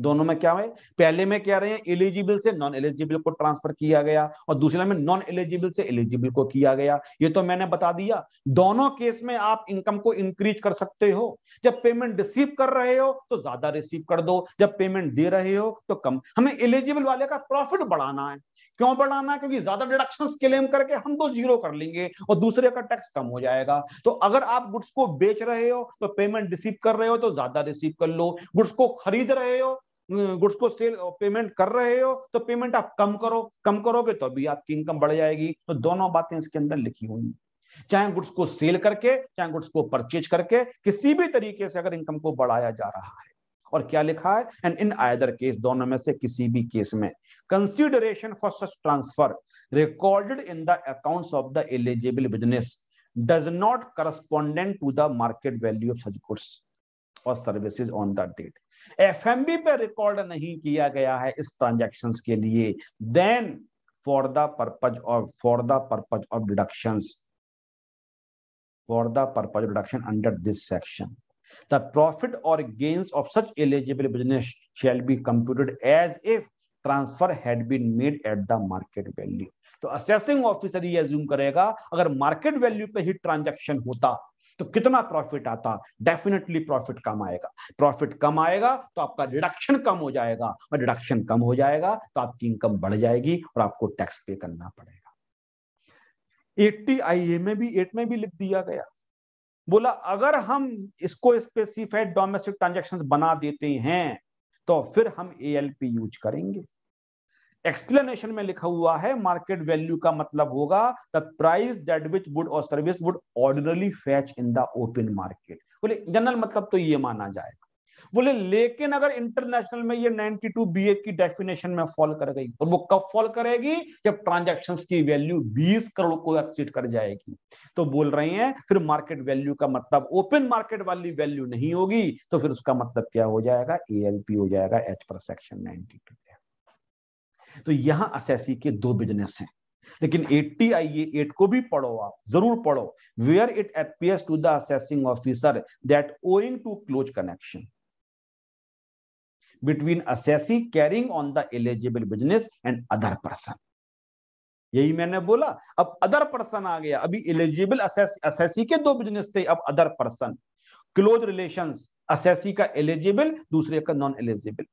दोनों में क्या है पहले में क्या रहे हैं एलिजिबल से नॉन एलिजिबल को ट्रांसफर किया गया और दूसरे में नॉन एलिजिबल से एलिजिबल को किया गया ये तो मैंने बता दिया दोनों केस में आप इनकम को इंक्रीज कर सकते हो जब पेमेंट रिसीव कर रहे हो तो ज्यादा रिसीव कर दो जब पेमेंट दे रहे हो तो कम हमें एलिजिबल वाले का प्रॉफिट बढ़ाना है क्यों बढ़ाना है क्योंकि ज्यादा डिडक्शन क्लेम करके हम तो जीरो कर लेंगे और दूसरे का टैक्स कम हो जाएगा तो अगर आप गुड्स को बेच रहे हो तो पेमेंट रिसीव कर रहे हो तो ज्यादा रिसीव कर लो गुड्स को खरीद रहे हो गुड्स को सेल पेमेंट कर रहे हो तो पेमेंट आप कम करो कम करोगे तो अभी आपकी इनकम बढ़ जाएगी तो दोनों बातें इसके अंदर लिखी हुई चाहे गुड्स को सेल करके चाहे गुड्स को परचेज करके किसी भी तरीके से अगर इनकम को बढ़ाया जा रहा है और क्या लिखा है एंड इन आयदर केस दोनों में से किसी भी केस में consideration for such transfer recorded in the account of the eligible business does not correspondent to the market value of such goods और services on the date FMV पे रिकॉर्ड नहीं किया गया है इस ट्रांजेक्शन के लिए then for the purpose of for the purpose of deduction for the purpose of deduction under this section the profit और gains of such eligible business shall be computed as if transfer had been made at the market value तो असेसिंग ऑफिसर ये एज्यूम करेगा अगर मार्केट वैल्यू पे ही ट्रांजैक्शन होता तो कितना प्रॉफिट आता डेफिनेटली प्रॉफिट कम आएगा प्रॉफिट कम आएगा तो आपका डिडक्शन कम हो जाएगा और डिडक्शन कम हो जाएगा तो आपकी इनकम बढ़ जाएगी और आपको टैक्स पे करना पड़ेगा एट्टी आई में भी एट में भी लिख दिया गया बोला अगर हम इसको स्पेसिफाइड डोमेस्टिक ट्रांजेक्शन बना देते हैं तो फिर हम ए यूज करेंगे एक्सप्लेनेशन में लिखा हुआ है मार्केट वैल्यू का मतलब होगा the price that which would और service would ordinarily fetch in the open market बोले जनरल मतलब तो ये माना जाएगा बोले लेकिन अगर इंटरनेशनल में ये 92 बीए की डेफिनेशन में फॉल कर गई और वो कब फॉल करेगी जब ट्रांजैक्शंस की वैल्यू 20 करोड़ को एक्सीड कर जाएगी तो बोल रहे हैं फिर मार्केट वैल्यू का मतलब ओपन मार्केट वाली वैल्यू नहीं होगी तो फिर उसका मतलब क्या हो जाएगा एएलपी हो जाएगा एच पर सेक्शन नाइनटी तो यहां असैसी के दो बिजनेस हैं लेकिन 80 आई एट को भी पढ़ो आप जरूर पढ़ो where it appears to the assessing officer that owing to close connection between assessee carrying on the eligible business and other person यही मैंने बोला अब अदर पर्सन आ गया अभी एलिजिबल असैसी के दो बिजनेस थे अब other person close relation assessee का एलिजिबल दूसरे का non eligible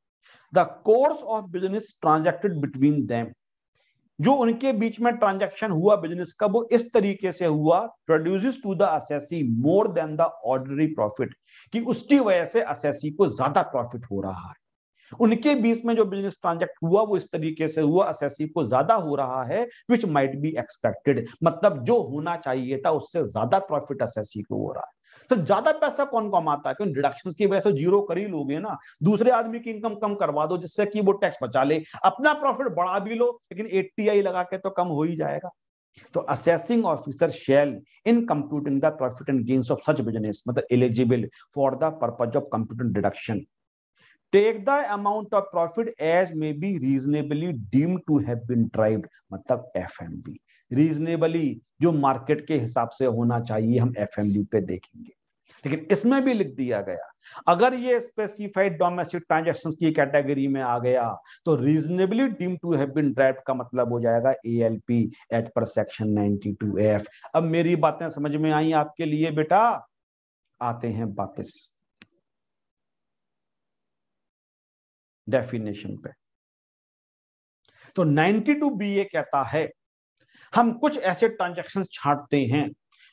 the course of business transacted between them जो उनके बीच में ट्रांजेक्शन हुआ बिजनेस का वो इस तरीके से हुआ produce to the more than the ordinary profit कि उसकी वजह से असेसी को ज्यादा प्रॉफिट हो रहा है उनके बीच में जो बिजनेस ट्रांजेक्ट हुआ वो इस तरीके से हुआ असेसी को ज्यादा हो रहा है विच माइट बी एक्सपेक्टेड मतलब जो होना चाहिए था उससे ज्यादा प्रॉफिट असेसी को हो रहा है तो ज्यादा पैसा कौन कमाता है क्यों डिडक्शन की वजह से जीरो कर ही लोगे ना दूसरे आदमी की इनकम कम करवा दो जिससे कि वो टैक्स बचा ले अपना प्रॉफिट बढ़ा भी लो लेकिन ए लगा के तो कम हो ही जाएगा तो assessing officer shall in computing the profit and gains of such business मतलब eligible for the purpose of computer deduction take the amount of profit as may be reasonably deem to have been derived मतलब एफएमबी रीजनेबली जो मार्केट के हिसाब से होना चाहिए हम एफ पे देखेंगे लेकिन इसमें भी लिख दिया गया अगर ये स्पेसिफाइड डोमेस्टिक ट्रांजेक्शन की कैटेगरी में आ गया तो reasonably deem to have been derive का मतलब हो जाएगा A L P as per section two F अब मेरी बातें समझ में आई आपके लिए बेटा आते हैं वापस डेफिनेशन पे तो 92 बी ए कहता है हम कुछ ऐसे ट्रांजेक्शन छाटते हैं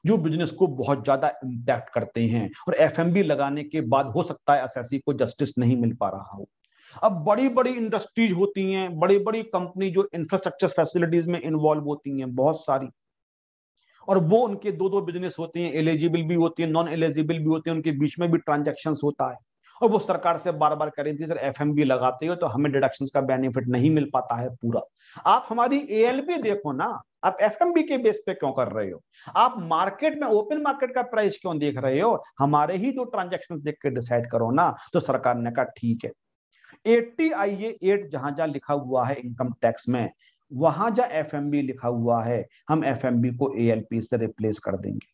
जो बिजनेस को बहुत ज्यादा इंपैक्ट करते हैं और एफ लगाने के बाद हो सकता है एस को जस्टिस नहीं मिल पा रहा हो अब बड़ी बड़ी इंडस्ट्रीज होती हैं बड़ी बड़ी कंपनी जो इंफ्रास्ट्रक्चर फैसिलिटीज में इन्वॉल्व होती हैं बहुत सारी और वो उनके दो दो बिजनेस होते हैं एलिजिबल भी होती है नॉन एलिजिबल भी होते हैं उनके बीच में भी ट्रांजेक्शन होता है और वो सरकार से बार बार करें थी सर एफ लगाते हो तो हमें डिडक्शन का बेनिफिट नहीं मिल पाता है पूरा आप हमारी ए देखो ना आप एफ के बेस पे क्यों कर रहे हो आप मार्केट में ओपन मार्केट का प्राइस क्यों देख रहे हो हमारे ही दो ट्रांजेक्शन देख के डिसाइड करो ना तो सरकार ने कहा ठीक है एट्टी आई एट जहां जहां लिखा हुआ है इनकम टैक्स में वहां जहां एफ लिखा हुआ है हम एफ को ए से रिप्लेस कर देंगे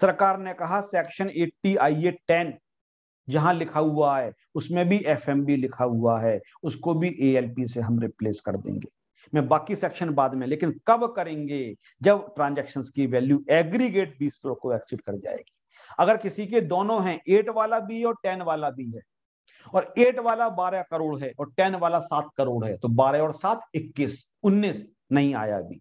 सरकार ने कहा section eighty I A ten जहां लिखा हुआ है उसमें भी एफ लिखा हुआ है उसको भी ए से हम रिप्लेस कर देंगे मैं बाकी सेक्शन बाद में लेकिन कब करेंगे जब ट्रांजेक्शन की वैल्यू एग्रीगेट बीस करोड़ को एक्सीड कर जाएगी अगर किसी के दोनों हैं एट वाला भी और टेन वाला भी है और एट वाला बारह करोड़ है और टेन वाला सात करोड़ है तो बारह और सात इक्कीस उन्नीस नहीं आया अभी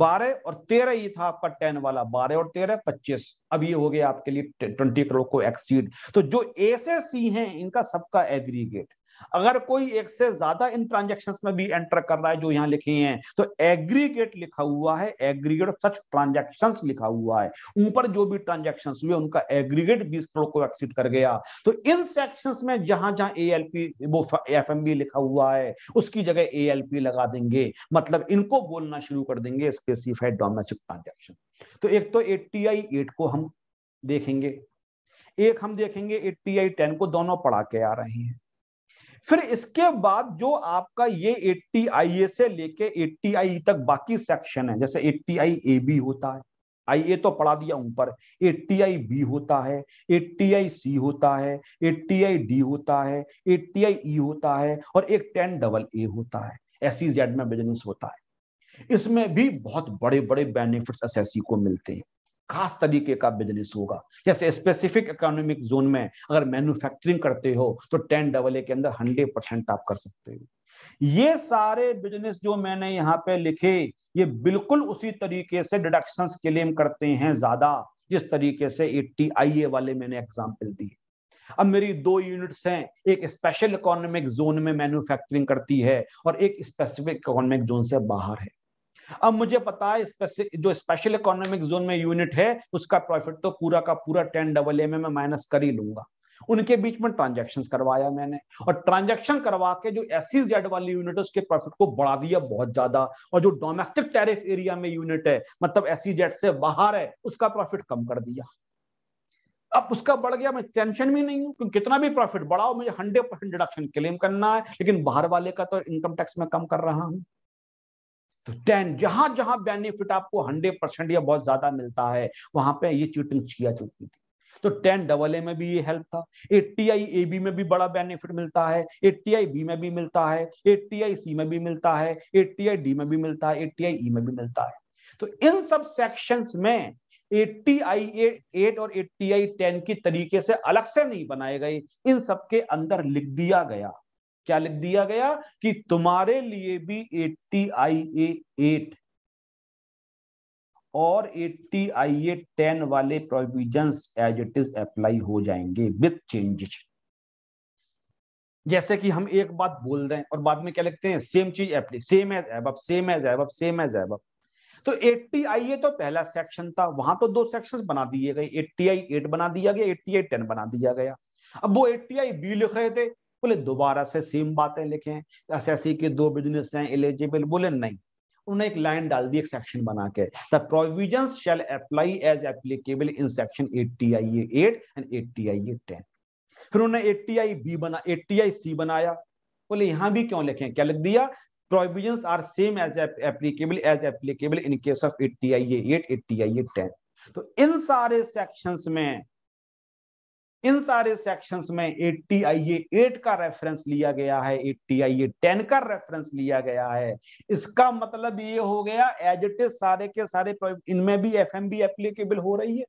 बारह और तेरह ही था आपका टेन वाला बारह और तेरह पच्चीस अब ये हो गया आपके लिए ट्वेंटी करोड़ को एक्सीड तो जो ए सी हैं इनका सबका एग्रीगेट अगर कोई एक से ज्यादा इन ट्रांजेक्शन में भी एंटर कर रहा है जो यहाँ लिखे हैं तो एग्रीगेट लिखा हुआ है एग्रीगेट सच ट्रांजेक्शन लिखा हुआ है ऊपर जो भी ट्रांजेक्शन हुए उनका एग्रीगेट बीस करोड़ को एक्सीड कर गया तो इन सेक्शन में जहां जहां ए वो एफ लिखा हुआ है उसकी जगह ए लगा देंगे मतलब इनको बोलना शुरू कर देंगे स्पेसिफाइड डोमेस्टिक ट्रांजेक्शन तो एक तो एट्टी आई एट को हम देखेंगे एक हम देखेंगे एट्टी आई टेन को दोनों पढ़ा के आ रहे हैं फिर इसके बाद जो आपका ये एट्टी आई ए से लेके एट्टी आई तक बाकी सेक्शन है जैसे एट्टी आई ए बी होता है आई ए तो पढ़ा दिया ऊपर एट्टी आई बी होता है एट्टी आई सी होता है एट्टी आई डी होता है एट्टी आई ई होता है और एक टेन डबल ए होता है एस जेड में बिजनेस होता है इसमें भी बहुत बड़े बड़े बेनिफिट्स सी को मिलते हैं खास तरीके का बिजनेस होगा जैसे स्पेसिफिक इकोनॉमिक जोन में अगर मैन्युफैक्चरिंग करते हो तो टेन डबल ए के अंदर हंड्रेड परसेंट आप कर सकते हो ये सारे बिजनेस जो मैंने यहाँ पे लिखे ये बिल्कुल उसी तरीके से डिडक्शन क्लेम करते हैं ज्यादा जिस तरीके से एट्टी आई ए वाले मैंने एग्जाम्पल दिए अब मेरी दो यूनिट्स हैं एक स्पेशल इकोनॉमिक जोन में मैन्युफैक्चरिंग करती है और एक स्पेसिफिक इकोनॉमिक जोन से बाहर है अब मुझे पता है जो स्पेशल इकोनॉमिक जोन में यूनिट है उसका प्रॉफिट तो पूरा का पूरा टेन डबल ए में माइनस कर ही लूंगा उनके बीच में ट्रांजेक्शन करवाया मैंने और ट्रांजेक्शन करवा के जो एस जेड e वाली यूनिट है उसके प्रॉफिट को बढ़ा दिया बहुत ज्यादा और जो डोमेस्टिक टैरिफ एरिया में यूनिट है मतलब एस जेड e से बाहर है उसका प्रॉफिट कम कर दिया अब उसका बढ़ गया मैं टेंशन भी नहीं हूं क्योंकि कितना भी प्रॉफिट बढ़ाओ मुझे हंड्रेड परसेंट डिडक्शन क्लेम करना है लेकिन बाहर वाले का तो इनकम टैक्स में कम कर रहा हूं तो टेन जहां जहां बेनिफिट आपको हंड्रेड परसेंट या बहुत ज्यादा मिलता है वहां पे ये चीटिंग किया चुकी थी तो टेन डबल ए में भी ये हेल्प था एट्टी आई ए बी में भी बड़ा बेनिफिट मिलता है एट्टी आई बी में भी मिलता है एट्टी आई सी में भी मिलता है एट्टी आई डी में भी मिलता है एट्टी आई ई में भी मिलता है तो इन सब सेक्शन में एट्टी आई एट और एट्टी आई टेन की तरीके से अलग से नहीं बनाए गए इन सब के अंदर लिख दिया गया क्या लिख दिया गया कि तुम्हारे लिए भी एट्टी आई ए एट और एट्टी आई ए टेन वाले provision as it is apply हो जाएंगे विथ चेंजेस जैसे कि हम एक बात बोल दें और बाद में क्या लिखते हैं सेम चीज apply same as above same as above same as above तो एट्टी आई ए तो पहला सेक्शन था वहां तो दो सेक्शन बना दिए गए एट्टी आई एट बना दिया गया एट्टी आई टेन बना दिया गया अब वो एट्टी आई बी लिख रहे थे बोले दोबारा से सेम बातें लिखें एस एस के दो बिजनेस हैं एलिजिबल बोले नहीं उन्होंने एक लाइन डाल दी एक सेक्शन बना के the provision shall apply as applicable in section eighty I eight and eighty I A ten फिर उन्होंने एट्टी आई बी बना एट्टी आई सी बनाया बोले यहां भी क्यों लिखें क्या लिख दिया provision are same as applicable as applicable in case of eighty I eight eighty I A ten तो इन सारे सेक्शंस में इन सारे सेक्शंस में एट्टी आई एट का रेफरेंस लिया गया है एट्टी आई टेन का रेफरेंस लिया गया है इसका मतलब ये हो गया एज इट इज सारे के सारे इनमें भी एफ एम बी एप्लीकेबल हो रही है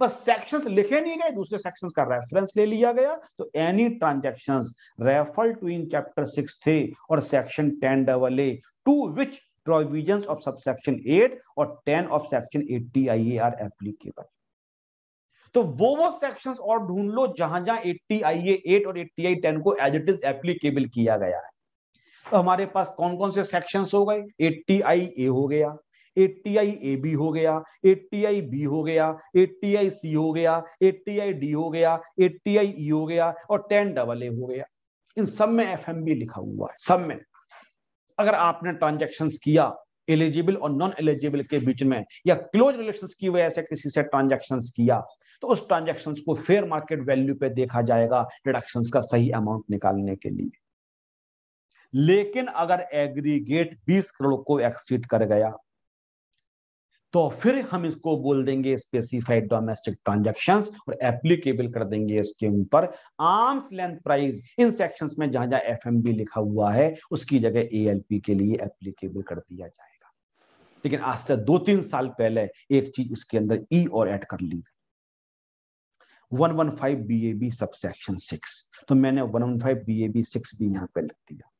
बस सेक्शंस लिखे नहीं गए दूसरे सेक्शंस का रेफरेंस ले लिया गया तो any transaction refer to in chapter six the और section ten double A to which provision of subsection eight और ten of section eighty I A are applicable तो वो वो सेक्शंस और ढूंढ लो जहां जहां एट्टी आई एट और एट्टी आई टेन को एज इट इज एप्लीकेबल किया गया है तो हमारे पास कौन कौन से सेक्शंस हो गए एट्टी आई ए हो गया एट्टी आई ए बी हो गया एट्टी आई बी हो गया एट्टी आई सी हो गया एट्टी आई डी हो गया एट्टी आई ई e हो गया और टेन डबल ए हो गया इन सब में एफ लिखा हुआ है सब में अगर आपने ट्रांजेक्शन किया एलिजिबल और नॉन एलिजिबल के बीच में या क्लोज रिलेशन की वजह से किसी से ट्रांजेक्शन किया तो उस ट्रांजेक्शन को फेयर मार्केट वैल्यू पे देखा जाएगा डिडक्शन का सही अमाउंट निकालने के लिए लेकिन अगर एग्रीगेट 20 करोड़ को एक्सीड कर गया तो फिर हम इसको बोल देंगे स्पेसिफाइड डोमेस्टिक ट्रांजेक्शन और एप्लीकेबल कर देंगे इसके ऊपर आर्म्स लेंथ प्राइस इन सेक्शंस में जहां जहां एफएमबी लिखा हुआ है उसकी जगह एएलपी के लिए एप्लीकेबल कर दिया जाए लेकिन आज से दो तीन साल पहले एक चीज इसके अंदर ई e और ऐड कर ली गई one one five B A B subsection six तो मैंने one one five B A B six भी यहां पे लिख दिया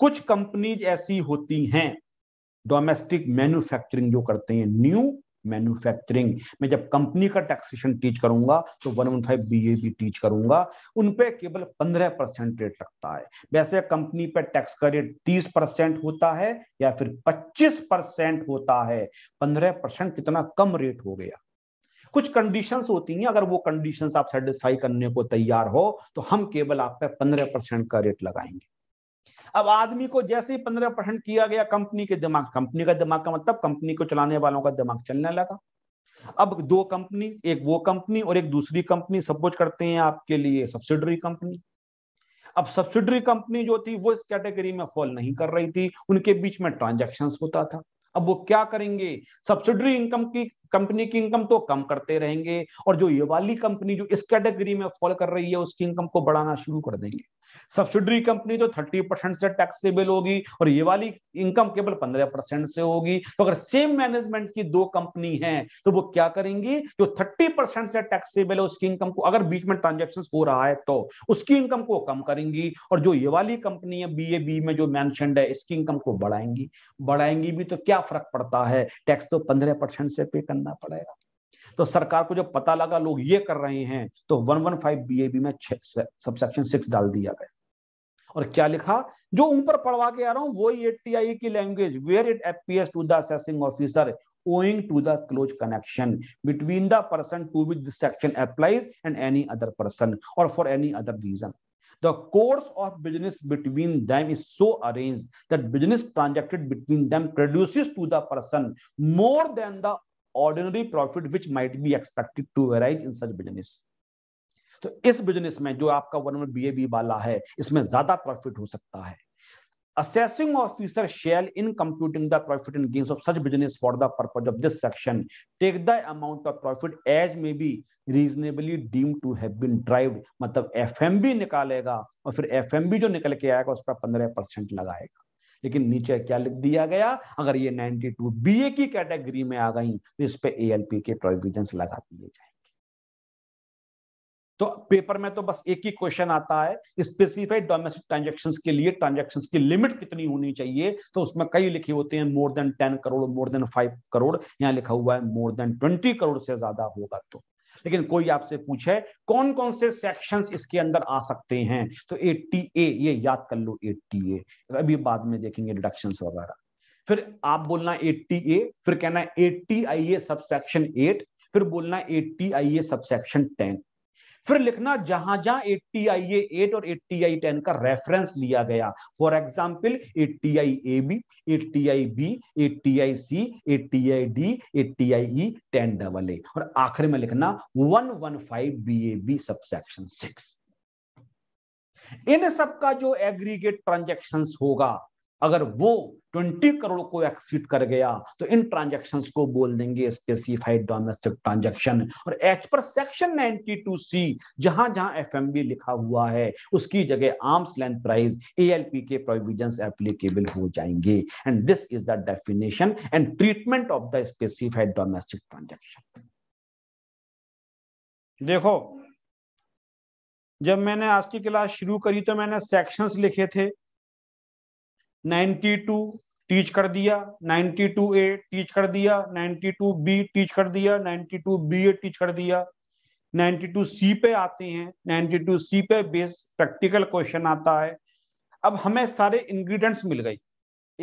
कुछ कंपनीज ऐसी होती हैं डोमेस्टिक मैन्युफैक्चरिंग जो करते हैं न्यू मैन्युफैक्चरिंग मैं जब कंपनी का टैक्सेशन टीच करूंगा तो one one five B A भी टीच करूंगा उन पे केवल पंद्रह परसेंट रेट लगता है वैसे कंपनी पे टैक्स का रेट तीस परसेंट होता है या फिर पच्चीस परसेंट होता है पंद्रह परसेंट कितना कम रेट हो गया कुछ कंडीशंस होती हैं अगर वो कंडीशंस आप सेटिस्फाई करने को तैयार हो तो हम केवल आप पे पंद्रह परसेंट का रेट लगाएंगे अब आदमी को जैसे ही पंद्रह परसेंट किया गया कंपनी के दिमाग कंपनी का दिमाग का मतलब कंपनी को चलाने वालों का दिमाग चलने लगा अब दो कंपनी एक वो कंपनी और एक दूसरी कंपनी सब कुछ करते हैं आपके लिए सब्सिडरी कंपनी अब सब्सिडरी कंपनी जो थी वो इस कैटेगरी में फॉल नहीं कर रही थी उनके बीच में ट्रांजेक्शन होता था अब वो क्या करेंगे सब्सिडरी इनकम की कंपनी की इनकम तो कम करते रहेंगे और जो ये वाली कंपनी जो इस कैटेगरी में फॉल कर रही है उसकी इनकम को बढ़ाना शुरू कर देंगे सब्सिडरी कंपनी तो थर्टी परसेंट से टैक्सेबल होगी और ये वाली इनकम केवल पंद्रह परसेंट से होगी तो अगर सेम मैनेजमेंट की दो कंपनी है तो वो क्या करेंगी जो थर्टी परसेंट से टैक्सेबल है उसकी इनकम को अगर बीच में ट्रांजेक्शन हो रहा है तो उसकी इनकम को कम करेंगी और जो ये वाली कंपनी है बी ए बी में जो मैंशनड है इसकी इनकम को बढ़ाएंगी बढ़ाएंगी भी तो क्या फर्क पड़ता है टैक्स तो पंद्रह परसेंट से पे करना पड़ेगा तो सरकार को जब पता लगा लोग ये कर रहे हैं तो one one five B A B में सबसेक्शन सिक्स डाल दिया गया और क्या लिखा जो ऊपर पढ़वा के आ रहा हूं वो एटीआई की language where it appears to the officer owing to the close connection between the person to which the section applies and any other person or for any other reason the course of business between them is so arranged that business transacted between them produces to the person more than the ordinary profit which might be expected to arise in such business तो इस बिजनेस में जो आपका वन वन बी वाला है इसमें ज्यादा प्रॉफिट हो सकता है assessing officer shall in computing the profit and gains of such business for the purpose of this section take the amount of profit as may be reasonably deemed to have been derived मतलब एफ निकालेगा और फिर एफ जो निकल के आएगा उस पर पंद्रह परसेंट लगाएगा लेकिन नीचे क्या लिख दिया गया अगर ये 92 बीए की कैटेगरी में आ गई तो इस पे एएलपी के प्रोविजंस लगा दिए जाएंगे तो पेपर में तो बस एक ही क्वेश्चन आता है स्पेसिफाइड डोमेस्टिक ट्रांजेक्शन के लिए ट्रांजेक्शन की लिमिट कितनी होनी चाहिए तो उसमें कई लिखे होते हैं more than ten crore more than five crore यहाँ लिखा हुआ है मोर देन ट्वेंटी करोड़ से ज्यादा होगा तो लेकिन कोई आपसे पूछे कौन कौन से सेक्शन इसके अंदर आ सकते हैं तो एट्टी ए ये याद कर लो एट्टी ए अभी बाद में देखेंगे डिडक्शन वगैरह फिर आप बोलना एट्टी ए फिर कहना eighty I A subsection eight फिर बोलना eighty I A subsection ten फिर लिखना जहां जहां ए टी आई एट और ए टी आई टेन का रेफरेंस लिया गया for example eighty I A B eighty I B eighty I C eighty I D eighty I E ten double A और आखिर में लिखना one one five B A B subsection six इन सब का जो एग्रीगेट ट्रांजेक्शन होगा अगर वो 20 करोड़ को एक्सीड कर गया तो इन ट्रांजैक्शंस को बोल देंगे स्पेसिफाइड डोमेस्टिक ट्रांजैक्शन और एच पर सेक्शन 92 सी जहां जहां एफएमबी लिखा हुआ है उसकी जगह आर्म्स लेंथ प्राइस एएलपी के प्रोविजंस एप्लीकेबल हो जाएंगे and this is the definition and treatment of the specified domestic transaction देखो जब मैंने आज की क्लास शुरू करी तो मैंने सेक्शंस लिखे थे 92 टीच कर दिया 92 ए टीच कर दिया 92 बी टीच कर दिया 92 बी ए टीच कर दिया 92 सी पे आते हैं 92 सी पे बेस प्रैक्टिकल क्वेश्चन आता है अब हमें सारे इंग्रेडिएंट्स मिल गए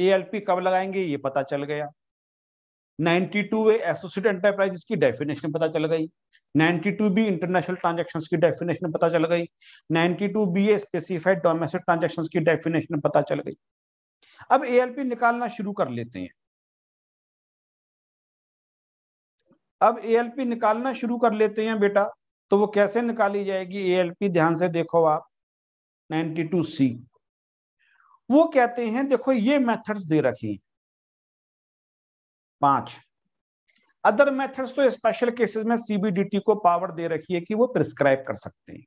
एएलपी कब लगाएंगे ये पता चल गया 92 ए एसोसिएट एंटरप्राइज की डेफिनेशन पता चल गई 92 बी इंटरनेशनल ट्रांजैक्शंस की डेफिनेशन पता चल गई 92 B A specified domestic transactions की डेफिनेशन पता चल गई अब एएलपी निकालना शुरू कर लेते हैं अब एएलपी निकालना शुरू कर लेते हैं बेटा तो वो कैसे निकाली जाएगी एएलपी ध्यान से देखो आप 92C वो कहते हैं देखो ये मेथड्स दे रखी हैं पांच अदर मेथड्स तो स्पेशल केसेस में सीबीडीटी को पावर दे रखी है कि वो प्रिस्क्राइब कर सकते हैं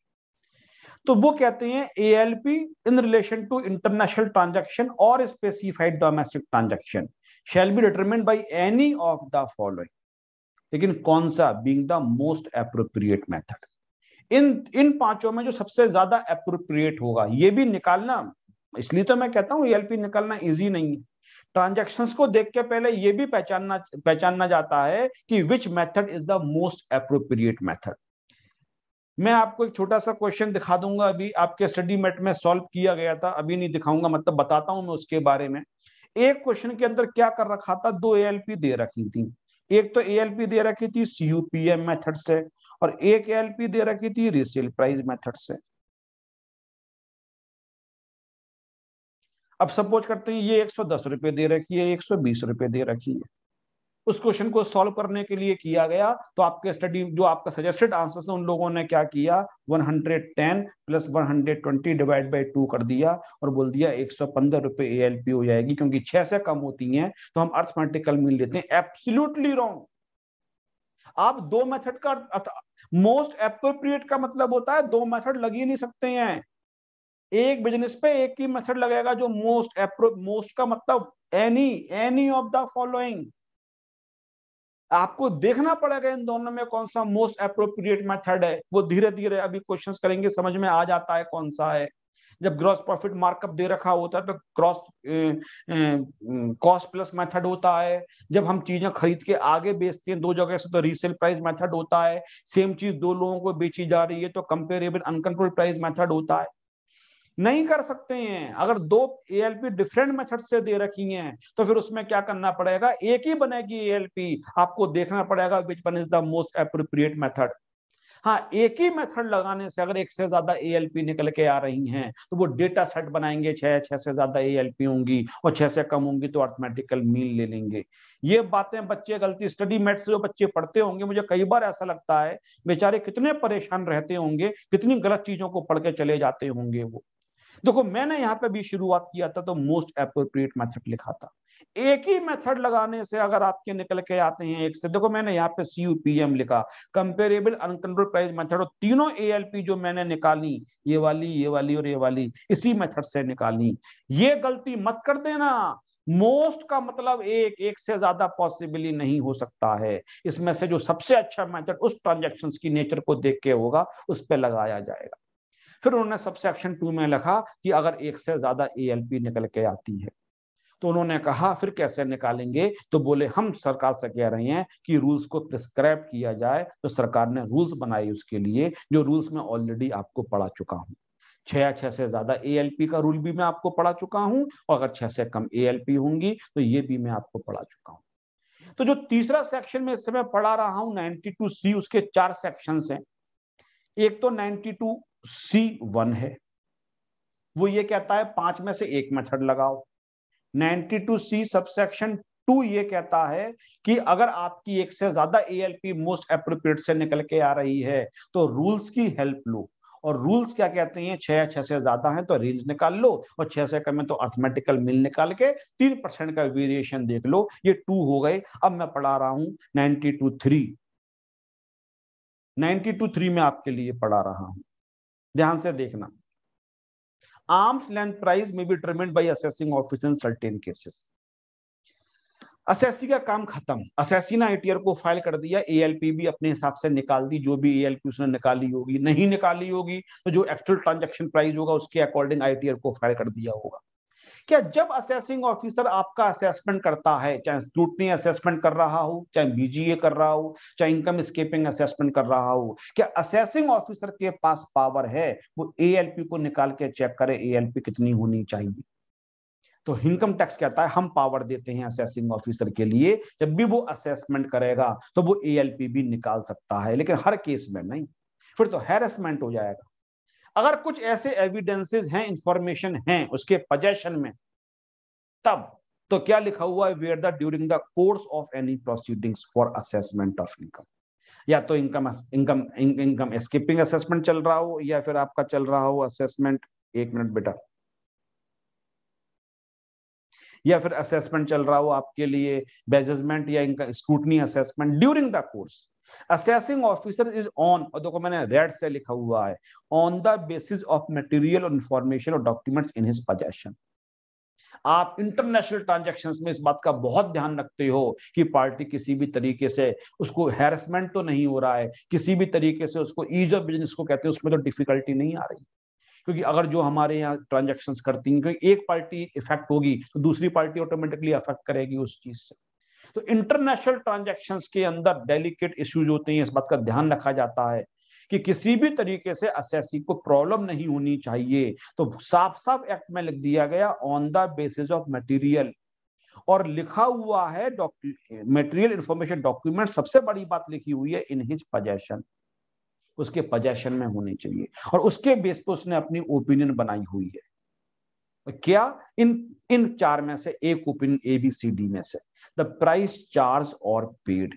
तो वो कहते हैं A L P in relation to international transaction और specified domestic transaction shall be determine by any of the following लेकिन कौन सा being the most appropriate method in इन पांचों में जो सबसे ज्यादा अप्रोप्रिएट होगा ये भी निकालना इसलिए तो मैं कहता हूं एलपी निकालना इजी नहीं है ट्रांजेक्शन को देख के पहले ये भी पहचानना पहचानना जाता है कि which method is the most appropriate method मैं आपको एक छोटा सा क्वेश्चन दिखा दूंगा अभी आपके स्टडी मेट में सॉल्व किया गया था अभी नहीं दिखाऊंगा मतलब बताता हूं मैं उसके बारे में एक क्वेश्चन के अंदर क्या कर रखा था दो एएलपी दे रखी थी एक तो एएलपी दे रखी थी सीयूपीएम मेथड से और एक एएलपी दे रखी थी रिसेल प्राइस मेथड से अब सपोज करते हैं ये एक सौ दस रुपए दे रखी है एक सौ बीस रुपए दे रखी है उस क्वेश्चन को सॉल्व करने के लिए किया गया तो आपके स्टडी जो आपका सजेस्टेड आंसर है उन लोगों ने क्या किया 110 प्लस 120 डिवाइड बाई टू कर दिया और बोल दिया एक सौ पंद्रह रुपए ए हो जाएगी क्योंकि छह से कम होती हैं तो हम अर्थमेटिकल मिल लेते हैं एब्सोल्युटली रॉन्ग आप दो मेथड का मोस्ट एप्रोप्रिएट का मतलब होता है दो मेथड लग ही नहीं सकते हैं एक बिजनेस पे एक ही मेथड लगेगा जो मोस्ट मोस्ट का मतलब any any of the following आपको देखना पड़ेगा इन दोनों में कौन सा मोस्ट अप्रोप्रिएट मेथड है वो धीरे धीरे अभी क्वेश्चन करेंगे समझ में आ जाता है कौन सा है जब ग्रॉस प्रॉफिट मार्कअप दे रखा होता है तो क्रॉस कॉस्ट प्लस मेथड होता है जब हम चीजें खरीद के आगे बेचते हैं दो जगह से तो रीसेल प्राइस मेथड होता है सेम चीज दो लोगों को बेची जा रही है तो कंपेरेबल अनकंट्रोल प्राइस मेथड होता है नहीं कर सकते हैं अगर दो एएलपी डिफरेंट मेथड से दे रखी हैं तो फिर उसमें क्या करना पड़ेगा एक ही बनेगी एएलपी आपको देखना पड़ेगा which one is the most appropriate method हाँ एक ही मेथड लगाने से अगर एक से ज्यादा एएलपी निकल के आ रही हैं तो वो डेटा सेट बनाएंगे छह छह से ज्यादा एएलपी होंगी और छह से कम होंगी तो ऑटोमेटिकल मीन ले लेंगे ये बातें बच्चे गलती स्टडी मेट से जो बच्चे पढ़ते होंगे मुझे कई बार ऐसा लगता है बेचारे कितने परेशान रहते होंगे कितनी गलत चीजों को पढ़ के चले जाते होंगे वो देखो मैंने यहाँ पे भी शुरुआत किया था तो मोस्ट अप्रोप्रिएट मेथड लिखा था एक ही मेथड लगाने से अगर आपके निकल के आते हैं एक से देखो मैंने यहाँ पे सीयूपीएम लिखा कंपेरेबल अनकंट्रोल प्राइस मेथड और तीनों एएलपी जो मैंने निकाली ये वाली ये वाली और ये वाली इसी मेथड से निकाली ये गलती मत कर देना मोस्ट का मतलब एक एक से ज्यादा पॉसिबली नहीं हो सकता है इसमें से जो सबसे अच्छा मेथड उस ट्रांजेक्शन की नेचर को देख के होगा उस पर लगाया जाएगा फिर उन्होंने सबसेक्शन टू में लिखा कि अगर एक से ज्यादा ए निकल के आती है तो उन्होंने कहा फिर कैसे निकालेंगे तो बोले हम सरकार से कह रहे हैं कि रूल्स को प्रिस्क्राइब किया जाए तो सरकार ने रूल्स बनाए उसके लिए जो रूल्स मैं ऑलरेडी आपको पढ़ा चुका हूँ छह या छह से ज्यादा ए का रूल भी मैं आपको पढ़ा चुका हूँ और अगर छह से कम ए होंगी तो ये भी मैं आपको पढ़ा चुका हूँ तो जो तीसरा सेक्शन में इस समय पढ़ा रहा हूँ नाइनटी सी उसके चार सेक्शन हैं एक तो 92 C1 है वो ये कहता है पांच में से एक मेथड लगाओ 92 C सबसेक्शन टू ये कहता है कि अगर आपकी एक से ज्यादा पी मोस्ट अप्रोप्रिएट से निकल के आ रही है तो रूल्स की हेल्प लो और रूल्स क्या कहते हैं छह छह से ज्यादा है तो रेंज निकाल लो और छह से कम है तो अर्थमेटिकल मिल निकाल के तीन परसेंट का वेरिएशन देख लो ये टू हो गए अब मैं पढ़ा रहा हूं ninety two three ninety two three में आपके लिए पढ़ा रहा हूं ध्यान से देखना आर्म्स लेंथ प्राइस में be determined by assessing office in certain cases assessee का काम खत्म असेसी ने आईटीआर को फाइल कर दिया एएलपी भी अपने हिसाब से निकाल दी जो भी एएलपी उसने निकाली होगी नहीं निकाली होगी तो जो एक्चुअल ट्रांजैक्शन प्राइस होगा उसके अकॉर्डिंग आईटीआर को फाइल कर दिया होगा क्या जब असेसिंग ऑफिसर आपका असेसमेंट करता है चाहे स्क्रूटनी असेसमेंट कर रहा हो चाहे बीजीए कर रहा हो चाहे इनकम स्केपिंग असेसमेंट कर रहा हो क्या असेसिंग ऑफिसर के पास पावर है वो ए को निकाल के चेक करे ए कितनी होनी चाहिए तो इनकम टैक्स कहता है हम पावर देते हैं असेसिंग ऑफिसर के लिए जब भी वो असेसमेंट करेगा तो वो एएलपी भी निकाल सकता है लेकिन हर केस में नहीं फिर तो हैरेसमेंट हो जाएगा अगर कुछ ऐसे एविडेंसेस हैं इंफॉर्मेशन हैं उसके पजेशन में तब तो क्या लिखा हुआ है where the during the course of any proceedings for assessment of income या तो income income income skipping assessment चल रहा हो या फिर आपका चल रहा हो असेसमेंट एक मिनट बेटा या फिर असेसमेंट चल रहा हो आपके लिए बेजमेंट या इनका scrutiny assessment during the course assessing officer is on और देखो मैंने रेड से लिखा हुआ है on the basis of material और इंफॉर्मेशन और डॉक्यूमेंट्स इन हिज पोजेशन आप इंटरनेशनल ट्रांजेक्शन में इस बात का बहुत ध्यान रखते हो कि पार्टी किसी भी तरीके से उसको हेरसमेंट तो नहीं हो रहा है किसी भी तरीके से उसको ईज ऑफ बिजनेस को कहते हैं उसमें तो डिफिकल्टी नहीं आ रही क्योंकि अगर जो हमारे यहाँ ट्रांजेक्शन करती हैं क्योंकि एक पार्टी इफेक्ट होगी तो दूसरी पार्टी ऑटोमेटिकली अफेक्ट करेगी उस चीज से तो इंटरनेशनल ट्रांजेक्शन के अंदर डेलीकेट इश्यूज होते हैं इस बात का ध्यान रखा जाता है कि किसी भी तरीके से असेसी को प्रॉब्लम नहीं होनी चाहिए तो साफ साफ एक्ट में लिख दिया गया on the basis of material और लिखा हुआ है मटेरियल इंफॉर्मेशन डॉक्यूमेंट सबसे बड़ी बात लिखी हुई है इन हिज पजेशन उसके पजेशन में होने चाहिए और उसके बेस पर उसने अपनी ओपिनियन बनाई हुई है क्या इन इन चार में से एक opinion A B C D में से द प्राइस चार्ज और पेड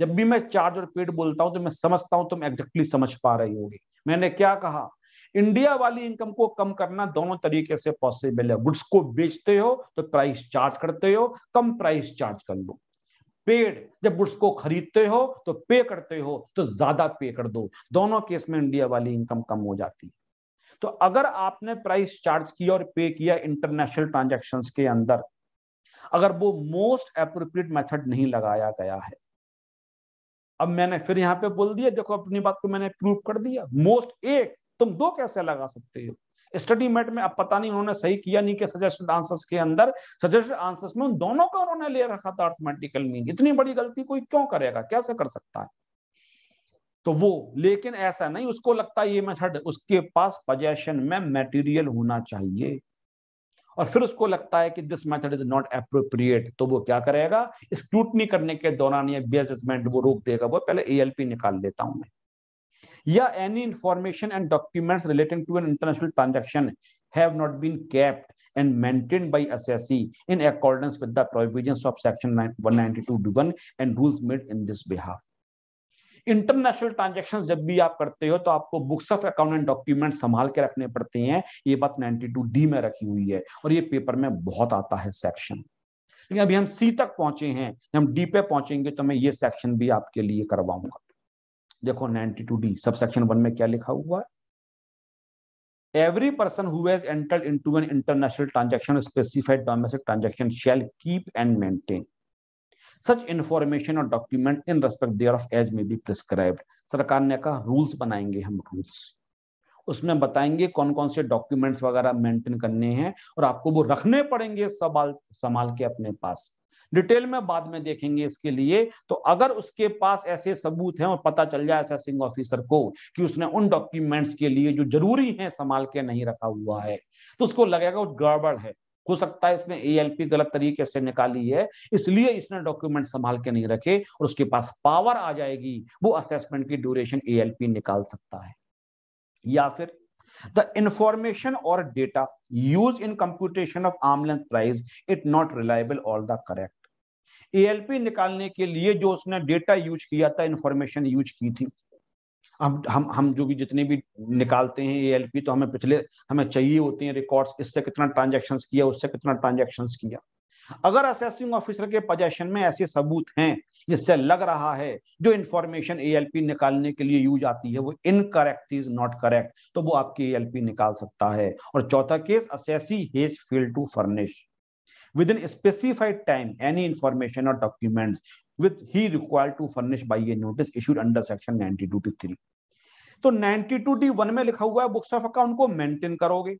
जब भी मैं चार्ज और पेड बोलता हूं तो मैं समझता हूं तुम तो एग्जैक्टली समझ पा रही होगी मैंने क्या कहा इंडिया वाली इनकम को कम करना दोनों तरीके से पॉसिबल है गुड्स को बेचते हो तो प्राइस चार्ज करते हो कम प्राइस चार्ज कर लो पेड जब गुड्स को खरीदते हो तो पे करते हो तो ज्यादा पे कर दो दोनों केस में इंडिया वाली इनकम कम हो जाती है तो अगर आपने प्राइस चार्ज किया और पे किया इंटरनेशनल ट्रांजेक्शन के अंदर अगर वो मोस्ट अप्रोप्रिएट मेथड नहीं लगाया गया है अब मैंने फिर यहां पे बोल दिया देखो अपनी बात को मैंने प्रूव कर दिया मोस्ट एक तुम दो कैसे लगा सकते हो स्टडी मेट में अब पता नहीं उन्होंने सही किया नहीं किया सजेस्टेड आंसर्स के अंदर सजेस्टेड आंसर्स में उन दोनों का उन्होंने ले रखा था अर्थमेटिकल मीन इतनी बड़ी गलती कोई क्यों करेगा कैसे कर सकता है तो वो लेकिन ऐसा नहीं उसको लगता है ये मेथड उसके पास पजेशन में मेटीरियल होना चाहिए और फिर उसको लगता है कि this method is not appropriate तो वो क्या करेगा स्क्रूटनी करने के दौरान ये बेसमेंट वो रोक देगा वो पहले ए निकाल लेता हूं मैं या any information and documents relating to an international transaction have not been kept and maintained by SSE in accordance with the provisions of Section 192D1 and rules made in this behalf. International transaction जब भी आप करते हो तो आपको books of account and document संभाल के रखने पड़ते हैं ये बात नाइनटी टू डी में रखी हुई है और ये पेपर में बहुत आता है सेक्शन लेकिन अभी हम सी तक पहुंचे हैं हम डी पे पहुंचेंगे तो मैं ये सेक्शन भी आपके लिए करवाऊंगा देखो two D sub section one में क्या लिखा हुआ है every person who has entered into an international transaction specified domestic transaction shall keep and maintain such information or document in respect thereof as may be prescribed prescribe सरकार ने कहा रूल्स बनाएंगे हम रूल्स उसमें बताएंगे कौन कौन से डॉक्यूमेंट्स वगैरह मेंटेन करने हैं और आपको वो रखने पड़ेंगे संभाल संभाल के अपने पास डिटेल में बाद में देखेंगे इसके लिए तो अगर उसके पास ऐसे सबूत हैं और पता चल जाए ऐसा सिंह ऑफिसर को कि उसने उन डॉक्यूमेंट्स के लिए जो जरूरी हैं संभाल के नहीं रखा हुआ है तो उसको लगेगा कुछ गड़बड़ है हो सकता है इसने एएलपी गलत तरीके से निकाली है इसलिए इसने डॉक्यूमेंट संभाल के नहीं रखे और उसके पास पावर आ जाएगी वो असेसमेंट की ड्यूरेशन एएलपी निकाल सकता है या फिर द इंफॉर्मेशन और data use in computation of arm length price it not reliable all the correct ALP निकालने के लिए जो उसने डेटा यूज किया था इंफॉर्मेशन यूज की थी हम हम हम जो भी जितने भी निकालते हैं ए तो हमें पिछले हमें चाहिए होते हैं रिकॉर्ड्स इससे कितना ट्रांजेक्शन किया उससे कितना ट्रांजेक्शन किया अगर असेसिंग ऑफिसर के पोजेशन में ऐसे सबूत हैं जिससे लग रहा है जो इंफॉर्मेशन एएलपी निकालने के लिए यूज आती है वो इनकरेक्ट इज नॉट करेक्ट तो वो आपकी एएलपी निकाल सकता है और चौथा case assessee has failed to furnish within specified time any information और डॉक्यूमेंट्स ही he to furnish by a notice issued under section ninety two two three तो 92 डी वन में लिखा हुआ है बुक्स ऑफ अकाउंट को मेंटेन करोगे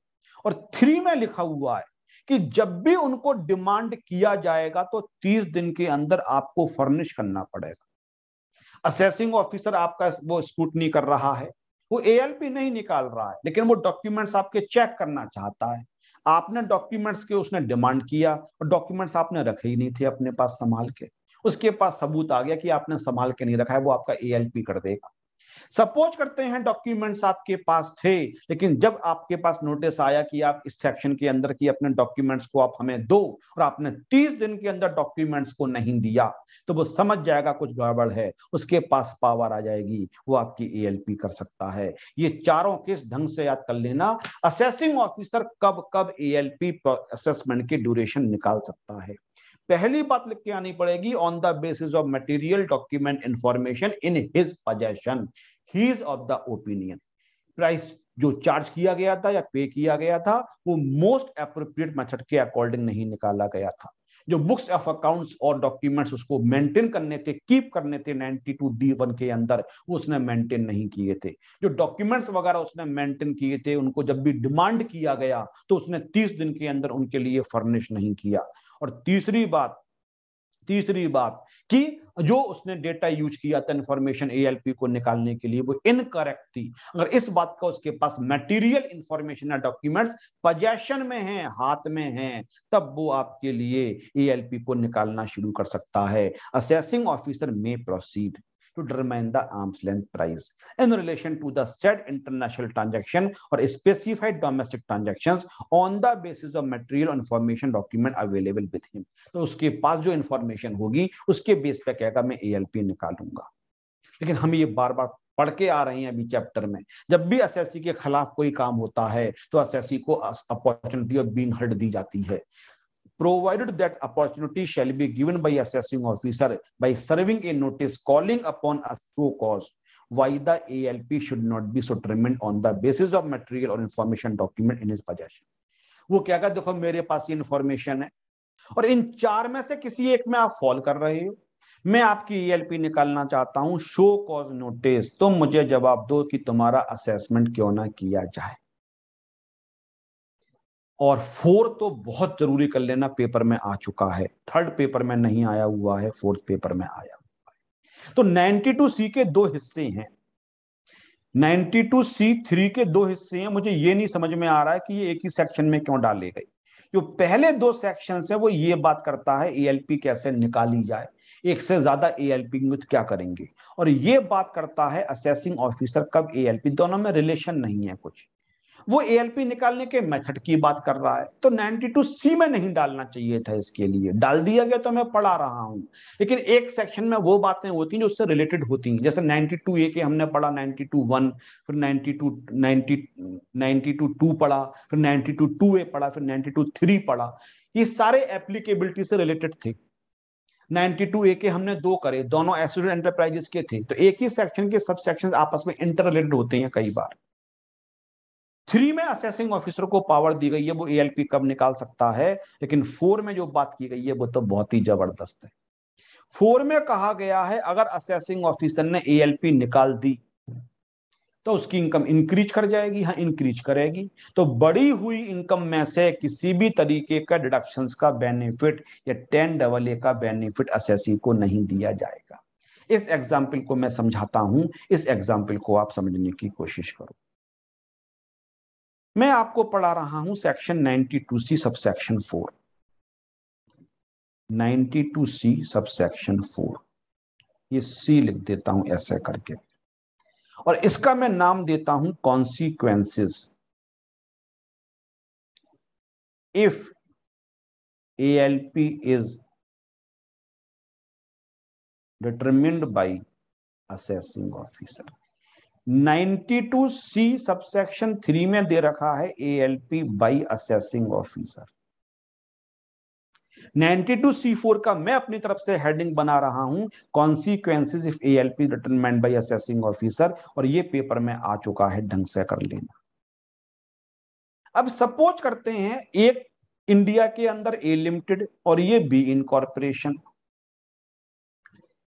और थ्री में लिखा हुआ है कि जब भी उनको डिमांड किया जाएगा तो 30 दिन के अंदर आपको फर्निश करना पड़ेगा असेसिंग ऑफिसर आपका वो स्कूटनी कर रहा है वो एएलपी नहीं निकाल रहा है लेकिन वो डॉक्यूमेंट्स आपके चेक करना चाहता है आपने डॉक्यूमेंट्स के उसने डिमांड किया और डॉक्यूमेंट्स आपने रखे ही नहीं थे अपने पास संभाल के उसके पास सबूत आ गया कि आपने संभाल के नहीं रखा है वो आपका एएलपी कर देगा सपोज करते हैं डॉक्यूमेंट्स आपके पास थे लेकिन जब आपके पास नोटिस आया कि आप इस सेक्शन के अंदर की अपने डॉक्यूमेंट्स को आप हमें दो और आपने तीस दिन के अंदर डॉक्यूमेंट्स को नहीं दिया तो वो समझ जाएगा कुछ गड़बड़ है उसके पास पावर आ जाएगी वो आपकी ए कर सकता है ये चारों किस ढंग से याद कर लेना असेसिंग ऑफिसर कब कब ए असेसमेंट की ड्यूरेशन निकाल सकता है पहली बात लिख के आनी पड़ेगी on the basis of material document information in his possession ही is of the opinion price जो चार्ज किया गया था या पे किया गया था वो मोस्ट अप्रोप्रिएट मेथड के अकॉर्डिंग नहीं निकाला गया था जो बुक्स ऑफ अकाउंट्स और डॉक्यूमेंट्स उसको मेंटेन करने थे कीप करने थे 92 डी वन के अंदर वो उसने मेंटेन नहीं किए थे जो डॉक्यूमेंट्स वगैरह उसने मेंटेन किए थे उनको जब भी डिमांड किया गया तो उसने 30 दिन के अंदर उनके लिए फर्निश नहीं किया और तीसरी बात तीसरी बात कि जो उसने डेटा यूज किया था इन्फॉर्मेशन एएलपी को निकालने के लिए वो इनकरेक्ट थी अगर इस बात का उसके पास मटेरियल इंफॉर्मेशन या डॉक्यूमेंट्स पजेशन में है हाथ में है तब वो आपके लिए एएलपी को निकालना शुरू कर सकता है असेसिंग ऑफिसर में proceed to determine the arm's length price. In relation to the said international transaction or specified domestic transactions on the basis of material information document available with him. to so, uske paas jo information hogi uske base pe कहेगा main alp nikalunga lekin hum ye bar bar पढ़ के आ रहे हैं अभी चैप्टर में जब भी एसएससी के खिलाफ कोई काम होता है तो एसएससी को अपॉर्चुनिटी ऑफ बीइंग हर्ड दी जाती है provided that opportunity shall be given by assessing officer by serving a notice calling upon a show cause why the ALP should not be so determined on the basis of material or information document in his possession. wo kya कहा dekho mere paas ये इंफॉर्मेशन है और इन चार में से किसी एक में आप फॉल कर रहे हो मैं आपकी ईएलपी निकालना चाहता हूं शो कॉज नोटिस तुम मुझे जवाब दो कि तुम्हारा असेसमेंट क्यों ना किया जाए और फोर तो बहुत जरूरी कर लेना पेपर में आ चुका है थर्ड पेपर में नहीं आया हुआ है फोर्थ पेपर में आया हुआ है तो 92 सी के दो हिस्से हैं 92 सी थ्री के दो हिस्से हैं मुझे ये नहीं समझ में आ रहा है कि ये एक ही सेक्शन में क्यों डाले गए जो पहले दो सेक्शन है वो ये बात करता है ए कैसे निकाली जाए एक से ज्यादा ए एल क्या करेंगे और ये बात करता है असेसिंग ऑफिसर कब ए दोनों में रिलेशन नहीं है कुछ वो ए निकालने के मेथड की बात कर रहा है तो 92 सी में नहीं डालना चाहिए था इसके लिए डाल दिया गया तो मैं पढ़ा रहा हूं लेकिन एक सेक्शन में वो बातें होती हैं जो उससे रिलेटेड होती हैं जैसे 92 ए के हमने पढ़ा 92 वन फिर 92 90 92 टू पढ़ा फिर 92 टू ए पढ़ा फिर 92 थ्री पढ़ा ये सारे एप्लीकेबिलिटी से रिलेटेड थे 92 ए के हमने दो करे दोनों एसोसिएट एंटरप्राइजेस के थे तो एक ही सेक्शन के सब सेक्शन आपस में इंटर रिलेटेड होते हैं कई बार थ्री में असेसिंग ऑफिसर को पावर दी गई है वो एएलपी कब निकाल सकता है लेकिन फोर में जो बात की गई है वो तो बहुत ही जबरदस्त है फोर में कहा गया है अगर असेसिंग ऑफिसर ने एएलपी निकाल दी तो उसकी इनकम इंक्रीज कर जाएगी हाँ इंक्रीज करेगी तो बड़ी हुई इनकम में से किसी भी तरीके का डिडक्शन का बेनिफिट या टेन डबल ए का बेनिफिट असेसी को नहीं दिया जाएगा इस एग्जाम्पल को मैं समझाता हूं इस एग्जाम्पल को आप समझने की कोशिश करो मैं आपको पढ़ा रहा हूं सेक्शन 92 सी सब फोर 4 92 सी सब सेक्शन फोर ये सी लिख देता हूं ऐसे करके और इसका मैं नाम देता हूं consequences if A L P is determined by assessing officer 92 C subsection three में दे रखा है A L P by assessing officer 92 C four का मैं अपनी तरफ से हेडिंग बना रहा हूं consequences if A L P रिटर्नमेंट बाई असेसिंग ऑफिसर और ये पेपर में आ चुका है ढंग से कर लेना अब सपोज करते हैं एक इंडिया के अंदर ए लिमिटेड और ये बी इनकॉर्पोरेशन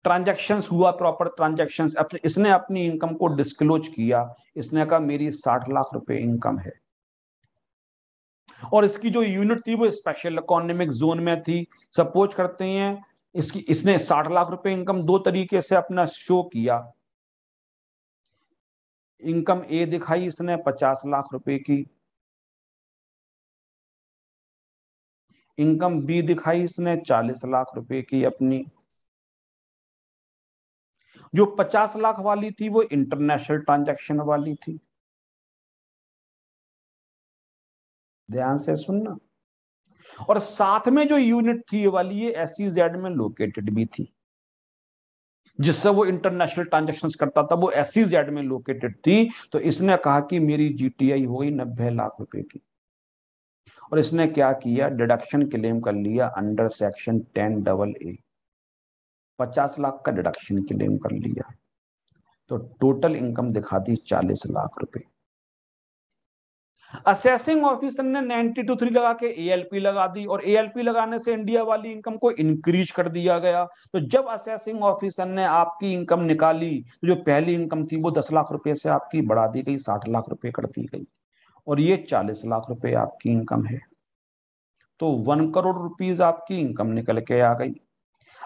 ट्रांजेक्शन हुआ प्रॉपर ट्रांजेक्शन इसने अपनी इनकम को डिस्क्लोज किया इसने कहा मेरी साठ लाख रुपए इनकम है और इसकी जो यूनिट थी वो स्पेशल इकोनॉमिक जोन में थी सपोज करते हैं इसकी इसने साठ लाख रुपए इनकम दो तरीके से अपना शो किया इनकम ए दिखाई इसने पचास लाख रुपए की इनकम बी दिखाई इसने चालीस लाख रुपए की अपनी जो 50 लाख वाली थी वो इंटरनेशनल ट्रांजैक्शन वाली थी ध्यान से सुनना और साथ में जो यूनिट थी वाली ये एस e में लोकेटेड भी थी जिससे वो इंटरनेशनल ट्रांजेक्शन करता था वो एस e में लोकेटेड थी तो इसने कहा कि मेरी जीटीआई हो गई नब्बे लाख रुपए की और इसने क्या किया डिडक्शन क्लेम कर लिया under section ten double A पचास लाख का डिडक्शन क्लेम कर लिया तो टोटल इनकम दिखा दी चालीस लाख रुपए असेसिंग ऑफिसर ने नाइनटी टू थ्री लगा के एएलपी लगा दी और एएलपी लगाने से इंडिया वाली इनकम को इंक्रीज कर दिया गया तो जब असेसिंग ऑफिसर ने आपकी इनकम निकाली तो जो पहली इनकम थी वो दस लाख रुपए से आपकी बढ़ा दी गई साठ लाख रुपए कर दी गई और ये चालीस लाख रुपए आपकी इनकम है तो वन करोड़ रुपीज आपकी इनकम निकल के आ गई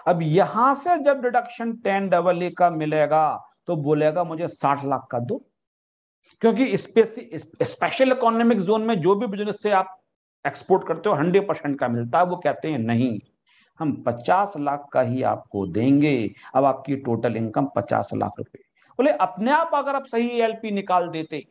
अब यहां से जब डिडक्शन टेन डबल ए का मिलेगा तो बोलेगा मुझे साठ लाख का दो क्योंकि स्पेशल इकोनॉमिक जोन में जो भी बिजनेस से आप एक्सपोर्ट करते हो हंड्रेड परसेंट का मिलता है वो कहते हैं नहीं हम पचास लाख का ही आपको देंगे अब आपकी टोटल इनकम पचास लाख रुपए बोले अपने आप अगर आप सही एलपी निकाल देते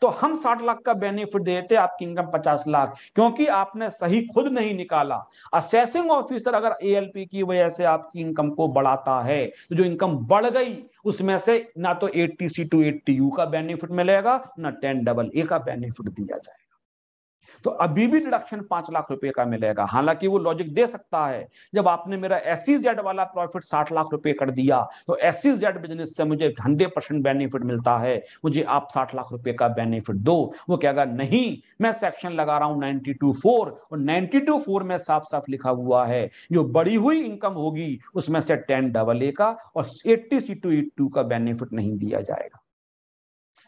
तो हम साठ लाख का बेनिफिट देते आपकी इनकम पचास लाख क्योंकि आपने सही खुद नहीं निकाला असेसिंग ऑफिसर अगर एएलपी की वजह से आपकी इनकम को बढ़ाता है तो जो इनकम बढ़ गई उसमें से ना तो eighty C to eighty U का बेनिफिट मिलेगा ना टेन डबल ए का बेनिफिट दिया जाएगा तो अभी भी डिडक्शन पांच लाख रुपए का मिलेगा हालांकि वो लॉजिक दे सकता है जब आपने मेरा एसी जेड e वाला प्रॉफिट साठ लाख रुपए कर दिया तो एस जेड बिजनेस से मुझे हंड्रेड परसेंट बेनिफिट मिलता है मुझे आप साठ लाख रुपए का बेनिफिट दो वो कहेगा नहीं मैं सेक्शन लगा रहा हूं नाइनटी टू फोर और नाइनटी टू फोर में साफ साफ लिखा हुआ है जो बड़ी हुई इनकम होगी उसमें से टेन डबल ए का और एट्टी सी टू का बेनिफिट नहीं दिया जाएगा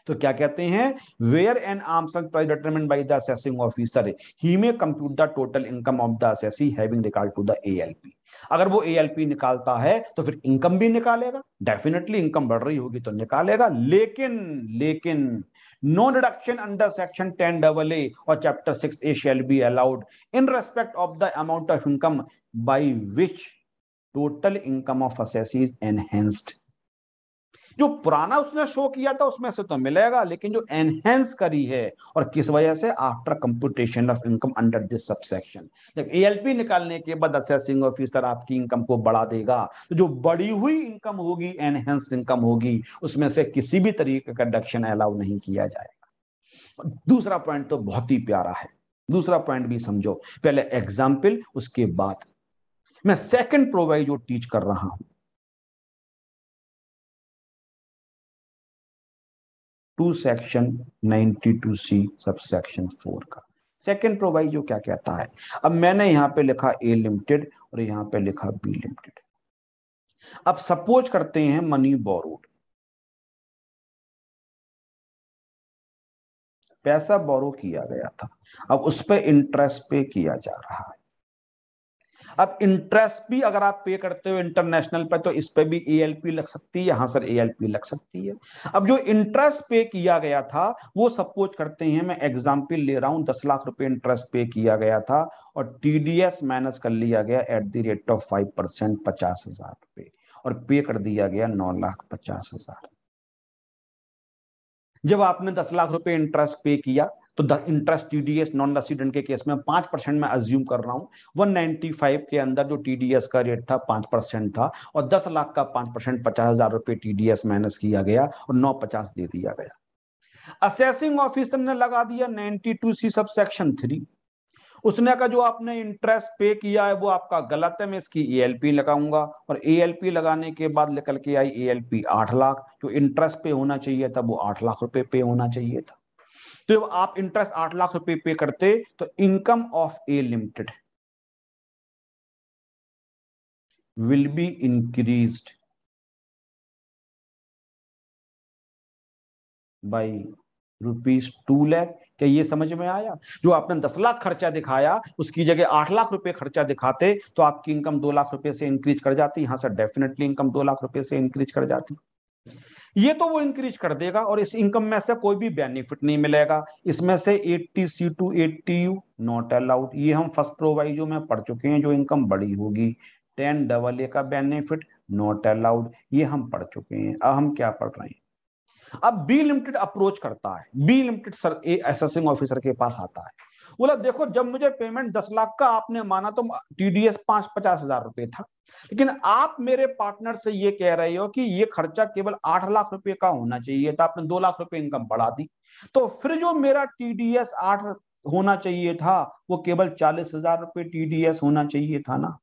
तो क्या कहते हैं where and arm's length price determined by the assessing officer he may compute the total income of the assessee having regard to the अगर वो एएलपी निकालता है तो फिर इनकम भी निकालेगा डेफिनेटली इनकम बढ़ रही होगी तो निकालेगा लेकिन लेकिन no deduction under section 10 double A और chapter 6 A shall be allowed in respect of the amount of income by which total income of assessee is enhanced जो पुराना उसने शो किया था उसमें से तो मिलेगा लेकिन जो एनहेंस करी है और किस वजह से after computation of income under this subsection जब एएलपी निकालने के बाद असेसिंग ऑफिसर आपकी इनकम को बढ़ा देगा तो जो बढ़ी हुई इनकम होगी एनहेंस इनकम होगी उसमें से किसी भी तरीके का डक्शन अलाउ नहीं किया जाएगा दूसरा पॉइंट तो बहुत ही प्यारा है दूसरा पॉइंट भी समझो पहले एग्जाम्पल उसके बाद मैं सेकंड प्रोवाइड जो टीच कर रहा हूं two section sub section four का सेकेंड प्रोवाइज जो क्या कहता है अब मैंने यहां पे लिखा ए लिमिटेड और यहाँ पे लिखा बी लिमिटेड अब सपोज करते हैं मनी बोरोड पैसा बोरो किया गया था अब उस पर इंटरेस्ट पे किया जा रहा है अब इंटरेस्ट भी अगर आप पे करते हो इंटरनेशनल पे तो इस पे भी एएलपी लग सकती है यहां सर एएलपी लग सकती है अब जो इंटरेस्ट पे किया गया था वो सपोज करते हैं मैं एग्जाम्पल ले रहा हूं दस लाख रुपए इंटरेस्ट पे किया गया था और टीडीएस माइनस कर लिया गया at the rate of five percent पचास हजार रुपए और पे कर दिया गया नौ लाख पचास हजार जब आपने दस लाख रुपए इंटरेस्ट पे किया तो the interest TDS non resident के केस में पांच परसेंट में अज्यूम कर रहा हूं फाइव के अंदर जो टीडीएस का रेट था पांच परसेंट था और दस लाख का पांच परसेंट पचास हजार रुपये टीडीएस माइनस किया गया और नौ पचास दे दिया गया असेसिंग ऑफिसर ने लगा दिया नाइनटी टू सी सब सेक्शन थ्री उसने कहा जो आपने इंटरेस्ट पे किया है वो आपका गलत है मैं इसकी ए लगाऊंगा और ए लगाने के बाद निकल के आई ए आठ लाख जो इंटरेस्ट पे होना चाहिए था वो आठ लाख रुपए पे होना चाहिए था तो जब आप इंटरेस्ट आठ लाख रुपए पे करते तो income of A limited will be increased by rupees two lakh क्या ये समझ में आया जो आपने दस लाख खर्चा दिखाया उसकी जगह आठ लाख रुपए खर्चा दिखाते तो आपकी इनकम दो लाख रुपए से इंक्रीज कर जाती यहां से डेफिनेटली इनकम दो लाख रुपए से इंक्रीज कर जाती ये तो वो इंक्रीज कर देगा और इस इनकम में से कोई भी बेनिफिट नहीं मिलेगा इसमें से eighty C to eighty U not allowed ये हम फर्स्ट प्रोवाइजो में पढ़ चुके हैं जो इनकम बड़ी होगी टेन डबल ए का बेनिफिट नॉट अलाउड ये हम पढ़ चुके हैं अब हम क्या पढ़ रहे हैं अब बी लिमिटेड अप्रोच करता है B limited sir assessing officer के पास आता है बोला देखो जब मुझे पेमेंट दस लाख का आपने माना तो टीडीएस पांच पचास हजार रुपए था लेकिन आप मेरे पार्टनर से ये कह रहे हो कि ये खर्चा केवल आठ लाख रुपए का होना चाहिए था आपने दो लाख रुपए इनकम बढ़ा दी तो फिर जो मेरा टीडीएस आठ होना चाहिए था वो केवल चालीस हजार डी टीडीएस होना चाहिए था ना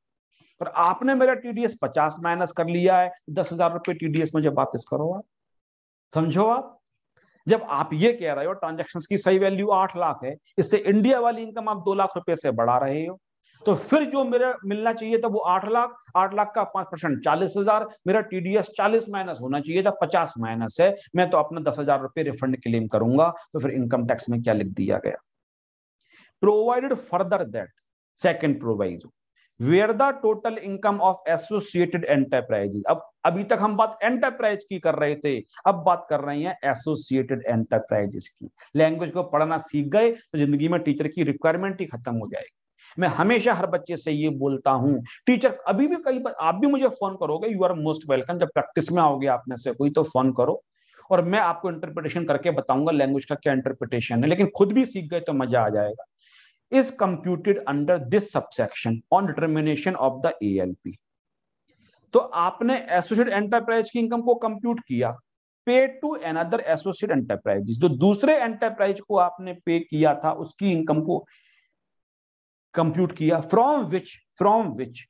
और आपने मेरा टीडीएस पचास माइनस कर लिया है दस हजार डी टीडीएस मुझे वापिस करो आप समझो आप जब आप ये कह रहे हो ट्रांजेक्शन की सही वैल्यू आठ लाख है इससे इंडिया वाली इनकम आप दो लाख रुपए से बढ़ा रहे हो तो फिर जो मेरा मिलना चाहिए था वो आठ लाख आठ लाख का पांच परसेंट चालीस हजार मेरा टीडीएस चालीस माइनस होना चाहिए था पचास माइनस है मैं तो अपना दस हजार रुपये रिफंड क्लेम करूंगा तो फिर इनकम टैक्स में क्या लिख दिया गया provided further that second proviso where the total income of associated enterprises अब अभी तक हम बात एंटरप्राइज की कर रहे थे अब बात कर रहे हैं एसोसिएटेड एंटरप्राइजेस की लैंग्वेज को पढ़ना सीख गए तो जिंदगी में टीचर की रिक्वायरमेंट ही खत्म हो जाएगी मैं हमेशा हर बच्चे से ये बोलता हूँ टीचर अभी भी कई आप भी मुझे फोन करोगे यू आर मोस्ट वेलकम जब प्रैक्टिस में आओगे आप में से कोई तो फोन करो और मैं आपको इंटरप्रिटेशन करके बताऊंगा लैंग्वेज का क्या इंटरप्रिटेशन है लेकिन खुद भी सीख गए तो मजा आ जाएगा is computed under this subsection on determination of the ALP. तो आपने एसोसिएट एंटरप्राइज की इनकम को कंप्यूट किया pay to another associate enterprise जो दूसरे एंटरप्राइज को आपने पे किया था उसकी इनकम को कंप्यूट किया from which from which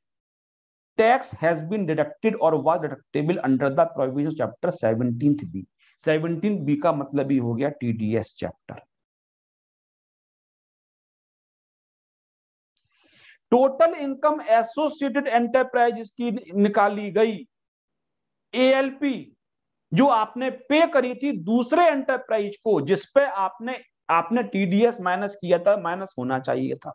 tax has been deducted और was deductible under the provision chapter seventeen B seventeen B का मतलब ही हो गया TDS chapter total income associated enterprise की निकाली गई एएलपी जो आपने पे करी थी दूसरे एंटरप्राइज को जिसपे आपने आपने टीडीएस माइनस किया था माइनस होना चाहिए था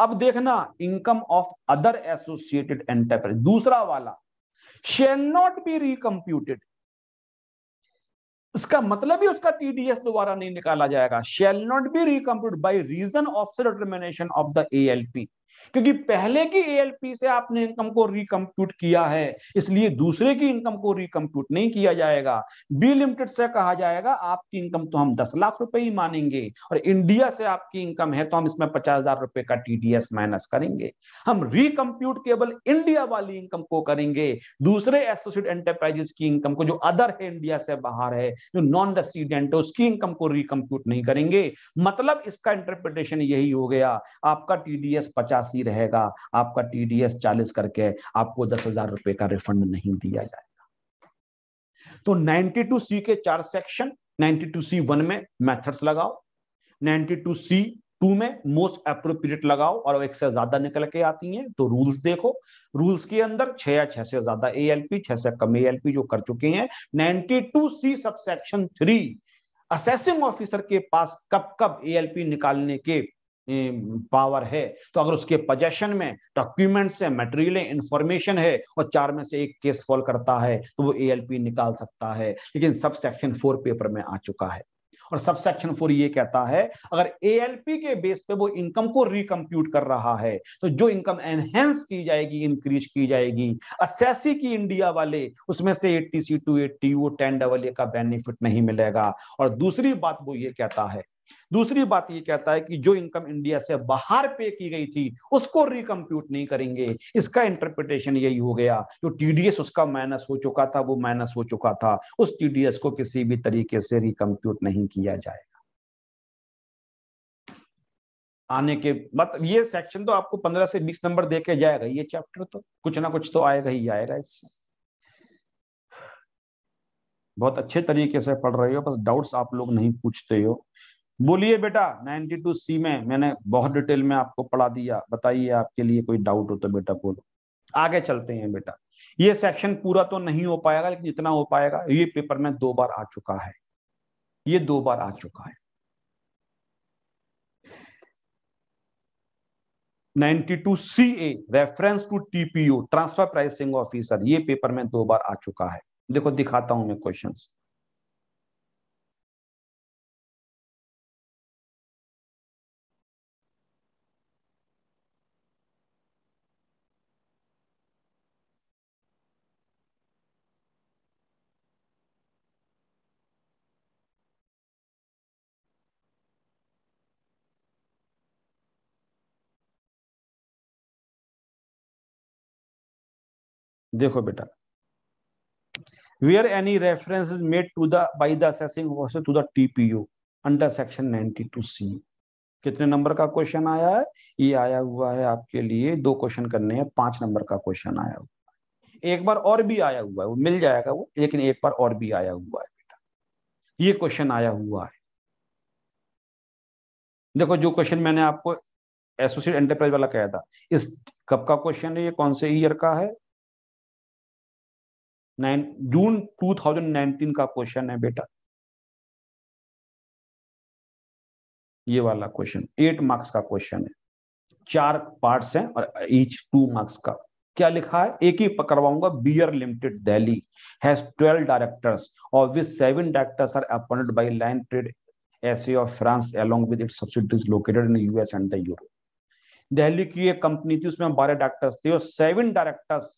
अब देखना income of other associated enterprise दूसरा वाला शेल नॉट बी रिकम्प्यूटेड इसका मतलब ही उसका टीडीएस दोबारा नहीं निकाला जाएगा shall not be recompute by reason of determination of the ALP क्योंकि पहले की एएलपी से आपने इनकम को रिकम्प्यूट किया है इसलिए दूसरे की इनकम को रिकम्प्यूट नहीं किया जाएगा बी लिमिटेड से कहा जाएगा आपकी इनकम तो हम दस लाख रुपए ही मानेंगे और इंडिया से आपकी इनकम है तो हम इसमें पचास हजार रुपए का टीडीएस माइनस करेंगे हम रिकम्प्यूट केवल इंडिया वाली इनकम को करेंगे दूसरे एसोसिएट एंटरप्राइजेस की इनकम को जो अदर है इंडिया से बाहर है जो नॉन रेसिडेंट है उसकी इनकम को रिकम्प्यूट नहीं करेंगे मतलब इसका इंटरप्रिटेशन यही हो गया आपका टीडीएस पचास पचासी रहेगा आपका टीडीएस चालीस करके आपको दस हजार रुपए का रिफंड नहीं दिया जाएगा तो 92 सी के चार सेक्शन 92 सी वन में मेथड्स लगाओ 92 सी टू में मोस्ट अप्रोप्रिएट लगाओ और एक से ज्यादा निकल के आती हैं तो रूल्स देखो रूल्स के अंदर छह या छह से ज्यादा एएलपी छह से कम एएलपी जो कर चुके हैं ninety two C subsection three assessing officer के पास कब कब एएलपी निकालने के पावर है तो अगर उसके पजेशन में डॉक्यूमेंट्स है मटेरियल इंफॉर्मेशन है और चार में से एक केस फॉल करता है तो वो एएलपी निकाल सकता है लेकिन सब सेक्शन फोर पेपर में आ चुका है और सब सेक्शन फोर ये कहता है अगर एएलपी के बेस पे वो इनकम को रिकम्प्यूट कर रहा है तो जो इनकम एनहेंस की जाएगी इंक्रीज की जाएगी असेसी की इंडिया वाले उसमें से एट्टी सी टू एट्टी वो टेन डबल ए का बेनिफिट नहीं मिलेगा और दूसरी बात वो ये कहता है दूसरी बात ये कहता है कि जो इनकम इंडिया से बाहर पे की गई थी उसको रिकम्प्यूट नहीं करेंगे इसका इंटरप्रिटेशन यही हो गया जो टीडीएस उसका माइनस हो चुका था वो माइनस हो चुका था उस टीडीएस को किसी भी तरीके से रिकम्प्यूट नहीं किया जाएगा आने के मतलब ये सेक्शन तो आपको पंद्रह से बीस नंबर देके जाएगा ये चैप्टर तो कुछ ना कुछ तो आएगा ही आएगा इससे बहुत अच्छे तरीके से पढ़ रहे हो बस डाउट्स आप लोग नहीं पूछते हो बोलिए बेटा 92 सी में मैंने बहुत डिटेल में आपको पढ़ा दिया बताइए आपके लिए कोई डाउट हो तो बेटा बोलो आगे चलते हैं बेटा ये सेक्शन पूरा तो नहीं हो पाएगा लेकिन इतना हो पाएगा ये पेपर में दो बार आ चुका है ये दो बार आ चुका है 92 A reference to TPO transfer pricing officer ये पेपर में दो बार आ चुका है देखो दिखाता हूं मैं क्वेश्चन देखो बेटा where any reference is made to the by the to the to under section ninety two C कितने नंबर का क्वेश्चन आया है ये आया हुआ है आपके लिए दो क्वेश्चन करने हैं पांच नंबर का क्वेश्चन आया हुआ एक बार और भी आया हुआ है वो मिल जाएगा वो लेकिन एक बार और भी आया हुआ है बेटा ये क्वेश्चन आया हुआ है देखो जो क्वेश्चन मैंने आपको एसोसिएट एंटरप्राइज वाला कहा था इस कब का क्वेश्चन है ये कौन से ईयर का है जून 2019 का क्वेश्चन है बेटा ये वाला क्वेश्चन एट मार्क्स का क्वेश्चन है चार पार्ट्स हैं और ईच टू मार्क्स का क्या लिखा है एक ही पकड़वाऊंगा Bear limited Delhi has twelve directors और with seven directors are appointed by line trade S of France along with its subsidiaries located in US and the Euro Delhi की एक कंपनी थी उसमें बारह डायरेक्टर्स थे और सेवन डायरेक्टर्स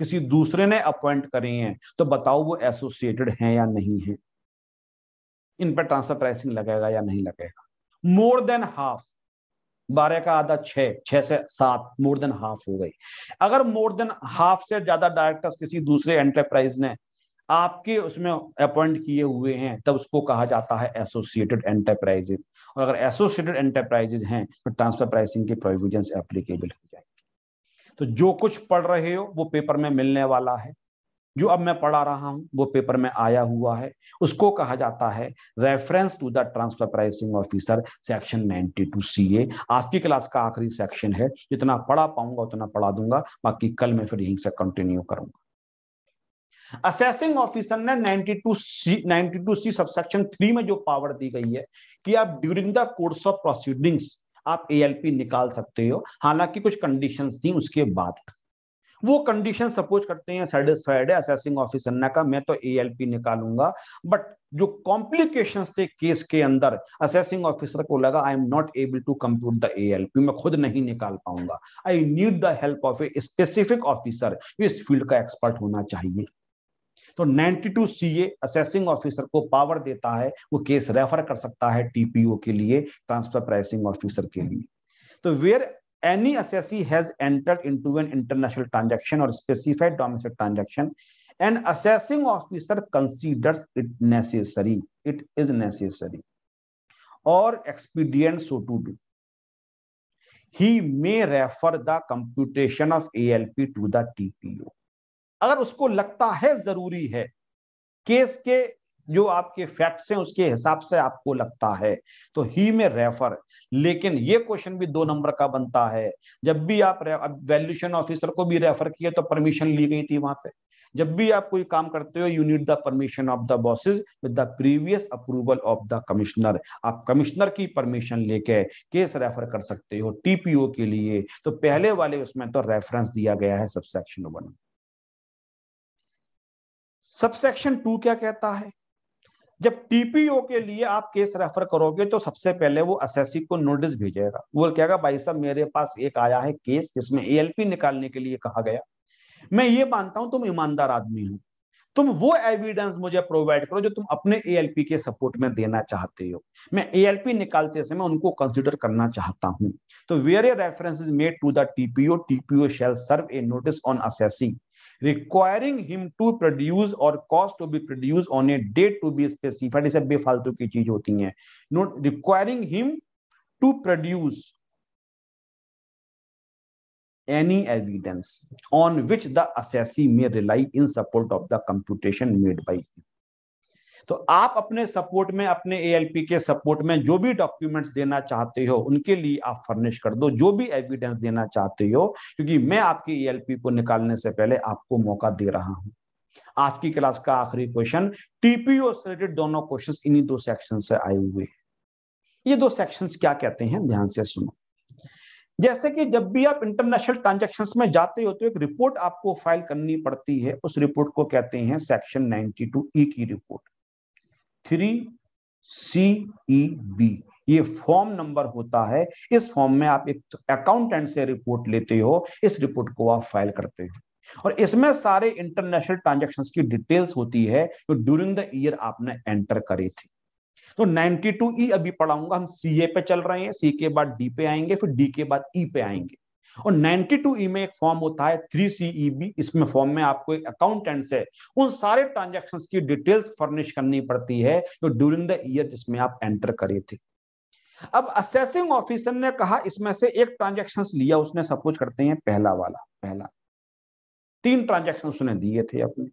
किसी दूसरे ने अपॉइंट करे हैं तो बताओ वो एसोसिएटेड हैं या नहीं है इन पर ट्रांसफर प्राइसिंग लगेगा या नहीं लगेगा मोर देन हाफ बारह का आधा छह छह से सात मोर देन हाफ हो गई अगर मोर देन हाफ से ज्यादा डायरेक्टर्स किसी दूसरे एंटरप्राइज ने आपके उसमें अपॉइंट किए हुए हैं तब उसको कहा जाता है एसोसिएटेड एंटरप्राइजेज और अगर एसोसिएटेड एंटरप्राइजेज हैं तो ट्रांसफर प्राइसिंग के प्रोविजन एप्लीकेबल हो जाएगी तो जो कुछ पढ़ रहे हो वो पेपर में मिलने वाला है जो अब मैं पढ़ा रहा हूं वो पेपर में आया हुआ है उसको कहा जाता है reference to the transfer pricing officer section 92 A आज की क्लास का आखिरी सेक्शन है जितना पढ़ा पाऊंगा उतना पढ़ा दूंगा बाकी कल मैं फिर यहीं से कंटिन्यू करूंगा असेसिंग ऑफिसर ने 92 सी 92 सी सबसेक्शन थ्री में जो पावर दी गई है कि आप during the course of proceedings आप ए निकाल सकते हो हालांकि कुछ कंडीशन थी उसके बाद वो कंडीशन सपोज करते हैं साइड साइड असेसिंग ऑफिसर ने कहा मैं तो ए निकालूंगा बट जो कॉम्प्लिकेशंस थे केस के अंदर असेसिंग ऑफिसर को लगा I am not able to compute the A मैं खुद नहीं निकाल पाऊंगा I need the help of a specific officer इस फील्ड का एक्सपर्ट होना चाहिए तो 92 सीए असेसिंग ऑफिसर को पावर देता है वो केस रेफर कर सकता है टीपीओ के लिए ट्रांसफर प्राइसिंग ऑफिसर के लिए तो where any assessee has entered into an international transaction और specified domestic transaction an assessing officer considers it necessary it is necessary और expedient so to do he may refer the computation of ALP to the TPO. अगर उसको लगता है जरूरी है केस के जो आपके फैक्ट्स हैं उसके हिसाब से आपको लगता है तो ही में रेफर लेकिन ये क्वेश्चन भी दो नंबर का बनता है जब भी आप वैल्यूशन ऑफिसर को भी रेफर किए तो परमिशन ली गई थी वहां पे जब भी आप कोई काम करते हो you need the permission of the bosses with the previous approval of the commissioner आप कमिश्नर की परमिशन लेके केस रेफर कर सकते हो टीपीओ के लिए तो पहले वाले उसमें तो रेफरेंस दिया गया है सबसेक्शन वन में सबसेक्शन टू क्या कहता है जब टीपीओ के लिए आप केस रेफर करोगे तो सबसे पहले वो असेसी को नोटिस भेजेगा वो कहेगा भाई साहब मेरे पास एक आया है केस जिसमें एएलपी निकालने के लिए कहा गया मैं ये मानता हूं तुम ईमानदार आदमी हो तुम वो एविडेंस मुझे प्रोवाइड करो जो तुम अपने एएलपी के सपोर्ट में देना चाहते हो मैं एएलपी निकालते समय उनको कंसिडर करना चाहता हूं तो where a reference is made to the TPO TPO serve a notice on assessing requiring him to produce और cost to be produce on a date to be specified ये सब बेफालतू की चीज होती है note requiring him to produce any evidence on which the assessee may rely in support of the computation made by him तो आप अपने सपोर्ट में अपने एएलपी के सपोर्ट में जो भी डॉक्यूमेंट्स देना चाहते हो उनके लिए आप फर्निश कर दो जो भी एविडेंस देना चाहते हो क्योंकि मैं आपकी एएलपी को निकालने से पहले आपको मौका दे रहा हूं आज की क्लास का आखिरी क्वेश्चन टीपीओ से रिलेटेड दोनों क्वेश्चन इन्हीं दो सेक्शन से आए हुए हैं ये दो सेक्शन क्या कहते हैं ध्यान से सुनो जैसे कि जब भी आप इंटरनेशनल ट्रांजेक्शन में जाते हो तो एक रिपोर्ट आपको फाइल करनी पड़ती है उस रिपोर्ट को कहते हैं सेक्शन नाइनटी ई की report three C E B ये फॉर्म नंबर होता है इस फॉर्म में आप एक अकाउंटेंट से रिपोर्ट लेते हो इस रिपोर्ट को आप फाइल करते हो और इसमें सारे इंटरनेशनल ट्रांजेक्शन की डिटेल्स होती है जो ड्यूरिंग द ईयर आपने एंटर करे थे तो 92 ई e अभी पढ़ाऊंगा हम सी ए पे चल रहे हैं सी के बाद डी पे आएंगे फिर डी के बाद ई e पे आएंगे और 92 ई में एक फॉर्म होता है थ्री सी इसमें फॉर्म में आपको एक अकाउंटेंट से उन सारे ट्रांजेक्शन की डिटेल्स फर्निश करनी पड़ती है जो ड्यूरिंग द ईयर जिसमें आप एंटर करे थे अब असेसिंग ऑफिसर ने कहा इसमें से एक ट्रांजेक्शन लिया उसने सब कुछ करते हैं पहला वाला पहला तीन ट्रांजेक्शन उसने दिए थे अपने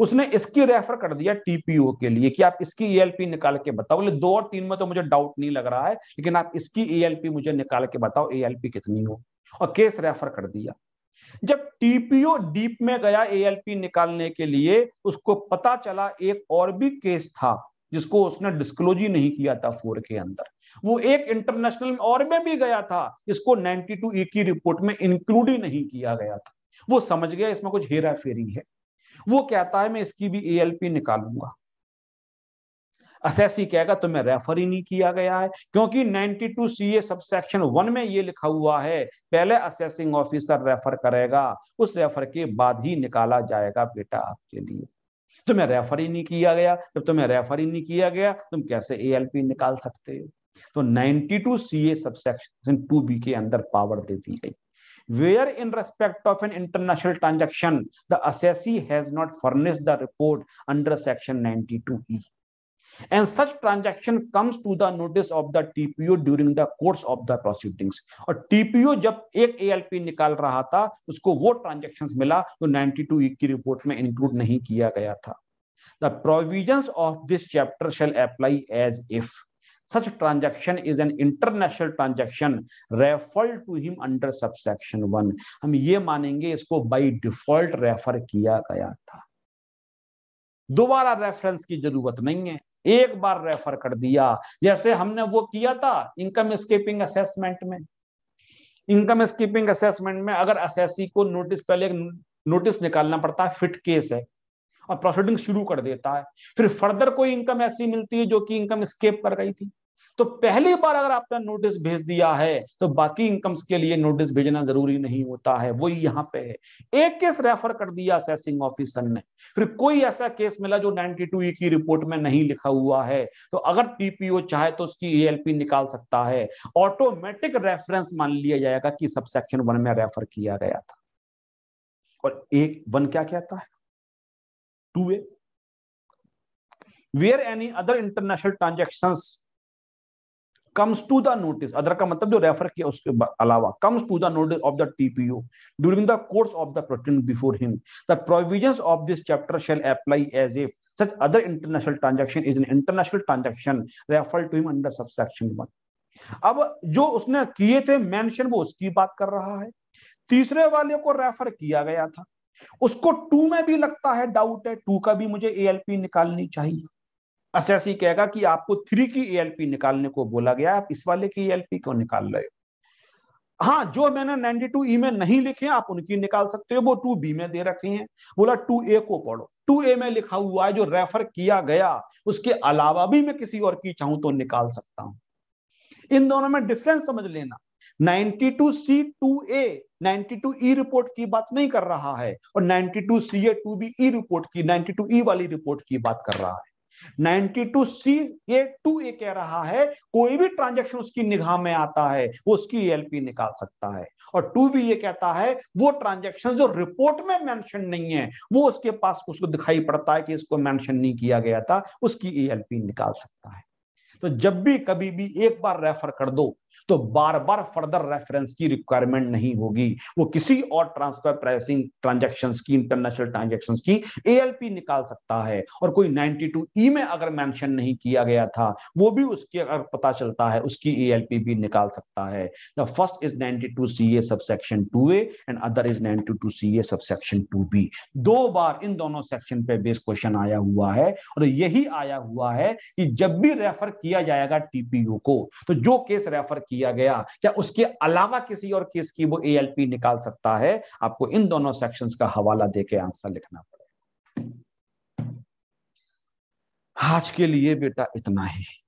उसने इसकी रेफर कर दिया टीपीओ के लिए कि आप इसकी ईएलपी e निकाल के बताओ बोले दो और तीन में तो मुझे डाउट नहीं लग रहा है लेकिन आप इसकी ईएलपी e मुझे निकाल के बताओ ईएलपी e कितनी हो और केस रेफर कर दिया जब टीपीओ डीप में गया एएलपी निकालने के लिए उसको पता चला एक और भी केस था जिसको उसने डिस्कलोज ही नहीं किया था फोर के अंदर वो एक इंटरनेशनल और में भी गया था इसको 92 टू ई की रिपोर्ट में इंक्लूड ही नहीं किया गया था वो समझ गया इसमें कुछ हेरा फेरी है वो कहता है मैं इसकी भी एएलपी निकालूंगा असैसी कहेगा तुम्हें रेफर ही नहीं किया गया है क्योंकि 92 two C A section one में ये लिखा हुआ है पहले असेसिंग ऑफिसर रेफर करेगा उस रेफर के बाद ही निकाला जाएगा बेटा आपके लिए तुम्हें रेफर ही नहीं किया गया जब तुम्हें रेफर ही नहीं किया गया तुम कैसे एएलपी निकाल सकते हो तो 92 two C A subsection two B के अंदर पावर दे दी गई where in respect of an international transaction the assessee has not furnished the report under section 92e and such transaction comes to the notice of the TPO during the course of the proceedings or TPO jab ek ALP nikal raha tha usko wo transactions mila jo 92E ki report mein include nahi kiya gaya tha The provisions of this chapter shall apply as if such transaction is an international transaction referred to him under subsection 1 हम ये मानेंगे इसको by default रेफर किया गया था दोबारा रेफरेंस की जरूरत नहीं है एक बार रेफर कर दिया जैसे हमने वो किया था इनकम स्केपिंग असेसमेंट में इनकम स्कीपिंग असेसमेंट में अगर असेसी को नोटिस पहले नोटिस निकालना पड़ता है फिट केस है और प्रोसीडिंग शुरू कर देता है फिर फर्दर कोई इनकम ऐसी मिलती है जो कि इनकम स्केप कर गई थी तो पहली बार अगर आपने नोटिस भेज दिया है तो बाकी इनकम्स के लिए नोटिस भेजना जरूरी नहीं होता है वो यहां पे है एक केस रेफर कर दिया असेसिंग ऑफिसर ने फिर कोई ऐसा केस मिला जो 92 ई e की रिपोर्ट में नहीं लिखा हुआ है तो अगर टीपीओ चाहे तो उसकी एएलपी निकाल सकता है ऑटोमेटिक रेफरेंस मान लिया जाएगा कि सबसेक्शन वन में रेफर किया गया था और एक वन क्या कहता है two way where any other international transactions comes to the notice other का मतलब जो रेफर किया उसके अलावा comes to the notice of the TPO during the course of the proceeding before him the provisions of this chapter shall apply as if such other international transaction is an international transaction referred to him under subsection 1 अब जो उसने किए थे मेंशन वो उसकी बात कर रहा है तीसरे वाले को रेफर किया गया था उसको टू में भी लगता है डाउट है टू का भी मुझे एएलपी निकालनी चाहिए असैसी कहेगा कि आपको थ्री की एएलपी निकालने को बोला गया आप इस वाले की एएलपी क्यों निकाल रहे हो हाँ जो मैंने 92 ई e में नहीं लिखे आप उनकी निकाल सकते हो वो टू बी में दे रखे हैं बोला टू ए को पढ़ो टू ए में लिखा हुआ है जो रेफर किया गया उसके अलावा भी मैं किसी और की चाहूं तो निकाल सकता हूं इन दोनों में डिफरेंस समझ लेना two two C A ninety two E report की बात नहीं कर रहा है और ninety two C two B E report की नाइनटी टू ई वाली रिपोर्ट की बात कर रहा है टू सी ए टू ए कह रहा है कोई भी ट्रांजेक्शन उसकी निगाह में आता है वो उसकी एलपी e निकाल सकता है और टू बी ये कहता है वो ट्रांजेक्शन जो रिपोर्ट में मेंशन नहीं है वो उसके पास उसको दिखाई पड़ता है कि इसको मेंशन नहीं किया गया था उसकी पी e निकाल सकता है तो जब भी कभी भी एक बार रेफर कर दो तो बार बार फर्दर रेफरेंस की रिक्वायरमेंट नहीं होगी वो किसी और ट्रांसफर प्राइसिंग ट्रांजेक्शन की इंटरनेशनल ट्रांजेक्शन की ए निकाल सकता है और कोई नाइनटी टू ई में अगर मैंशन नहीं किया गया था वो भी उसकी अगर पता चलता है उसकी ए भी निकाल सकता है the first is 92 CA subsection A and other is 92 CA subsection B दो बार इन दोनों सेक्शन पे बेस क्वेश्चन आया हुआ है और यही आया हुआ है कि जब भी रेफर किया जाएगा टीपीओ को तो जो केस रेफर किया किया गया क्या उसके अलावा किसी और केस की वो ए निकाल सकता है आपको इन दोनों सेक्शन का हवाला देके आंसर लिखना पड़ेगा आज के लिए बेटा इतना ही